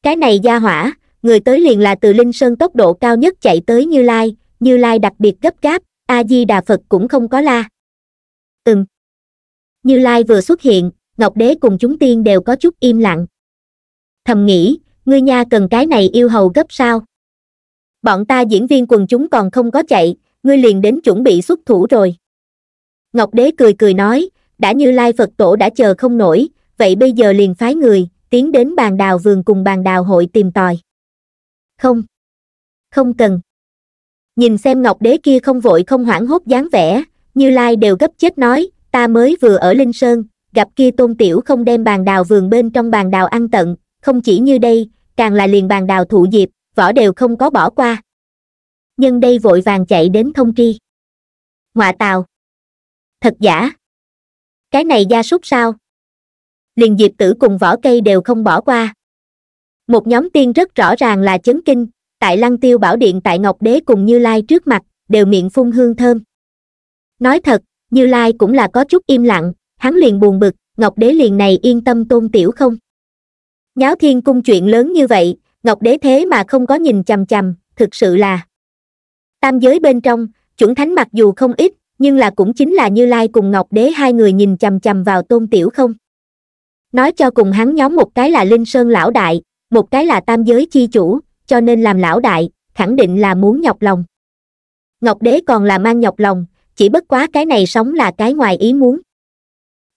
cái này gia hỏa người tới liền là từ linh sơn tốc độ cao nhất chạy tới như lai như lai đặc biệt gấp gáp a di đà phật cũng không có la ừm như lai vừa xuất hiện ngọc đế cùng chúng tiên đều có chút im lặng thầm nghĩ ngươi nha cần cái này yêu hầu gấp sao bọn ta diễn viên quần chúng còn không có chạy ngươi liền đến chuẩn bị xuất thủ rồi ngọc đế cười cười nói đã như lai phật tổ đã chờ không nổi vậy bây giờ liền phái người tiến đến bàn đào vườn cùng bàn đào hội tìm tòi. Không. Không cần. Nhìn xem ngọc đế kia không vội không hoảng hốt dáng vẻ, như lai đều gấp chết nói, ta mới vừa ở Linh Sơn, gặp kia tôn tiểu không đem bàn đào vườn bên trong bàn đào ăn tận, không chỉ như đây, càng là liền bàn đào thụ diệp, võ đều không có bỏ qua. Nhân đây vội vàng chạy đến thông tri. Ngoạ tào. Thật giả. Cái này gia súc sao? liền diệp tử cùng vỏ cây đều không bỏ qua một nhóm tiên rất rõ ràng là chấn kinh tại lăng tiêu bảo điện tại ngọc đế cùng như lai trước mặt đều miệng phun hương thơm nói thật như lai cũng là có chút im lặng hắn liền buồn bực ngọc đế liền này yên tâm tôn tiểu không nháo thiên cung chuyện lớn như vậy ngọc đế thế mà không có nhìn chằm chằm thực sự là tam giới bên trong chuẩn thánh mặc dù không ít nhưng là cũng chính là như lai cùng ngọc đế hai người nhìn chằm chằm vào tôn tiểu không nói cho cùng hắn nhóm một cái là linh sơn lão đại một cái là tam giới chi chủ cho nên làm lão đại khẳng định là muốn nhọc lòng ngọc đế còn là mang nhọc lòng chỉ bất quá cái này sống là cái ngoài ý muốn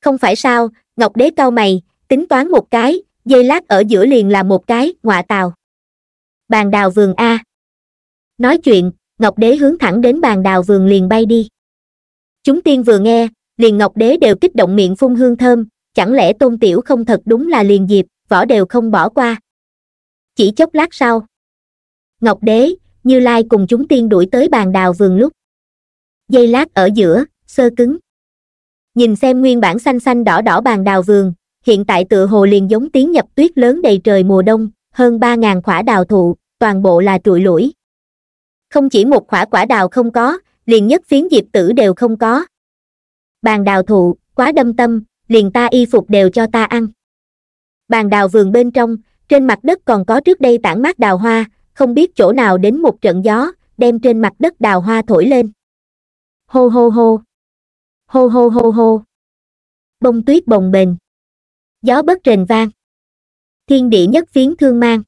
không phải sao ngọc đế cao mày tính toán một cái dây lát ở giữa liền là một cái ngọa tàu bàn đào vườn a nói chuyện ngọc đế hướng thẳng đến bàn đào vườn liền bay đi chúng tiên vừa nghe liền ngọc đế đều kích động miệng phun hương thơm chẳng lẽ tôn tiểu không thật đúng là liền dịp võ đều không bỏ qua chỉ chốc lát sau ngọc đế như lai cùng chúng tiên đuổi tới bàn đào vườn lúc dây lát ở giữa sơ cứng nhìn xem nguyên bản xanh xanh đỏ đỏ bàn đào vườn hiện tại tựa hồ liền giống tiếng nhập tuyết lớn đầy trời mùa đông hơn ba ngàn quả đào thụ toàn bộ là trụi lũi không chỉ một quả quả đào không có liền nhất phiến diệp tử đều không có bàn đào thụ quá đâm tâm liền ta y phục đều cho ta ăn bàn đào vườn bên trong trên mặt đất còn có trước đây tản mát đào hoa không biết chỗ nào đến một trận gió đem trên mặt đất đào hoa thổi lên hô hô hô hô hô hô hô bông tuyết bồng bềnh gió bất rền vang thiên địa nhất phiến thương mang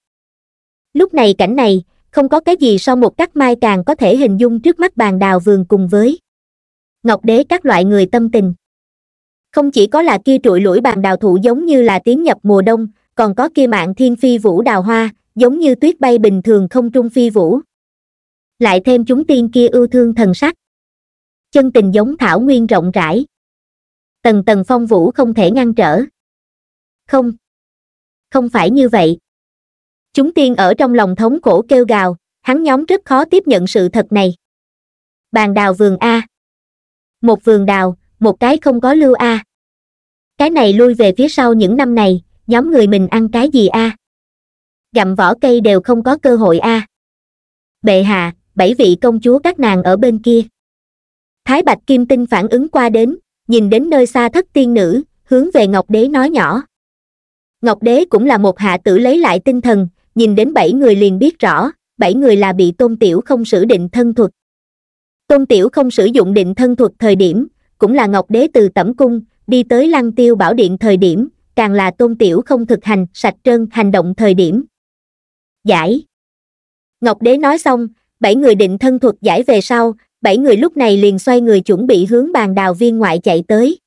lúc này cảnh này không có cái gì so một cắt mai càng có thể hình dung trước mắt bàn đào vườn cùng với ngọc đế các loại người tâm tình không chỉ có là kia trụi lũi bàn đào thụ giống như là tiếng nhập mùa đông còn có kia mạng thiên phi vũ đào hoa giống như tuyết bay bình thường không trung phi vũ lại thêm chúng tiên kia ưu thương thần sắc chân tình giống thảo nguyên rộng rãi tầng tầng phong vũ không thể ngăn trở không không phải như vậy chúng tiên ở trong lòng thống cổ kêu gào hắn nhóm rất khó tiếp nhận sự thật này bàn đào vườn a một vườn đào một cái không có lưu a cái này lui về phía sau những năm này nhóm người mình ăn cái gì a gặm vỏ cây đều không có cơ hội a bệ hạ bảy vị công chúa các nàng ở bên kia thái bạch kim tinh phản ứng qua đến nhìn đến nơi xa thất tiên nữ hướng về ngọc đế nói nhỏ ngọc đế cũng là một hạ tử lấy lại tinh thần nhìn đến bảy người liền biết rõ bảy người là bị tôn tiểu không sử định thân thuật tôn tiểu không sử dụng định thân thuật thời điểm cũng là Ngọc Đế từ tẩm cung, đi tới lăng tiêu bảo điện thời điểm, càng là tôn tiểu không thực hành sạch trơn hành động thời điểm. Giải Ngọc Đế nói xong, bảy người định thân thuật giải về sau, bảy người lúc này liền xoay người chuẩn bị hướng bàn đào viên ngoại chạy tới.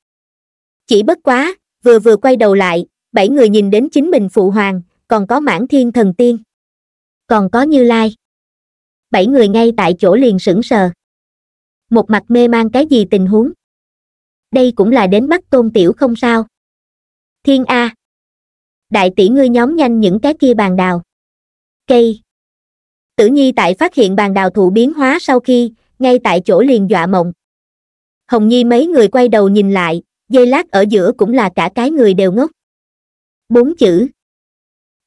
Chỉ bất quá, vừa vừa quay đầu lại, bảy người nhìn đến chính mình phụ hoàng, còn có mãn thiên thần tiên. Còn có Như Lai. Bảy người ngay tại chỗ liền sững sờ. Một mặt mê mang cái gì tình huống đây cũng là đến bắt tôn tiểu không sao thiên a đại tỷ ngươi nhóm nhanh những cái kia bàn đào cây tử nhi tại phát hiện bàn đào thụ biến hóa sau khi ngay tại chỗ liền dọa mộng hồng nhi mấy người quay đầu nhìn lại dây lát ở giữa cũng là cả cái người đều ngốc bốn chữ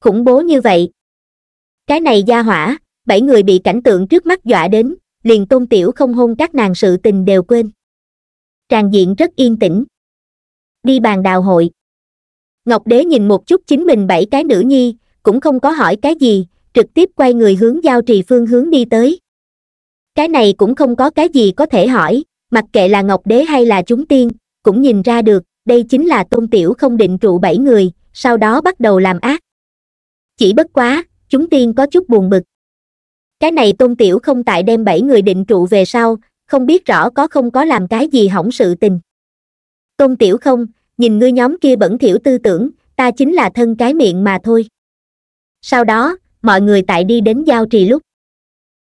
khủng bố như vậy cái này gia hỏa bảy người bị cảnh tượng trước mắt dọa đến liền tôn tiểu không hôn các nàng sự tình đều quên tràn diện rất yên tĩnh đi bàn đào hội ngọc đế nhìn một chút chính mình bảy cái nữ nhi cũng không có hỏi cái gì trực tiếp quay người hướng giao trì phương hướng đi tới cái này cũng không có cái gì có thể hỏi mặc kệ là ngọc đế hay là chúng tiên cũng nhìn ra được đây chính là tôn tiểu không định trụ bảy người sau đó bắt đầu làm ác chỉ bất quá chúng tiên có chút buồn bực cái này tôn tiểu không tại đem bảy người định trụ về sau không biết rõ có không có làm cái gì hỏng sự tình. Tôn tiểu không, nhìn ngươi nhóm kia bẩn thiểu tư tưởng, ta chính là thân cái miệng mà thôi. Sau đó, mọi người tại đi đến giao trì lúc.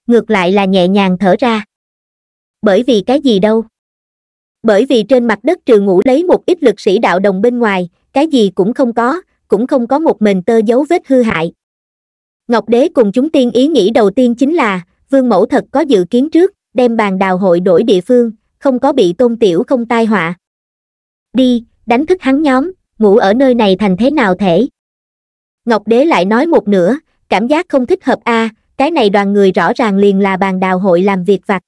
Ngược lại là nhẹ nhàng thở ra. Bởi vì cái gì đâu? Bởi vì trên mặt đất trừ ngủ lấy một ít lực sĩ đạo đồng bên ngoài, cái gì cũng không có, cũng không có một mình tơ dấu vết hư hại. Ngọc Đế cùng chúng tiên ý nghĩ đầu tiên chính là, vương mẫu thật có dự kiến trước, đem bàn đào hội đổi địa phương không có bị tôn tiểu không tai họa đi đánh thức hắn nhóm ngủ ở nơi này thành thế nào thể ngọc đế lại nói một nửa cảm giác không thích hợp a à, cái này đoàn người rõ ràng liền là bàn đào hội làm việc vặt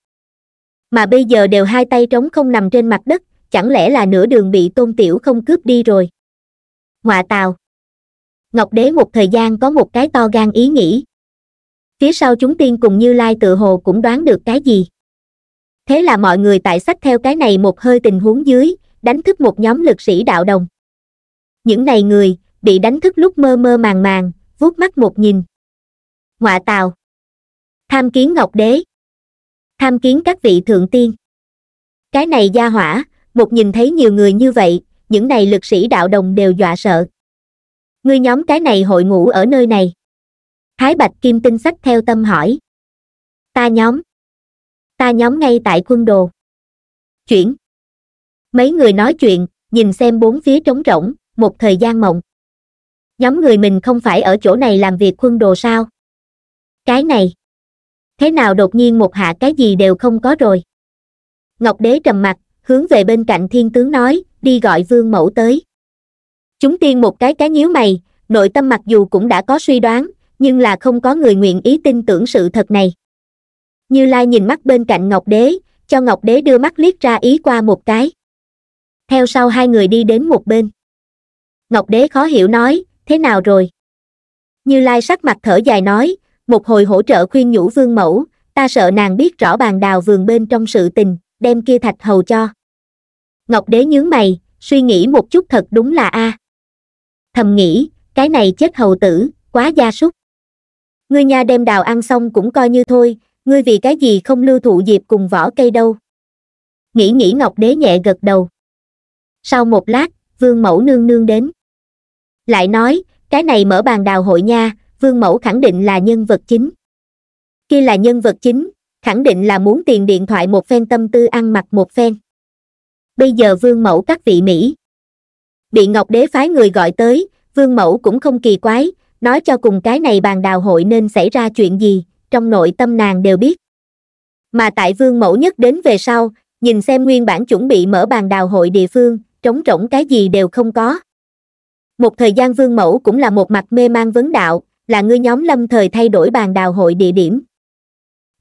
mà bây giờ đều hai tay trống không nằm trên mặt đất chẳng lẽ là nửa đường bị tôn tiểu không cướp đi rồi họa tào ngọc đế một thời gian có một cái to gan ý nghĩ phía sau chúng tiên cùng như lai tự hồ cũng đoán được cái gì thế là mọi người tại sách theo cái này một hơi tình huống dưới đánh thức một nhóm lực sĩ đạo đồng những này người bị đánh thức lúc mơ mơ màng màng vuốt mắt một nhìn ngoạ tào tham kiến ngọc đế tham kiến các vị thượng tiên cái này gia hỏa một nhìn thấy nhiều người như vậy những này lực sĩ đạo đồng đều dọa sợ ngươi nhóm cái này hội ngủ ở nơi này thái bạch kim tinh sách theo tâm hỏi ta nhóm ta nhóm ngay tại quân đồ chuyển mấy người nói chuyện nhìn xem bốn phía trống rỗng một thời gian mộng nhóm người mình không phải ở chỗ này làm việc quân đồ sao cái này thế nào đột nhiên một hạ cái gì đều không có rồi ngọc đế trầm mặt hướng về bên cạnh thiên tướng nói đi gọi vương mẫu tới chúng tiên một cái cái nhíu mày nội tâm mặc dù cũng đã có suy đoán nhưng là không có người nguyện ý tin tưởng sự thật này như lai nhìn mắt bên cạnh ngọc đế cho ngọc đế đưa mắt liếc ra ý qua một cái theo sau hai người đi đến một bên ngọc đế khó hiểu nói thế nào rồi như lai sắc mặt thở dài nói một hồi hỗ trợ khuyên nhủ vương mẫu ta sợ nàng biết rõ bàn đào vườn bên trong sự tình đem kia thạch hầu cho ngọc đế nhướng mày suy nghĩ một chút thật đúng là a à. thầm nghĩ cái này chết hầu tử quá gia súc ngươi nhà đem đào ăn xong cũng coi như thôi ngươi vì cái gì không lưu thụ diệp cùng vỏ cây đâu nghĩ nghĩ ngọc đế nhẹ gật đầu sau một lát vương mẫu nương nương đến lại nói cái này mở bàn đào hội nha vương mẫu khẳng định là nhân vật chính khi là nhân vật chính khẳng định là muốn tiền điện thoại một phen tâm tư ăn mặc một phen bây giờ vương mẫu các vị mỹ bị ngọc đế phái người gọi tới vương mẫu cũng không kỳ quái nói cho cùng cái này bàn đào hội nên xảy ra chuyện gì trong nội tâm nàng đều biết mà tại vương mẫu nhất đến về sau nhìn xem nguyên bản chuẩn bị mở bàn đào hội địa phương trống rỗng cái gì đều không có một thời gian vương mẫu cũng là một mặt mê mang vấn đạo là ngươi nhóm lâm thời thay đổi bàn đào hội địa điểm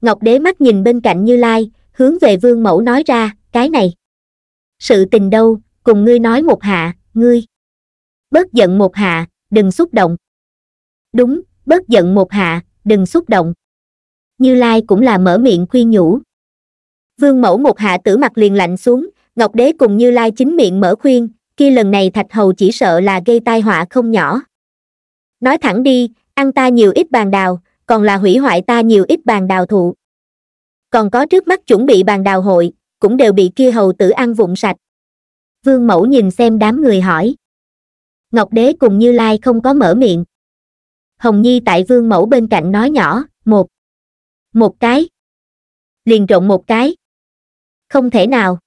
ngọc đế mắt nhìn bên cạnh như lai hướng về vương mẫu nói ra cái này sự tình đâu cùng ngươi nói một hạ ngươi bớt giận một hạ đừng xúc động đúng bớt giận một hạ đừng xúc động như lai cũng là mở miệng khuyên nhủ vương mẫu một hạ tử mặt liền lạnh xuống ngọc đế cùng như lai chính miệng mở khuyên Khi lần này thạch hầu chỉ sợ là gây tai họa không nhỏ nói thẳng đi ăn ta nhiều ít bàn đào còn là hủy hoại ta nhiều ít bàn đào thụ còn có trước mắt chuẩn bị bàn đào hội cũng đều bị kia hầu tử ăn vụng sạch vương mẫu nhìn xem đám người hỏi ngọc đế cùng như lai không có mở miệng hồng nhi tại vương mẫu bên cạnh nói nhỏ một một cái. Liền trộn một cái. Không thể nào.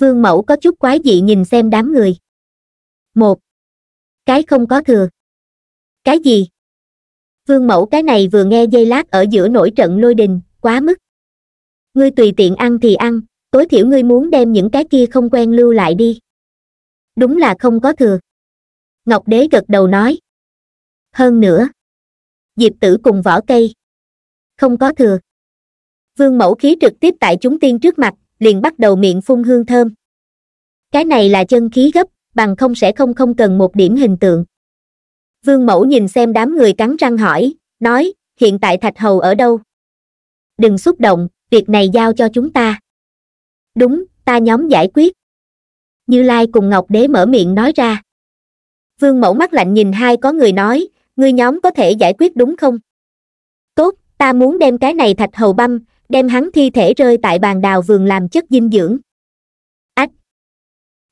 Vương mẫu có chút quái dị nhìn xem đám người. Một. Cái không có thừa. Cái gì? Vương mẫu cái này vừa nghe dây lát ở giữa nổi trận lôi đình, quá mức. Ngươi tùy tiện ăn thì ăn, tối thiểu ngươi muốn đem những cái kia không quen lưu lại đi. Đúng là không có thừa. Ngọc đế gật đầu nói. Hơn nữa, Diệp tử cùng vỏ cây, không có thừa vương mẫu khí trực tiếp tại chúng tiên trước mặt liền bắt đầu miệng phun hương thơm cái này là chân khí gấp bằng không sẽ không không cần một điểm hình tượng vương mẫu nhìn xem đám người cắn răng hỏi nói hiện tại thạch hầu ở đâu đừng xúc động việc này giao cho chúng ta đúng ta nhóm giải quyết như lai cùng ngọc đế mở miệng nói ra vương mẫu mắt lạnh nhìn hai có người nói ngươi nhóm có thể giải quyết đúng không ta muốn đem cái này thạch hầu băm đem hắn thi thể rơi tại bàn đào vườn làm chất dinh dưỡng ách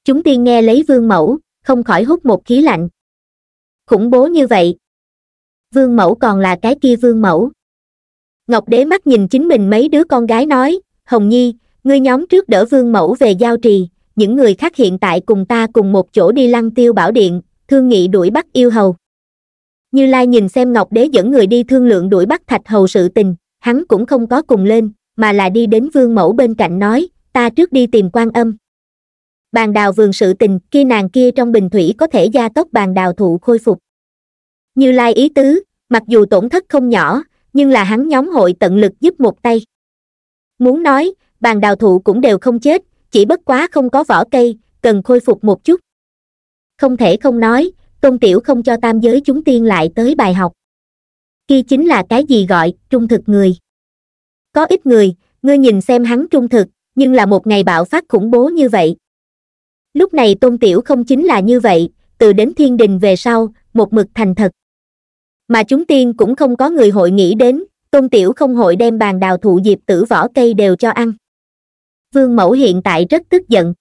chúng tiên nghe lấy vương mẫu không khỏi hút một khí lạnh khủng bố như vậy vương mẫu còn là cái kia vương mẫu ngọc đế mắt nhìn chính mình mấy đứa con gái nói hồng nhi ngươi nhóm trước đỡ vương mẫu về giao trì những người khác hiện tại cùng ta cùng một chỗ đi lăng tiêu bảo điện thương nghị đuổi bắt yêu hầu như lai nhìn xem ngọc đế dẫn người đi thương lượng đuổi bắt thạch hầu sự tình hắn cũng không có cùng lên mà là đi đến vương mẫu bên cạnh nói ta trước đi tìm quan âm bàn đào vườn sự tình kia nàng kia trong bình thủy có thể gia tốc bàn đào thụ khôi phục như lai ý tứ mặc dù tổn thất không nhỏ nhưng là hắn nhóm hội tận lực giúp một tay muốn nói bàn đào thụ cũng đều không chết chỉ bất quá không có vỏ cây cần khôi phục một chút không thể không nói tôn tiểu không cho tam giới chúng tiên lại tới bài học kia chính là cái gì gọi trung thực người có ít người ngươi nhìn xem hắn trung thực nhưng là một ngày bạo phát khủng bố như vậy lúc này tôn tiểu không chính là như vậy từ đến thiên đình về sau một mực thành thật mà chúng tiên cũng không có người hội nghĩ đến tôn tiểu không hội đem bàn đào thụ diệp tử vỏ cây đều cho ăn vương mẫu hiện tại rất tức giận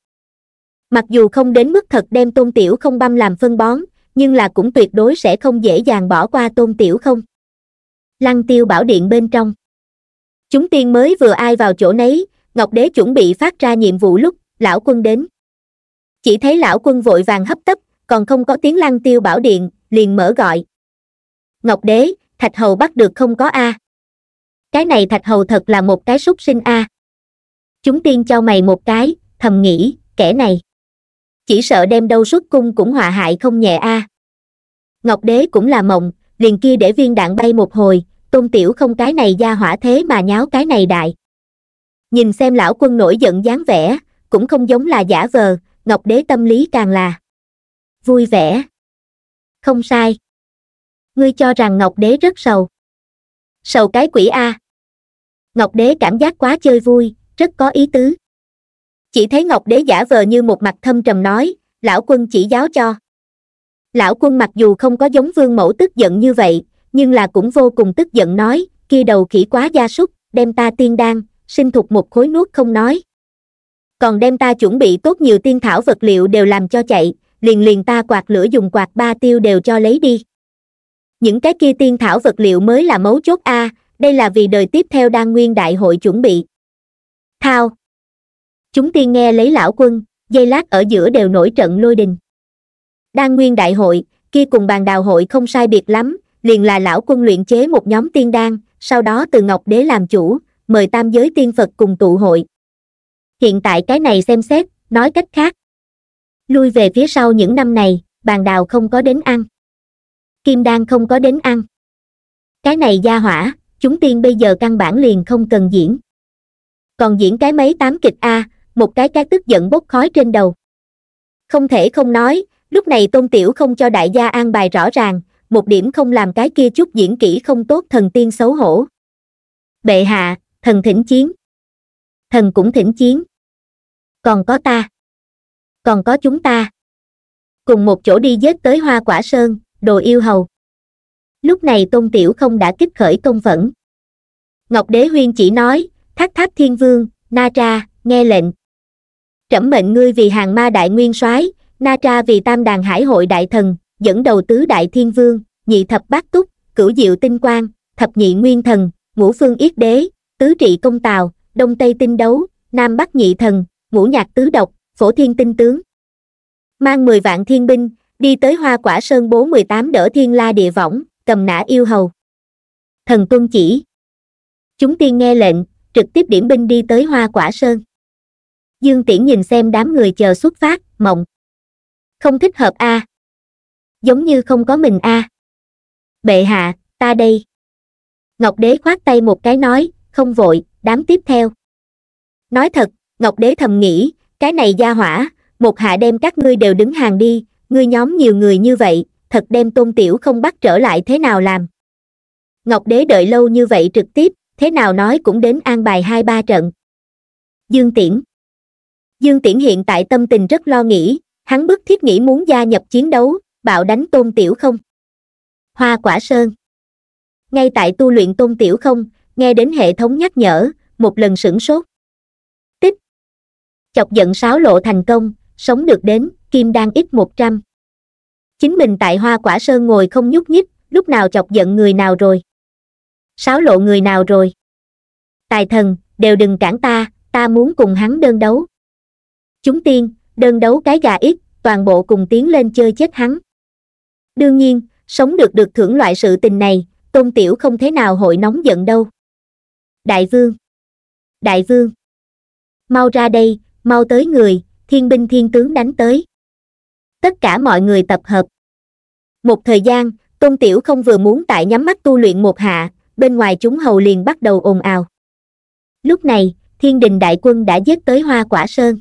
mặc dù không đến mức thật đem tôn tiểu không băm làm phân bón nhưng là cũng tuyệt đối sẽ không dễ dàng bỏ qua tôn tiểu không lăng tiêu bảo điện bên trong chúng tiên mới vừa ai vào chỗ nấy ngọc đế chuẩn bị phát ra nhiệm vụ lúc lão quân đến chỉ thấy lão quân vội vàng hấp tấp còn không có tiếng lăng tiêu bảo điện liền mở gọi ngọc đế thạch hầu bắt được không có a cái này thạch hầu thật là một cái súc sinh a chúng tiên cho mày một cái thầm nghĩ kẻ này chỉ sợ đem đâu xuất cung cũng hòa hại không nhẹ a à. ngọc đế cũng là mộng liền kia để viên đạn bay một hồi tôn tiểu không cái này ra hỏa thế mà nháo cái này đại nhìn xem lão quân nổi giận dáng vẻ cũng không giống là giả vờ ngọc đế tâm lý càng là vui vẻ không sai ngươi cho rằng ngọc đế rất sầu sầu cái quỷ a à. ngọc đế cảm giác quá chơi vui rất có ý tứ chỉ thấy ngọc đế giả vờ như một mặt thâm trầm nói lão quân chỉ giáo cho lão quân mặc dù không có giống vương mẫu tức giận như vậy nhưng là cũng vô cùng tức giận nói kia đầu khỉ quá gia súc đem ta tiên đan sinh thục một khối nuốt không nói còn đem ta chuẩn bị tốt nhiều tiên thảo vật liệu đều làm cho chạy liền liền ta quạt lửa dùng quạt ba tiêu đều cho lấy đi những cái kia tiên thảo vật liệu mới là mấu chốt a đây là vì đời tiếp theo đan nguyên đại hội chuẩn bị thao chúng tiên nghe lấy lão quân dây lát ở giữa đều nổi trận lôi đình đan nguyên đại hội kia cùng bàn đào hội không sai biệt lắm liền là lão quân luyện chế một nhóm tiên đan sau đó từ ngọc đế làm chủ mời tam giới tiên phật cùng tụ hội hiện tại cái này xem xét nói cách khác lui về phía sau những năm này bàn đào không có đến ăn kim đan không có đến ăn cái này gia hỏa chúng tiên bây giờ căn bản liền không cần diễn còn diễn cái mấy tám kịch a một cái cá tức giận bốc khói trên đầu không thể không nói lúc này tôn tiểu không cho đại gia an bài rõ ràng một điểm không làm cái kia chút diễn kỹ không tốt thần tiên xấu hổ bệ hạ thần thỉnh chiến thần cũng thỉnh chiến còn có ta còn có chúng ta cùng một chỗ đi dết tới hoa quả sơn đồ yêu hầu lúc này tôn tiểu không đã kích khởi công phẫn ngọc đế huyên chỉ nói thác tháp thiên vương na tra nghe lệnh trẫm mệnh ngươi vì hàng ma đại nguyên soái na tra vì tam đàn hải hội đại thần dẫn đầu tứ đại thiên vương nhị thập bát túc cửu diệu tinh quang thập nhị nguyên thần ngũ phương yết đế tứ trị công tào đông tây tinh đấu nam bắc nhị thần ngũ nhạc tứ độc phổ thiên tinh tướng mang mười vạn thiên binh đi tới hoa quả sơn bố mười tám đỡ thiên la địa võng cầm nã yêu hầu thần tuân chỉ chúng tiên nghe lệnh trực tiếp điểm binh đi tới hoa quả sơn dương tiễn nhìn xem đám người chờ xuất phát mộng không thích hợp a à. giống như không có mình a à. bệ hạ ta đây ngọc đế khoát tay một cái nói không vội đám tiếp theo nói thật ngọc đế thầm nghĩ cái này gia hỏa một hạ đem các ngươi đều đứng hàng đi ngươi nhóm nhiều người như vậy thật đem tôn tiểu không bắt trở lại thế nào làm ngọc đế đợi lâu như vậy trực tiếp thế nào nói cũng đến an bài hai ba trận dương tiễn Dương Tiễn hiện tại tâm tình rất lo nghĩ, hắn bức thiết nghĩ muốn gia nhập chiến đấu, bạo đánh tôn tiểu không. Hoa quả sơn Ngay tại tu luyện tôn tiểu không, nghe đến hệ thống nhắc nhở, một lần sửng sốt. Tích Chọc giận sáo lộ thành công, sống được đến, kim đan ít 100. Chính mình tại hoa quả sơn ngồi không nhúc nhích, lúc nào chọc giận người nào rồi. Sáo lộ người nào rồi. Tài thần, đều đừng cản ta, ta muốn cùng hắn đơn đấu. Chúng tiên, đơn đấu cái gà ít, toàn bộ cùng tiến lên chơi chết hắn. Đương nhiên, sống được được thưởng loại sự tình này, tôn tiểu không thế nào hội nóng giận đâu. Đại vương! Đại vương! Mau ra đây, mau tới người, thiên binh thiên tướng đánh tới. Tất cả mọi người tập hợp. Một thời gian, tôn tiểu không vừa muốn tại nhắm mắt tu luyện một hạ, bên ngoài chúng hầu liền bắt đầu ồn ào. Lúc này, thiên đình đại quân đã giết tới hoa quả sơn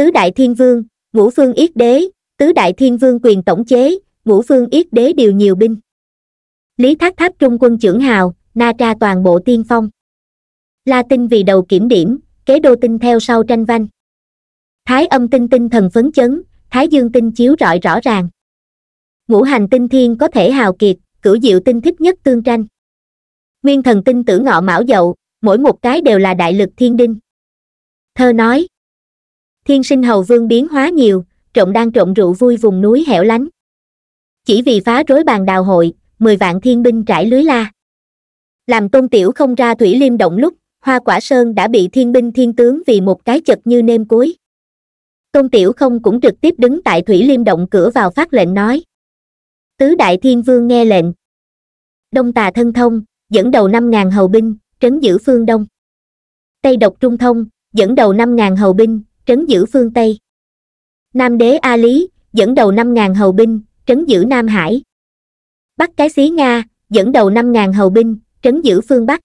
tứ đại thiên vương ngũ phương yết đế tứ đại thiên vương quyền tổng chế ngũ phương yết đế điều nhiều binh lý thác tháp trung quân trưởng hào na tra toàn bộ tiên phong la tinh vì đầu kiểm điểm kế đô tinh theo sau tranh vanh thái âm tinh tinh thần phấn chấn thái dương tinh chiếu rọi rõ ràng ngũ hành tinh thiên có thể hào kiệt cửu diệu tinh thích nhất tương tranh nguyên thần tinh tử ngọ mão dậu mỗi một cái đều là đại lực thiên đinh thơ nói thiên sinh hầu vương biến hóa nhiều trộn đang trộn rượu vui vùng núi hẻo lánh chỉ vì phá rối bàn đào hội mười vạn thiên binh trải lưới la làm tôn tiểu không ra thủy liêm động lúc hoa quả sơn đã bị thiên binh thiên tướng vì một cái chật như nêm cuối. tôn tiểu không cũng trực tiếp đứng tại thủy liêm động cửa vào phát lệnh nói tứ đại thiên vương nghe lệnh đông tà thân thông dẫn đầu năm ngàn hầu binh trấn giữ phương đông tây độc trung thông dẫn đầu năm ngàn hầu binh trấn giữ phương Tây. Nam đế A Lý, dẫn đầu 5.000 hầu binh, trấn giữ Nam Hải. Bắc Cái Xí Nga, dẫn đầu 5.000 hầu binh, trấn giữ phương Bắc.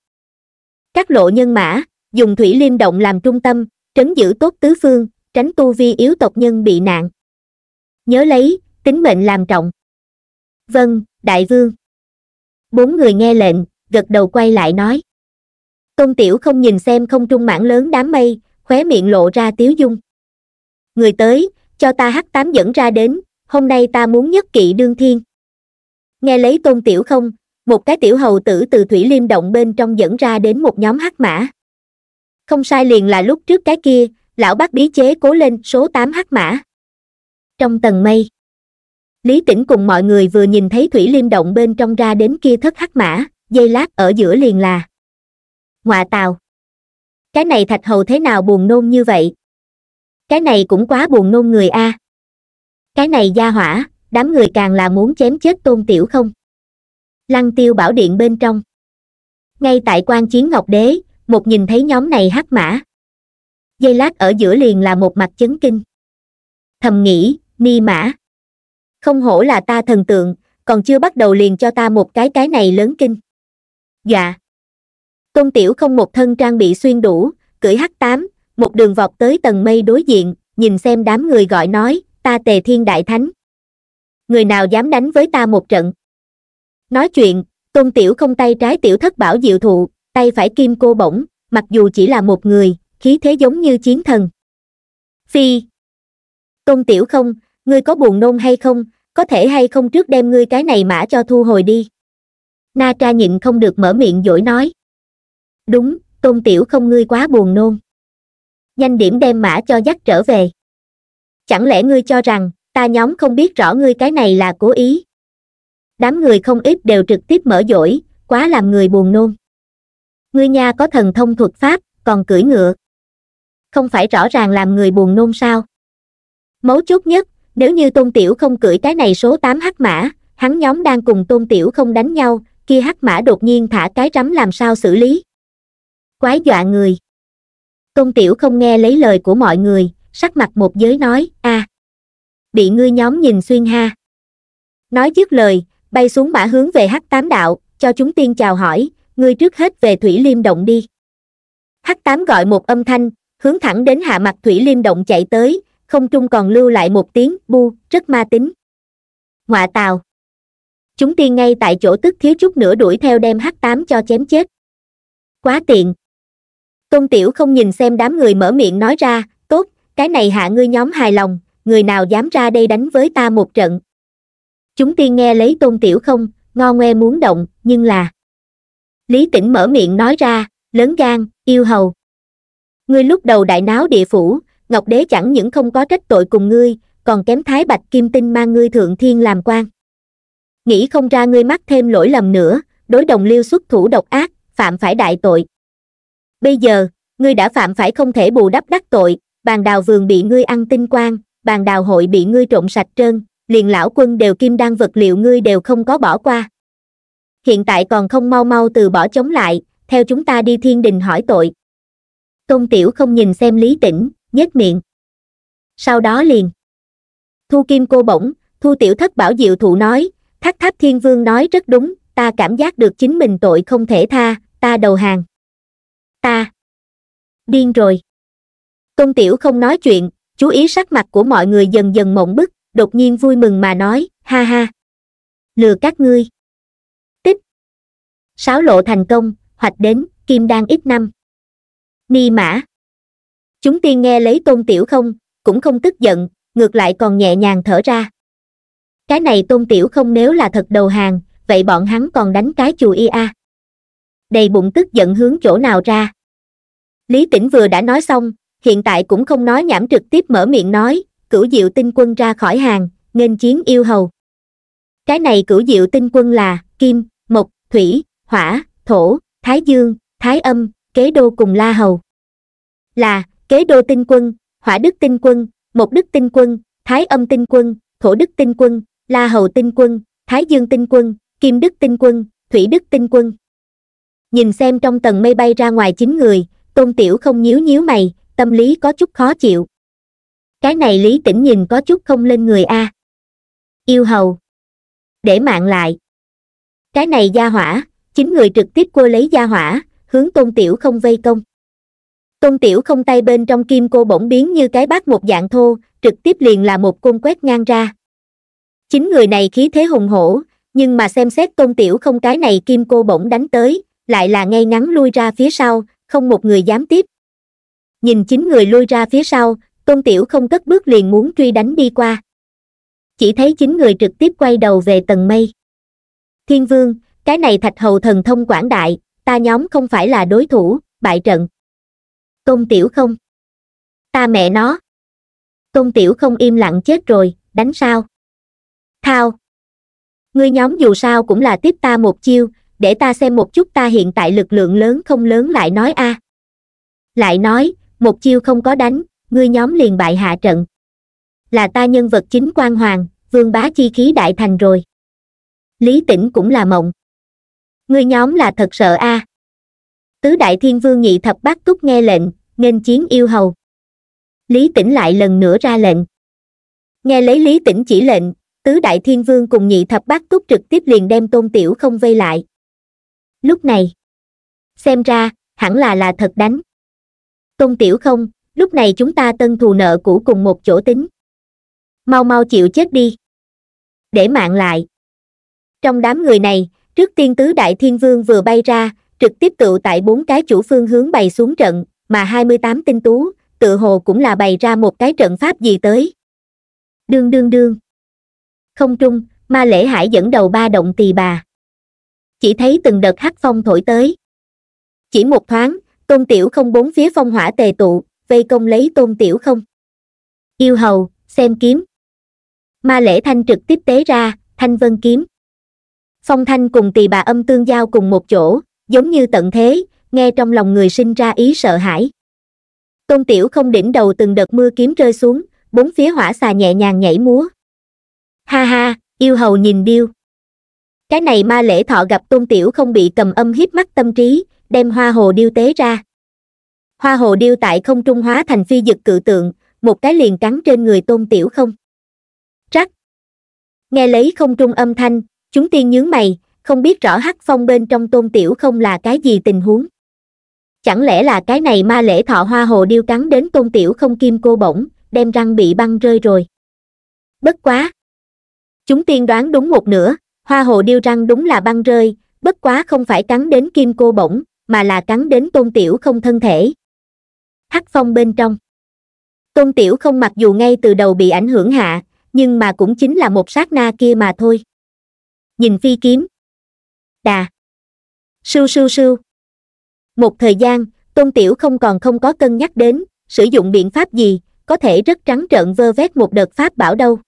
Các lộ nhân mã, dùng thủy liêm động làm trung tâm, trấn giữ tốt tứ phương, tránh tu vi yếu tộc nhân bị nạn. Nhớ lấy, tính mệnh làm trọng. Vâng, đại vương. Bốn người nghe lệnh, gật đầu quay lại nói. Tôn Tiểu không nhìn xem không trung mảng lớn đám mây, khóe miệng lộ ra tiếu dung người tới cho ta h tám dẫn ra đến hôm nay ta muốn nhất kỵ đương thiên nghe lấy tôn tiểu không một cái tiểu hầu tử từ thủy liêm động bên trong dẫn ra đến một nhóm hắc mã không sai liền là lúc trước cái kia lão bác bí chế cố lên số tám hắc mã trong tầng mây lý tĩnh cùng mọi người vừa nhìn thấy thủy liêm động bên trong ra đến kia thất hắc mã dây lát ở giữa liền là ngoạ tàu cái này thạch hầu thế nào buồn nôn như vậy cái này cũng quá buồn nôn người a à. cái này gia hỏa đám người càng là muốn chém chết tôn tiểu không lăng tiêu bảo điện bên trong ngay tại quan chiến ngọc đế một nhìn thấy nhóm này hắc mã dây lát ở giữa liền là một mặt chấn kinh thầm nghĩ ni mã không hổ là ta thần tượng còn chưa bắt đầu liền cho ta một cái cái này lớn kinh dạ tôn tiểu không một thân trang bị xuyên đủ cưỡi h tám một đường vọt tới tầng mây đối diện nhìn xem đám người gọi nói ta tề thiên đại thánh người nào dám đánh với ta một trận nói chuyện tôn tiểu không tay trái tiểu thất bảo diệu thụ tay phải kim cô bổng mặc dù chỉ là một người khí thế giống như chiến thần phi tôn tiểu không ngươi có buồn nôn hay không có thể hay không trước đem ngươi cái này mã cho thu hồi đi na tra nhịn không được mở miệng dỗi nói đúng tôn tiểu không ngươi quá buồn nôn nhanh điểm đem mã cho dắt trở về chẳng lẽ ngươi cho rằng ta nhóm không biết rõ ngươi cái này là cố ý đám người không ít đều trực tiếp mở dỗi quá làm người buồn nôn ngươi nha có thần thông thuật pháp còn cưỡi ngựa không phải rõ ràng làm người buồn nôn sao mấu chốt nhất nếu như tôn tiểu không cưỡi cái này số tám hắc mã hắn nhóm đang cùng tôn tiểu không đánh nhau kia hắc mã đột nhiên thả cái rắm làm sao xử lý quái dọa người công tiểu không nghe lấy lời của mọi người sắc mặt một giới nói a à, bị ngươi nhóm nhìn xuyên ha nói trước lời bay xuống mã hướng về h tám đạo cho chúng tiên chào hỏi ngươi trước hết về thủy liêm động đi h tám gọi một âm thanh hướng thẳng đến hạ mặt thủy liêm động chạy tới không trung còn lưu lại một tiếng bu rất ma tính ngoạ tào chúng tiên ngay tại chỗ tức thiếu chút nữa đuổi theo đem h tám cho chém chết quá tiện tôn tiểu không nhìn xem đám người mở miệng nói ra tốt cái này hạ ngươi nhóm hài lòng người nào dám ra đây đánh với ta một trận chúng tiên nghe lấy tôn tiểu không ngo ngoe muốn động nhưng là lý tĩnh mở miệng nói ra lớn gan yêu hầu ngươi lúc đầu đại náo địa phủ ngọc đế chẳng những không có trách tội cùng ngươi còn kém thái bạch kim tinh mang ngươi thượng thiên làm quan nghĩ không ra ngươi mắc thêm lỗi lầm nữa đối đồng liêu xuất thủ độc ác phạm phải đại tội bây giờ ngươi đã phạm phải không thể bù đắp đắc tội bàn đào vườn bị ngươi ăn tinh quang bàn đào hội bị ngươi trộn sạch trơn liền lão quân đều kim đan vật liệu ngươi đều không có bỏ qua hiện tại còn không mau mau từ bỏ chống lại theo chúng ta đi thiên đình hỏi tội tôn tiểu không nhìn xem lý tĩnh nhếch miệng sau đó liền thu kim cô bổng thu tiểu thất bảo diệu thụ nói thác tháp thiên vương nói rất đúng ta cảm giác được chính mình tội không thể tha ta đầu hàng ta điên rồi tôn tiểu không nói chuyện chú ý sắc mặt của mọi người dần dần mộng bức đột nhiên vui mừng mà nói ha ha lừa các ngươi tích sáo lộ thành công hoạch đến kim đan ít năm ni mã chúng tiên nghe lấy tôn tiểu không cũng không tức giận ngược lại còn nhẹ nhàng thở ra cái này tôn tiểu không nếu là thật đầu hàng vậy bọn hắn còn đánh cái chùi y a à đầy bụng tức giận hướng chỗ nào ra lý tĩnh vừa đã nói xong hiện tại cũng không nói nhảm trực tiếp mở miệng nói cửu diệu tinh quân ra khỏi hàng nghênh chiến yêu hầu cái này cửu diệu tinh quân là kim mộc thủy hỏa thổ thái dương thái âm kế đô cùng la hầu là kế đô tinh quân hỏa đức tinh quân mộc đức tinh quân thái âm tinh quân thổ đức tinh quân la hầu tinh quân thái dương tinh quân kim đức tinh quân thủy đức tinh quân nhìn xem trong tầng mây bay ra ngoài chín người tôn tiểu không nhíu nhíu mày tâm lý có chút khó chịu cái này lý tĩnh nhìn có chút không lên người a yêu hầu để mạng lại cái này gia hỏa chín người trực tiếp cô lấy gia hỏa hướng tôn tiểu không vây công tôn tiểu không tay bên trong kim cô bỗng biến như cái bát một dạng thô trực tiếp liền là một côn quét ngang ra chín người này khí thế hùng hổ nhưng mà xem xét tôn tiểu không cái này kim cô bỗng đánh tới lại là ngay ngắn lui ra phía sau không một người dám tiếp nhìn chín người lui ra phía sau tôn tiểu không cất bước liền muốn truy đánh đi qua chỉ thấy chín người trực tiếp quay đầu về tầng mây thiên vương cái này thạch hầu thần thông quảng đại ta nhóm không phải là đối thủ bại trận tôn tiểu không ta mẹ nó tôn tiểu không im lặng chết rồi đánh sao thao ngươi nhóm dù sao cũng là tiếp ta một chiêu để ta xem một chút ta hiện tại lực lượng lớn không lớn lại nói a à. lại nói một chiêu không có đánh ngươi nhóm liền bại hạ trận là ta nhân vật chính quan hoàng vương bá chi khí đại thành rồi lý tĩnh cũng là mộng ngươi nhóm là thật sợ a à. tứ đại thiên vương nhị thập bát túc nghe lệnh nghênh chiến yêu hầu lý tĩnh lại lần nữa ra lệnh nghe lấy lý tĩnh chỉ lệnh tứ đại thiên vương cùng nhị thập bát túc trực tiếp liền đem tôn tiểu không vây lại lúc này xem ra hẳn là là thật đánh tôn tiểu không lúc này chúng ta tân thù nợ cũ cùng một chỗ tính mau mau chịu chết đi để mạng lại trong đám người này trước tiên tứ đại thiên vương vừa bay ra trực tiếp tự tại bốn cái chủ phương hướng bày xuống trận mà 28 tinh tú tự hồ cũng là bày ra một cái trận pháp gì tới đương đương đương không trung ma lễ hải dẫn đầu ba động tỳ bà chỉ thấy từng đợt hắc phong thổi tới chỉ một thoáng tôn tiểu không bốn phía phong hỏa tề tụ vây công lấy tôn tiểu không yêu hầu xem kiếm ma lễ thanh trực tiếp tế ra thanh vân kiếm phong thanh cùng tỳ bà âm tương giao cùng một chỗ giống như tận thế nghe trong lòng người sinh ra ý sợ hãi tôn tiểu không đỉnh đầu từng đợt mưa kiếm rơi xuống bốn phía hỏa xà nhẹ nhàng nhảy múa ha ha yêu hầu nhìn điêu cái này ma lễ thọ gặp tôn tiểu không bị cầm âm hiếp mắt tâm trí đem hoa hồ điêu tế ra hoa hồ điêu tại không trung hóa thành phi dực cự tượng một cái liền cắn trên người tôn tiểu không trắc nghe lấy không trung âm thanh chúng tiên nhướng mày không biết rõ hắc phong bên trong tôn tiểu không là cái gì tình huống chẳng lẽ là cái này ma lễ thọ hoa hồ điêu cắn đến tôn tiểu không kim cô bổng đem răng bị băng rơi rồi bất quá chúng tiên đoán đúng một nửa hoa hồ điêu răng đúng là băng rơi bất quá không phải cắn đến kim cô bổng mà là cắn đến tôn tiểu không thân thể hắc phong bên trong tôn tiểu không mặc dù ngay từ đầu bị ảnh hưởng hạ nhưng mà cũng chính là một sát na kia mà thôi nhìn phi kiếm đà sưu sưu sưu một thời gian tôn tiểu không còn không có cân nhắc đến sử dụng biện pháp gì có thể rất trắng trợn vơ vét một đợt pháp bảo đâu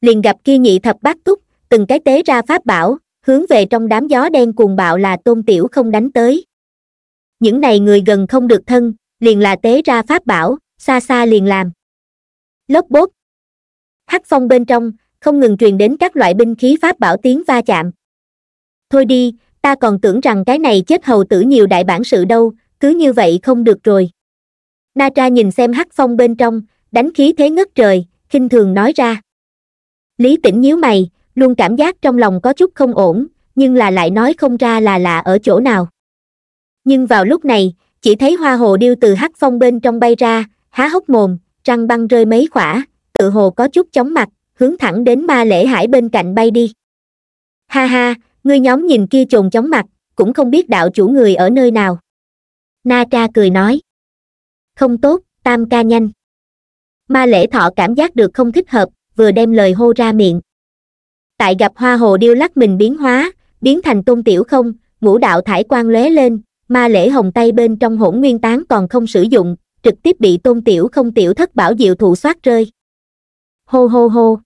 liền gặp kia nhị thập bát túc từng cái tế ra pháp bảo hướng về trong đám gió đen cuồng bạo là tôn tiểu không đánh tới những này người gần không được thân liền là tế ra pháp bảo xa xa liền làm lốc bốt hắc phong bên trong không ngừng truyền đến các loại binh khí pháp bảo tiếng va chạm thôi đi ta còn tưởng rằng cái này chết hầu tử nhiều đại bản sự đâu cứ như vậy không được rồi na tra nhìn xem hắc phong bên trong đánh khí thế ngất trời khinh thường nói ra lý tĩnh nhíu mày luôn cảm giác trong lòng có chút không ổn nhưng là lại nói không ra là lạ ở chỗ nào nhưng vào lúc này chỉ thấy hoa hồ điêu từ hắc phong bên trong bay ra há hốc mồm răng băng rơi mấy khỏa tự hồ có chút chóng mặt hướng thẳng đến ma lễ hải bên cạnh bay đi ha ha ngươi nhóm nhìn kia trồn chóng mặt cũng không biết đạo chủ người ở nơi nào na tra cười nói không tốt tam ca nhanh ma lễ thọ cảm giác được không thích hợp vừa đem lời hô ra miệng tại gặp hoa hồ điêu lắc mình biến hóa biến thành tôn tiểu không ngũ đạo thải quan lóe lên ma lễ hồng tay bên trong hỗn nguyên tán còn không sử dụng trực tiếp bị tôn tiểu không tiểu thất bảo diệu thụ xoát rơi hô hô hô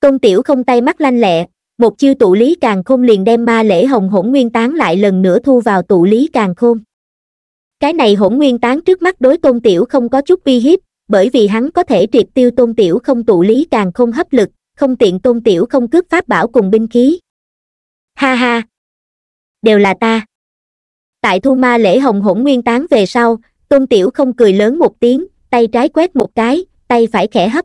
tôn tiểu không tay mắt lanh lẹ một chiêu tụ lý càng khôn liền đem ma lễ hồng hỗn nguyên tán lại lần nữa thu vào tụ lý càng khôn cái này hỗn nguyên tán trước mắt đối tôn tiểu không có chút uy hiếp bởi vì hắn có thể triệt tiêu tôn tiểu không tụ lý càng không hấp lực không tiện tôn tiểu không cướp pháp bảo cùng binh khí ha ha đều là ta tại thu ma lễ hồng hỗn nguyên tán về sau tôn tiểu không cười lớn một tiếng tay trái quét một cái tay phải khẽ hấp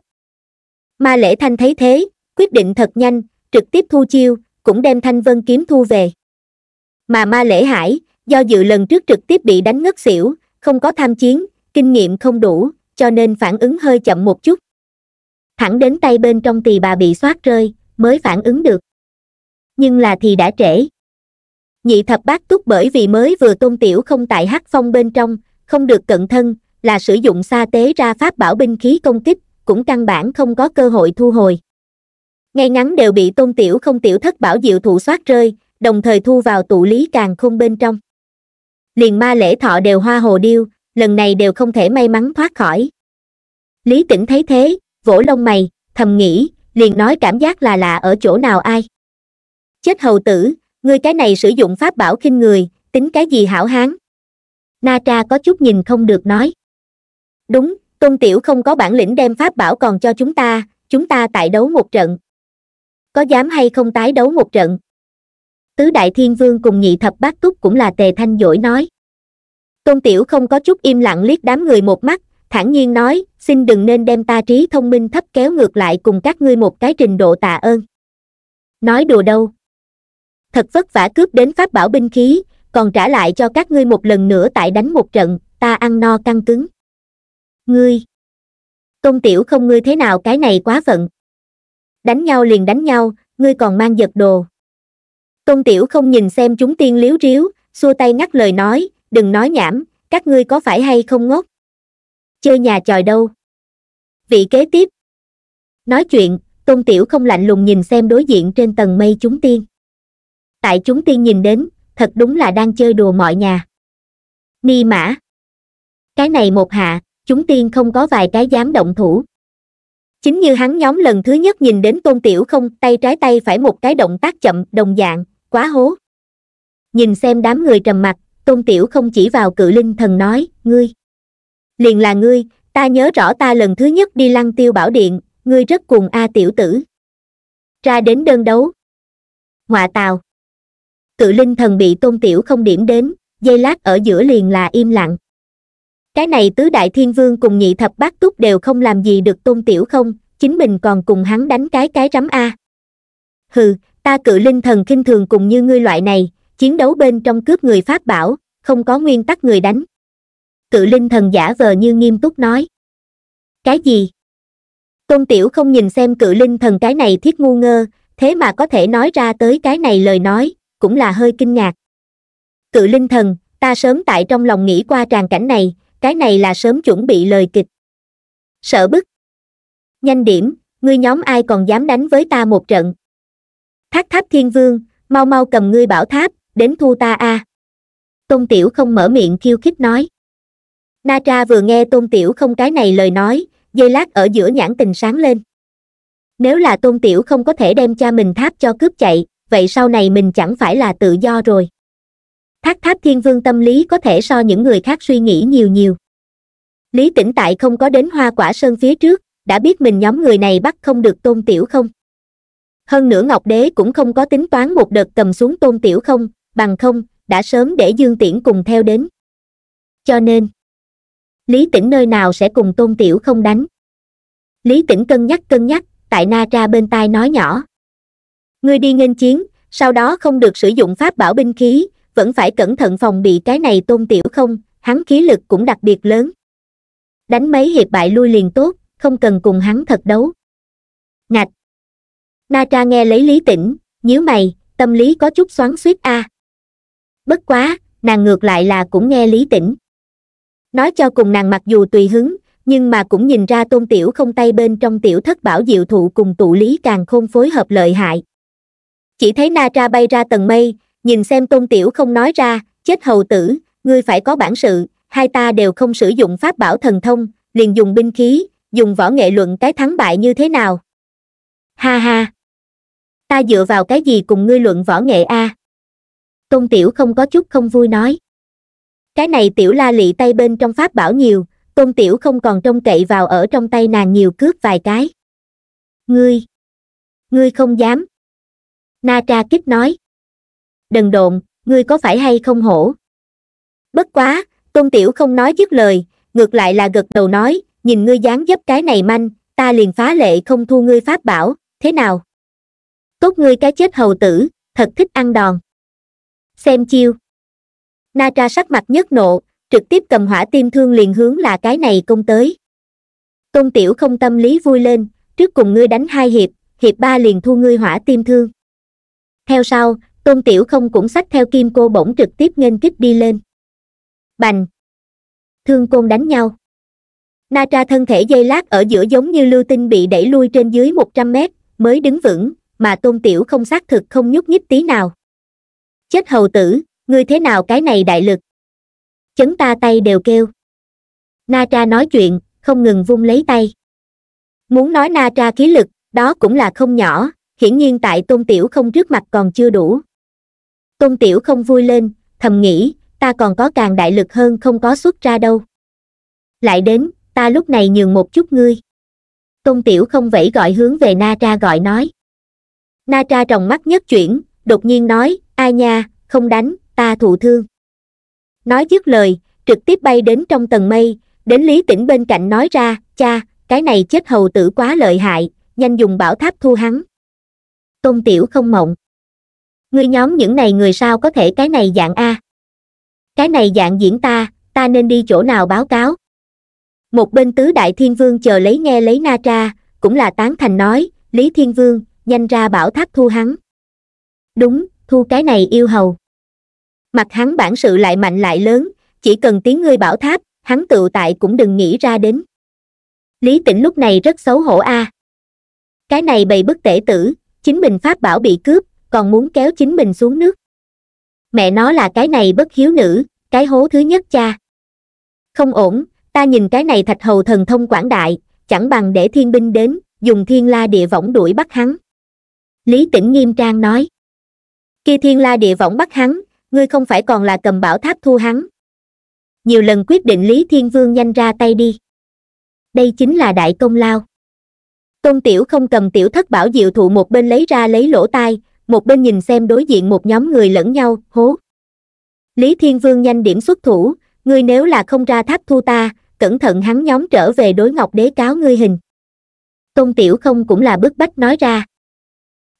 ma lễ thanh thấy thế quyết định thật nhanh trực tiếp thu chiêu cũng đem thanh vân kiếm thu về mà ma lễ hải do dự lần trước trực tiếp bị đánh ngất xỉu không có tham chiến kinh nghiệm không đủ cho nên phản ứng hơi chậm một chút thẳng đến tay bên trong tỳ bà bị xoát rơi mới phản ứng được nhưng là thì đã trễ nhị thập bát túc bởi vì mới vừa tôn tiểu không tại hắc phong bên trong không được cận thân là sử dụng xa tế ra pháp bảo binh khí công kích cũng căn bản không có cơ hội thu hồi ngay ngắn đều bị tôn tiểu không tiểu thất bảo diệu thụ xoát rơi đồng thời thu vào tụ lý càng không bên trong liền ma lễ thọ đều hoa hồ điêu lần này đều không thể may mắn thoát khỏi lý tĩnh thấy thế vỗ lông mày thầm nghĩ liền nói cảm giác là lạ ở chỗ nào ai chết hầu tử ngươi cái này sử dụng pháp bảo khinh người tính cái gì hảo hán na tra có chút nhìn không được nói đúng tôn tiểu không có bản lĩnh đem pháp bảo còn cho chúng ta chúng ta tại đấu một trận có dám hay không tái đấu một trận tứ đại thiên vương cùng nhị thập bát túc cũng là tề thanh dỗi nói tôn tiểu không có chút im lặng liếc đám người một mắt thản nhiên nói xin đừng nên đem ta trí thông minh thấp kéo ngược lại cùng các ngươi một cái trình độ tạ ơn nói đùa đâu thật vất vả cướp đến pháp bảo binh khí còn trả lại cho các ngươi một lần nữa tại đánh một trận ta ăn no căng cứng ngươi tôn tiểu không ngươi thế nào cái này quá phận đánh nhau liền đánh nhau ngươi còn mang giật đồ tôn tiểu không nhìn xem chúng tiên liếu riếu xua tay ngắt lời nói đừng nói nhảm các ngươi có phải hay không ngốc chơi nhà chòi đâu vị kế tiếp nói chuyện tôn tiểu không lạnh lùng nhìn xem đối diện trên tầng mây chúng tiên tại chúng tiên nhìn đến thật đúng là đang chơi đùa mọi nhà ni mã cái này một hạ chúng tiên không có vài cái dám động thủ chính như hắn nhóm lần thứ nhất nhìn đến tôn tiểu không tay trái tay phải một cái động tác chậm đồng dạng quá hố nhìn xem đám người trầm mặt tôn tiểu không chỉ vào cự linh thần nói ngươi liền là ngươi ta nhớ rõ ta lần thứ nhất đi lăng tiêu bảo điện ngươi rất cùng a tiểu tử ra đến đơn đấu họa tào cự linh thần bị tôn tiểu không điểm đến dây lát ở giữa liền là im lặng cái này tứ đại thiên vương cùng nhị thập bát túc đều không làm gì được tôn tiểu không chính mình còn cùng hắn đánh cái cái rắm a hừ ta cự linh thần kinh thường cùng như ngươi loại này chiến đấu bên trong cướp người pháp bảo không có nguyên tắc người đánh cự linh thần giả vờ như nghiêm túc nói cái gì tôn tiểu không nhìn xem cự linh thần cái này thiết ngu ngơ thế mà có thể nói ra tới cái này lời nói cũng là hơi kinh ngạc cự linh thần ta sớm tại trong lòng nghĩ qua tràn cảnh này cái này là sớm chuẩn bị lời kịch sợ bức nhanh điểm ngươi nhóm ai còn dám đánh với ta một trận thác tháp thiên vương mau mau cầm ngươi bảo tháp đến thu ta a à. tôn tiểu không mở miệng khiêu khích nói na tra vừa nghe tôn tiểu không cái này lời nói dây lát ở giữa nhãn tình sáng lên nếu là tôn tiểu không có thể đem cha mình tháp cho cướp chạy vậy sau này mình chẳng phải là tự do rồi thác tháp thiên vương tâm lý có thể so những người khác suy nghĩ nhiều nhiều lý tĩnh tại không có đến hoa quả sơn phía trước đã biết mình nhóm người này bắt không được tôn tiểu không hơn nữa ngọc đế cũng không có tính toán một đợt cầm xuống tôn tiểu không bằng không đã sớm để dương tiễn cùng theo đến cho nên lý tĩnh nơi nào sẽ cùng tôn tiểu không đánh lý tĩnh cân nhắc cân nhắc tại na tra bên tai nói nhỏ ngươi đi nghênh chiến sau đó không được sử dụng pháp bảo binh khí vẫn phải cẩn thận phòng bị cái này tôn tiểu không hắn khí lực cũng đặc biệt lớn đánh mấy hiệp bại lui liền tốt không cần cùng hắn thật đấu ngạch na tra nghe lấy lý tĩnh nhíu mày tâm lý có chút xoắn suýt a à. bất quá nàng ngược lại là cũng nghe lý tĩnh nói cho cùng nàng mặc dù tùy hứng nhưng mà cũng nhìn ra tôn tiểu không tay bên trong tiểu thất bảo diệu thụ cùng tụ lý càng không phối hợp lợi hại chỉ thấy na tra bay ra tầng mây nhìn xem tôn tiểu không nói ra chết hầu tử ngươi phải có bản sự hai ta đều không sử dụng pháp bảo thần thông liền dùng binh khí dùng võ nghệ luận cái thắng bại như thế nào ha ha ta dựa vào cái gì cùng ngươi luận võ nghệ a tôn tiểu không có chút không vui nói cái này tiểu la lị tay bên trong pháp bảo nhiều tôn tiểu không còn trông cậy vào ở trong tay nàng nhiều cướp vài cái ngươi ngươi không dám na tra kíp nói đần độn ngươi có phải hay không hổ bất quá tôn tiểu không nói dứt lời ngược lại là gật đầu nói nhìn ngươi dáng dấp cái này manh ta liền phá lệ không thu ngươi pháp bảo thế nào tốt ngươi cái chết hầu tử thật thích ăn đòn xem chiêu na tra sắc mặt nhất nộ trực tiếp cầm hỏa tiêm thương liền hướng là cái này công tới tôn tiểu không tâm lý vui lên trước cùng ngươi đánh hai hiệp hiệp ba liền thu ngươi hỏa tiêm thương theo sau tôn tiểu không cũng xách theo kim cô bổng trực tiếp nghênh kích đi lên bành thương côn đánh nhau na tra thân thể dây lát ở giữa giống như lưu tinh bị đẩy lui trên dưới một trăm mét mới đứng vững mà tôn tiểu không xác thực không nhúc nhích tí nào chết hầu tử ngươi thế nào cái này đại lực chấn ta tay đều kêu na tra nói chuyện không ngừng vung lấy tay muốn nói na tra khí lực đó cũng là không nhỏ hiển nhiên tại tôn tiểu không trước mặt còn chưa đủ tôn tiểu không vui lên thầm nghĩ ta còn có càng đại lực hơn không có xuất ra đâu lại đến ta lúc này nhường một chút ngươi tôn tiểu không vẫy gọi hướng về na tra gọi nói na tra tròng mắt nhất chuyển đột nhiên nói ai nha không đánh ta thụ thương nói dứt lời trực tiếp bay đến trong tầng mây đến lý tĩnh bên cạnh nói ra cha cái này chết hầu tử quá lợi hại nhanh dùng bảo tháp thu hắn tôn tiểu không mộng ngươi nhóm những này người sao có thể cái này dạng a cái này dạng diễn ta ta nên đi chỗ nào báo cáo một bên tứ đại thiên vương chờ lấy nghe lấy na tra cũng là tán thành nói lý thiên vương nhanh ra bảo tháp thu hắn đúng thu cái này yêu hầu mặt hắn bản sự lại mạnh lại lớn chỉ cần tiếng ngươi bảo tháp hắn tự tại cũng đừng nghĩ ra đến lý tĩnh lúc này rất xấu hổ a à. cái này bày bức tể tử chính mình pháp bảo bị cướp còn muốn kéo chính mình xuống nước mẹ nó là cái này bất hiếu nữ cái hố thứ nhất cha không ổn ta nhìn cái này thạch hầu thần thông quảng đại chẳng bằng để thiên binh đến dùng thiên la địa võng đuổi bắt hắn lý tĩnh nghiêm trang nói kia thiên la địa võng bắt hắn ngươi không phải còn là cầm bảo tháp thu hắn nhiều lần quyết định lý thiên vương nhanh ra tay đi đây chính là đại công lao tôn tiểu không cầm tiểu thất bảo diệu thụ một bên lấy ra lấy lỗ tai một bên nhìn xem đối diện một nhóm người lẫn nhau hố lý thiên vương nhanh điểm xuất thủ ngươi nếu là không ra tháp thu ta cẩn thận hắn nhóm trở về đối ngọc đế cáo ngươi hình tôn tiểu không cũng là bức bách nói ra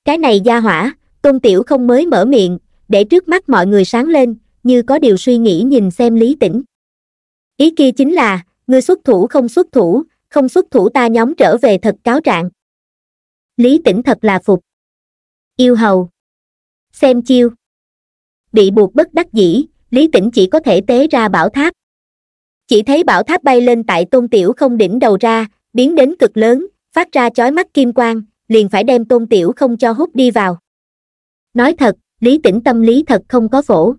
cái này gia hỏa tôn tiểu không mới mở miệng để trước mắt mọi người sáng lên như có điều suy nghĩ nhìn xem lý tĩnh ý kia chính là ngươi xuất thủ không xuất thủ không xuất thủ ta nhóm trở về thật cáo trạng lý tĩnh thật là phục yêu hầu xem chiêu bị buộc bất đắc dĩ lý tĩnh chỉ có thể tế ra bảo tháp chỉ thấy bảo tháp bay lên tại tôn tiểu không đỉnh đầu ra biến đến cực lớn phát ra chói mắt kim quang liền phải đem tôn tiểu không cho hút đi vào nói thật lý tĩnh tâm lý thật không có phổ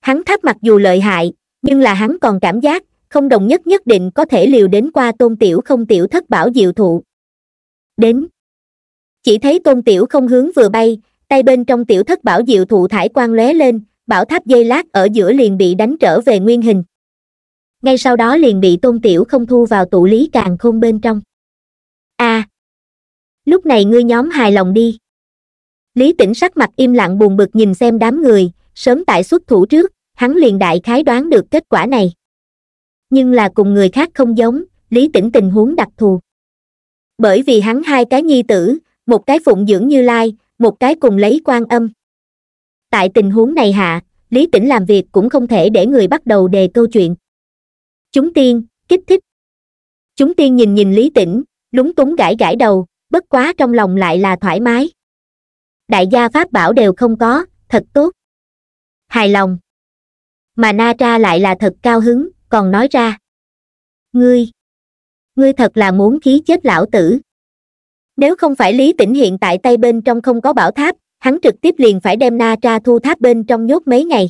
hắn tháp mặc dù lợi hại nhưng là hắn còn cảm giác không đồng nhất nhất định có thể liều đến qua tôn tiểu không tiểu thất bảo diệu thụ đến chỉ thấy tôn tiểu không hướng vừa bay tay bên trong tiểu thất bảo diệu thụ thải quan lóe lên bảo tháp dây lát ở giữa liền bị đánh trở về nguyên hình ngay sau đó liền bị tôn tiểu không thu vào tụ lý càng khôn bên trong a à, lúc này ngươi nhóm hài lòng đi lý tĩnh sắc mặt im lặng buồn bực nhìn xem đám người sớm tại xuất thủ trước hắn liền đại khái đoán được kết quả này nhưng là cùng người khác không giống lý tĩnh tình huống đặc thù bởi vì hắn hai cái nhi tử một cái phụng dưỡng như lai một cái cùng lấy quan âm tại tình huống này hạ lý tĩnh làm việc cũng không thể để người bắt đầu đề câu chuyện chúng tiên kích thích chúng tiên nhìn nhìn lý tĩnh lúng túng gãi gãi đầu bất quá trong lòng lại là thoải mái đại gia pháp bảo đều không có thật tốt hài lòng mà na tra lại là thật cao hứng còn nói ra ngươi ngươi thật là muốn khí chết lão tử nếu không phải lý tĩnh hiện tại tay bên trong không có bảo tháp hắn trực tiếp liền phải đem na tra thu tháp bên trong nhốt mấy ngày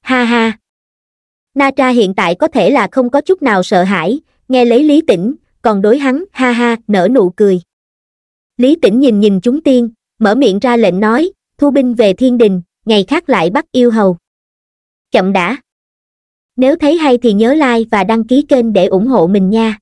ha ha na tra hiện tại có thể là không có chút nào sợ hãi nghe lấy lý tĩnh còn đối hắn ha ha nở nụ cười lý tĩnh nhìn nhìn chúng tiên mở miệng ra lệnh nói thu binh về thiên đình ngày khác lại bắt yêu hầu chậm đã nếu thấy hay thì nhớ like và đăng ký kênh để ủng hộ mình nha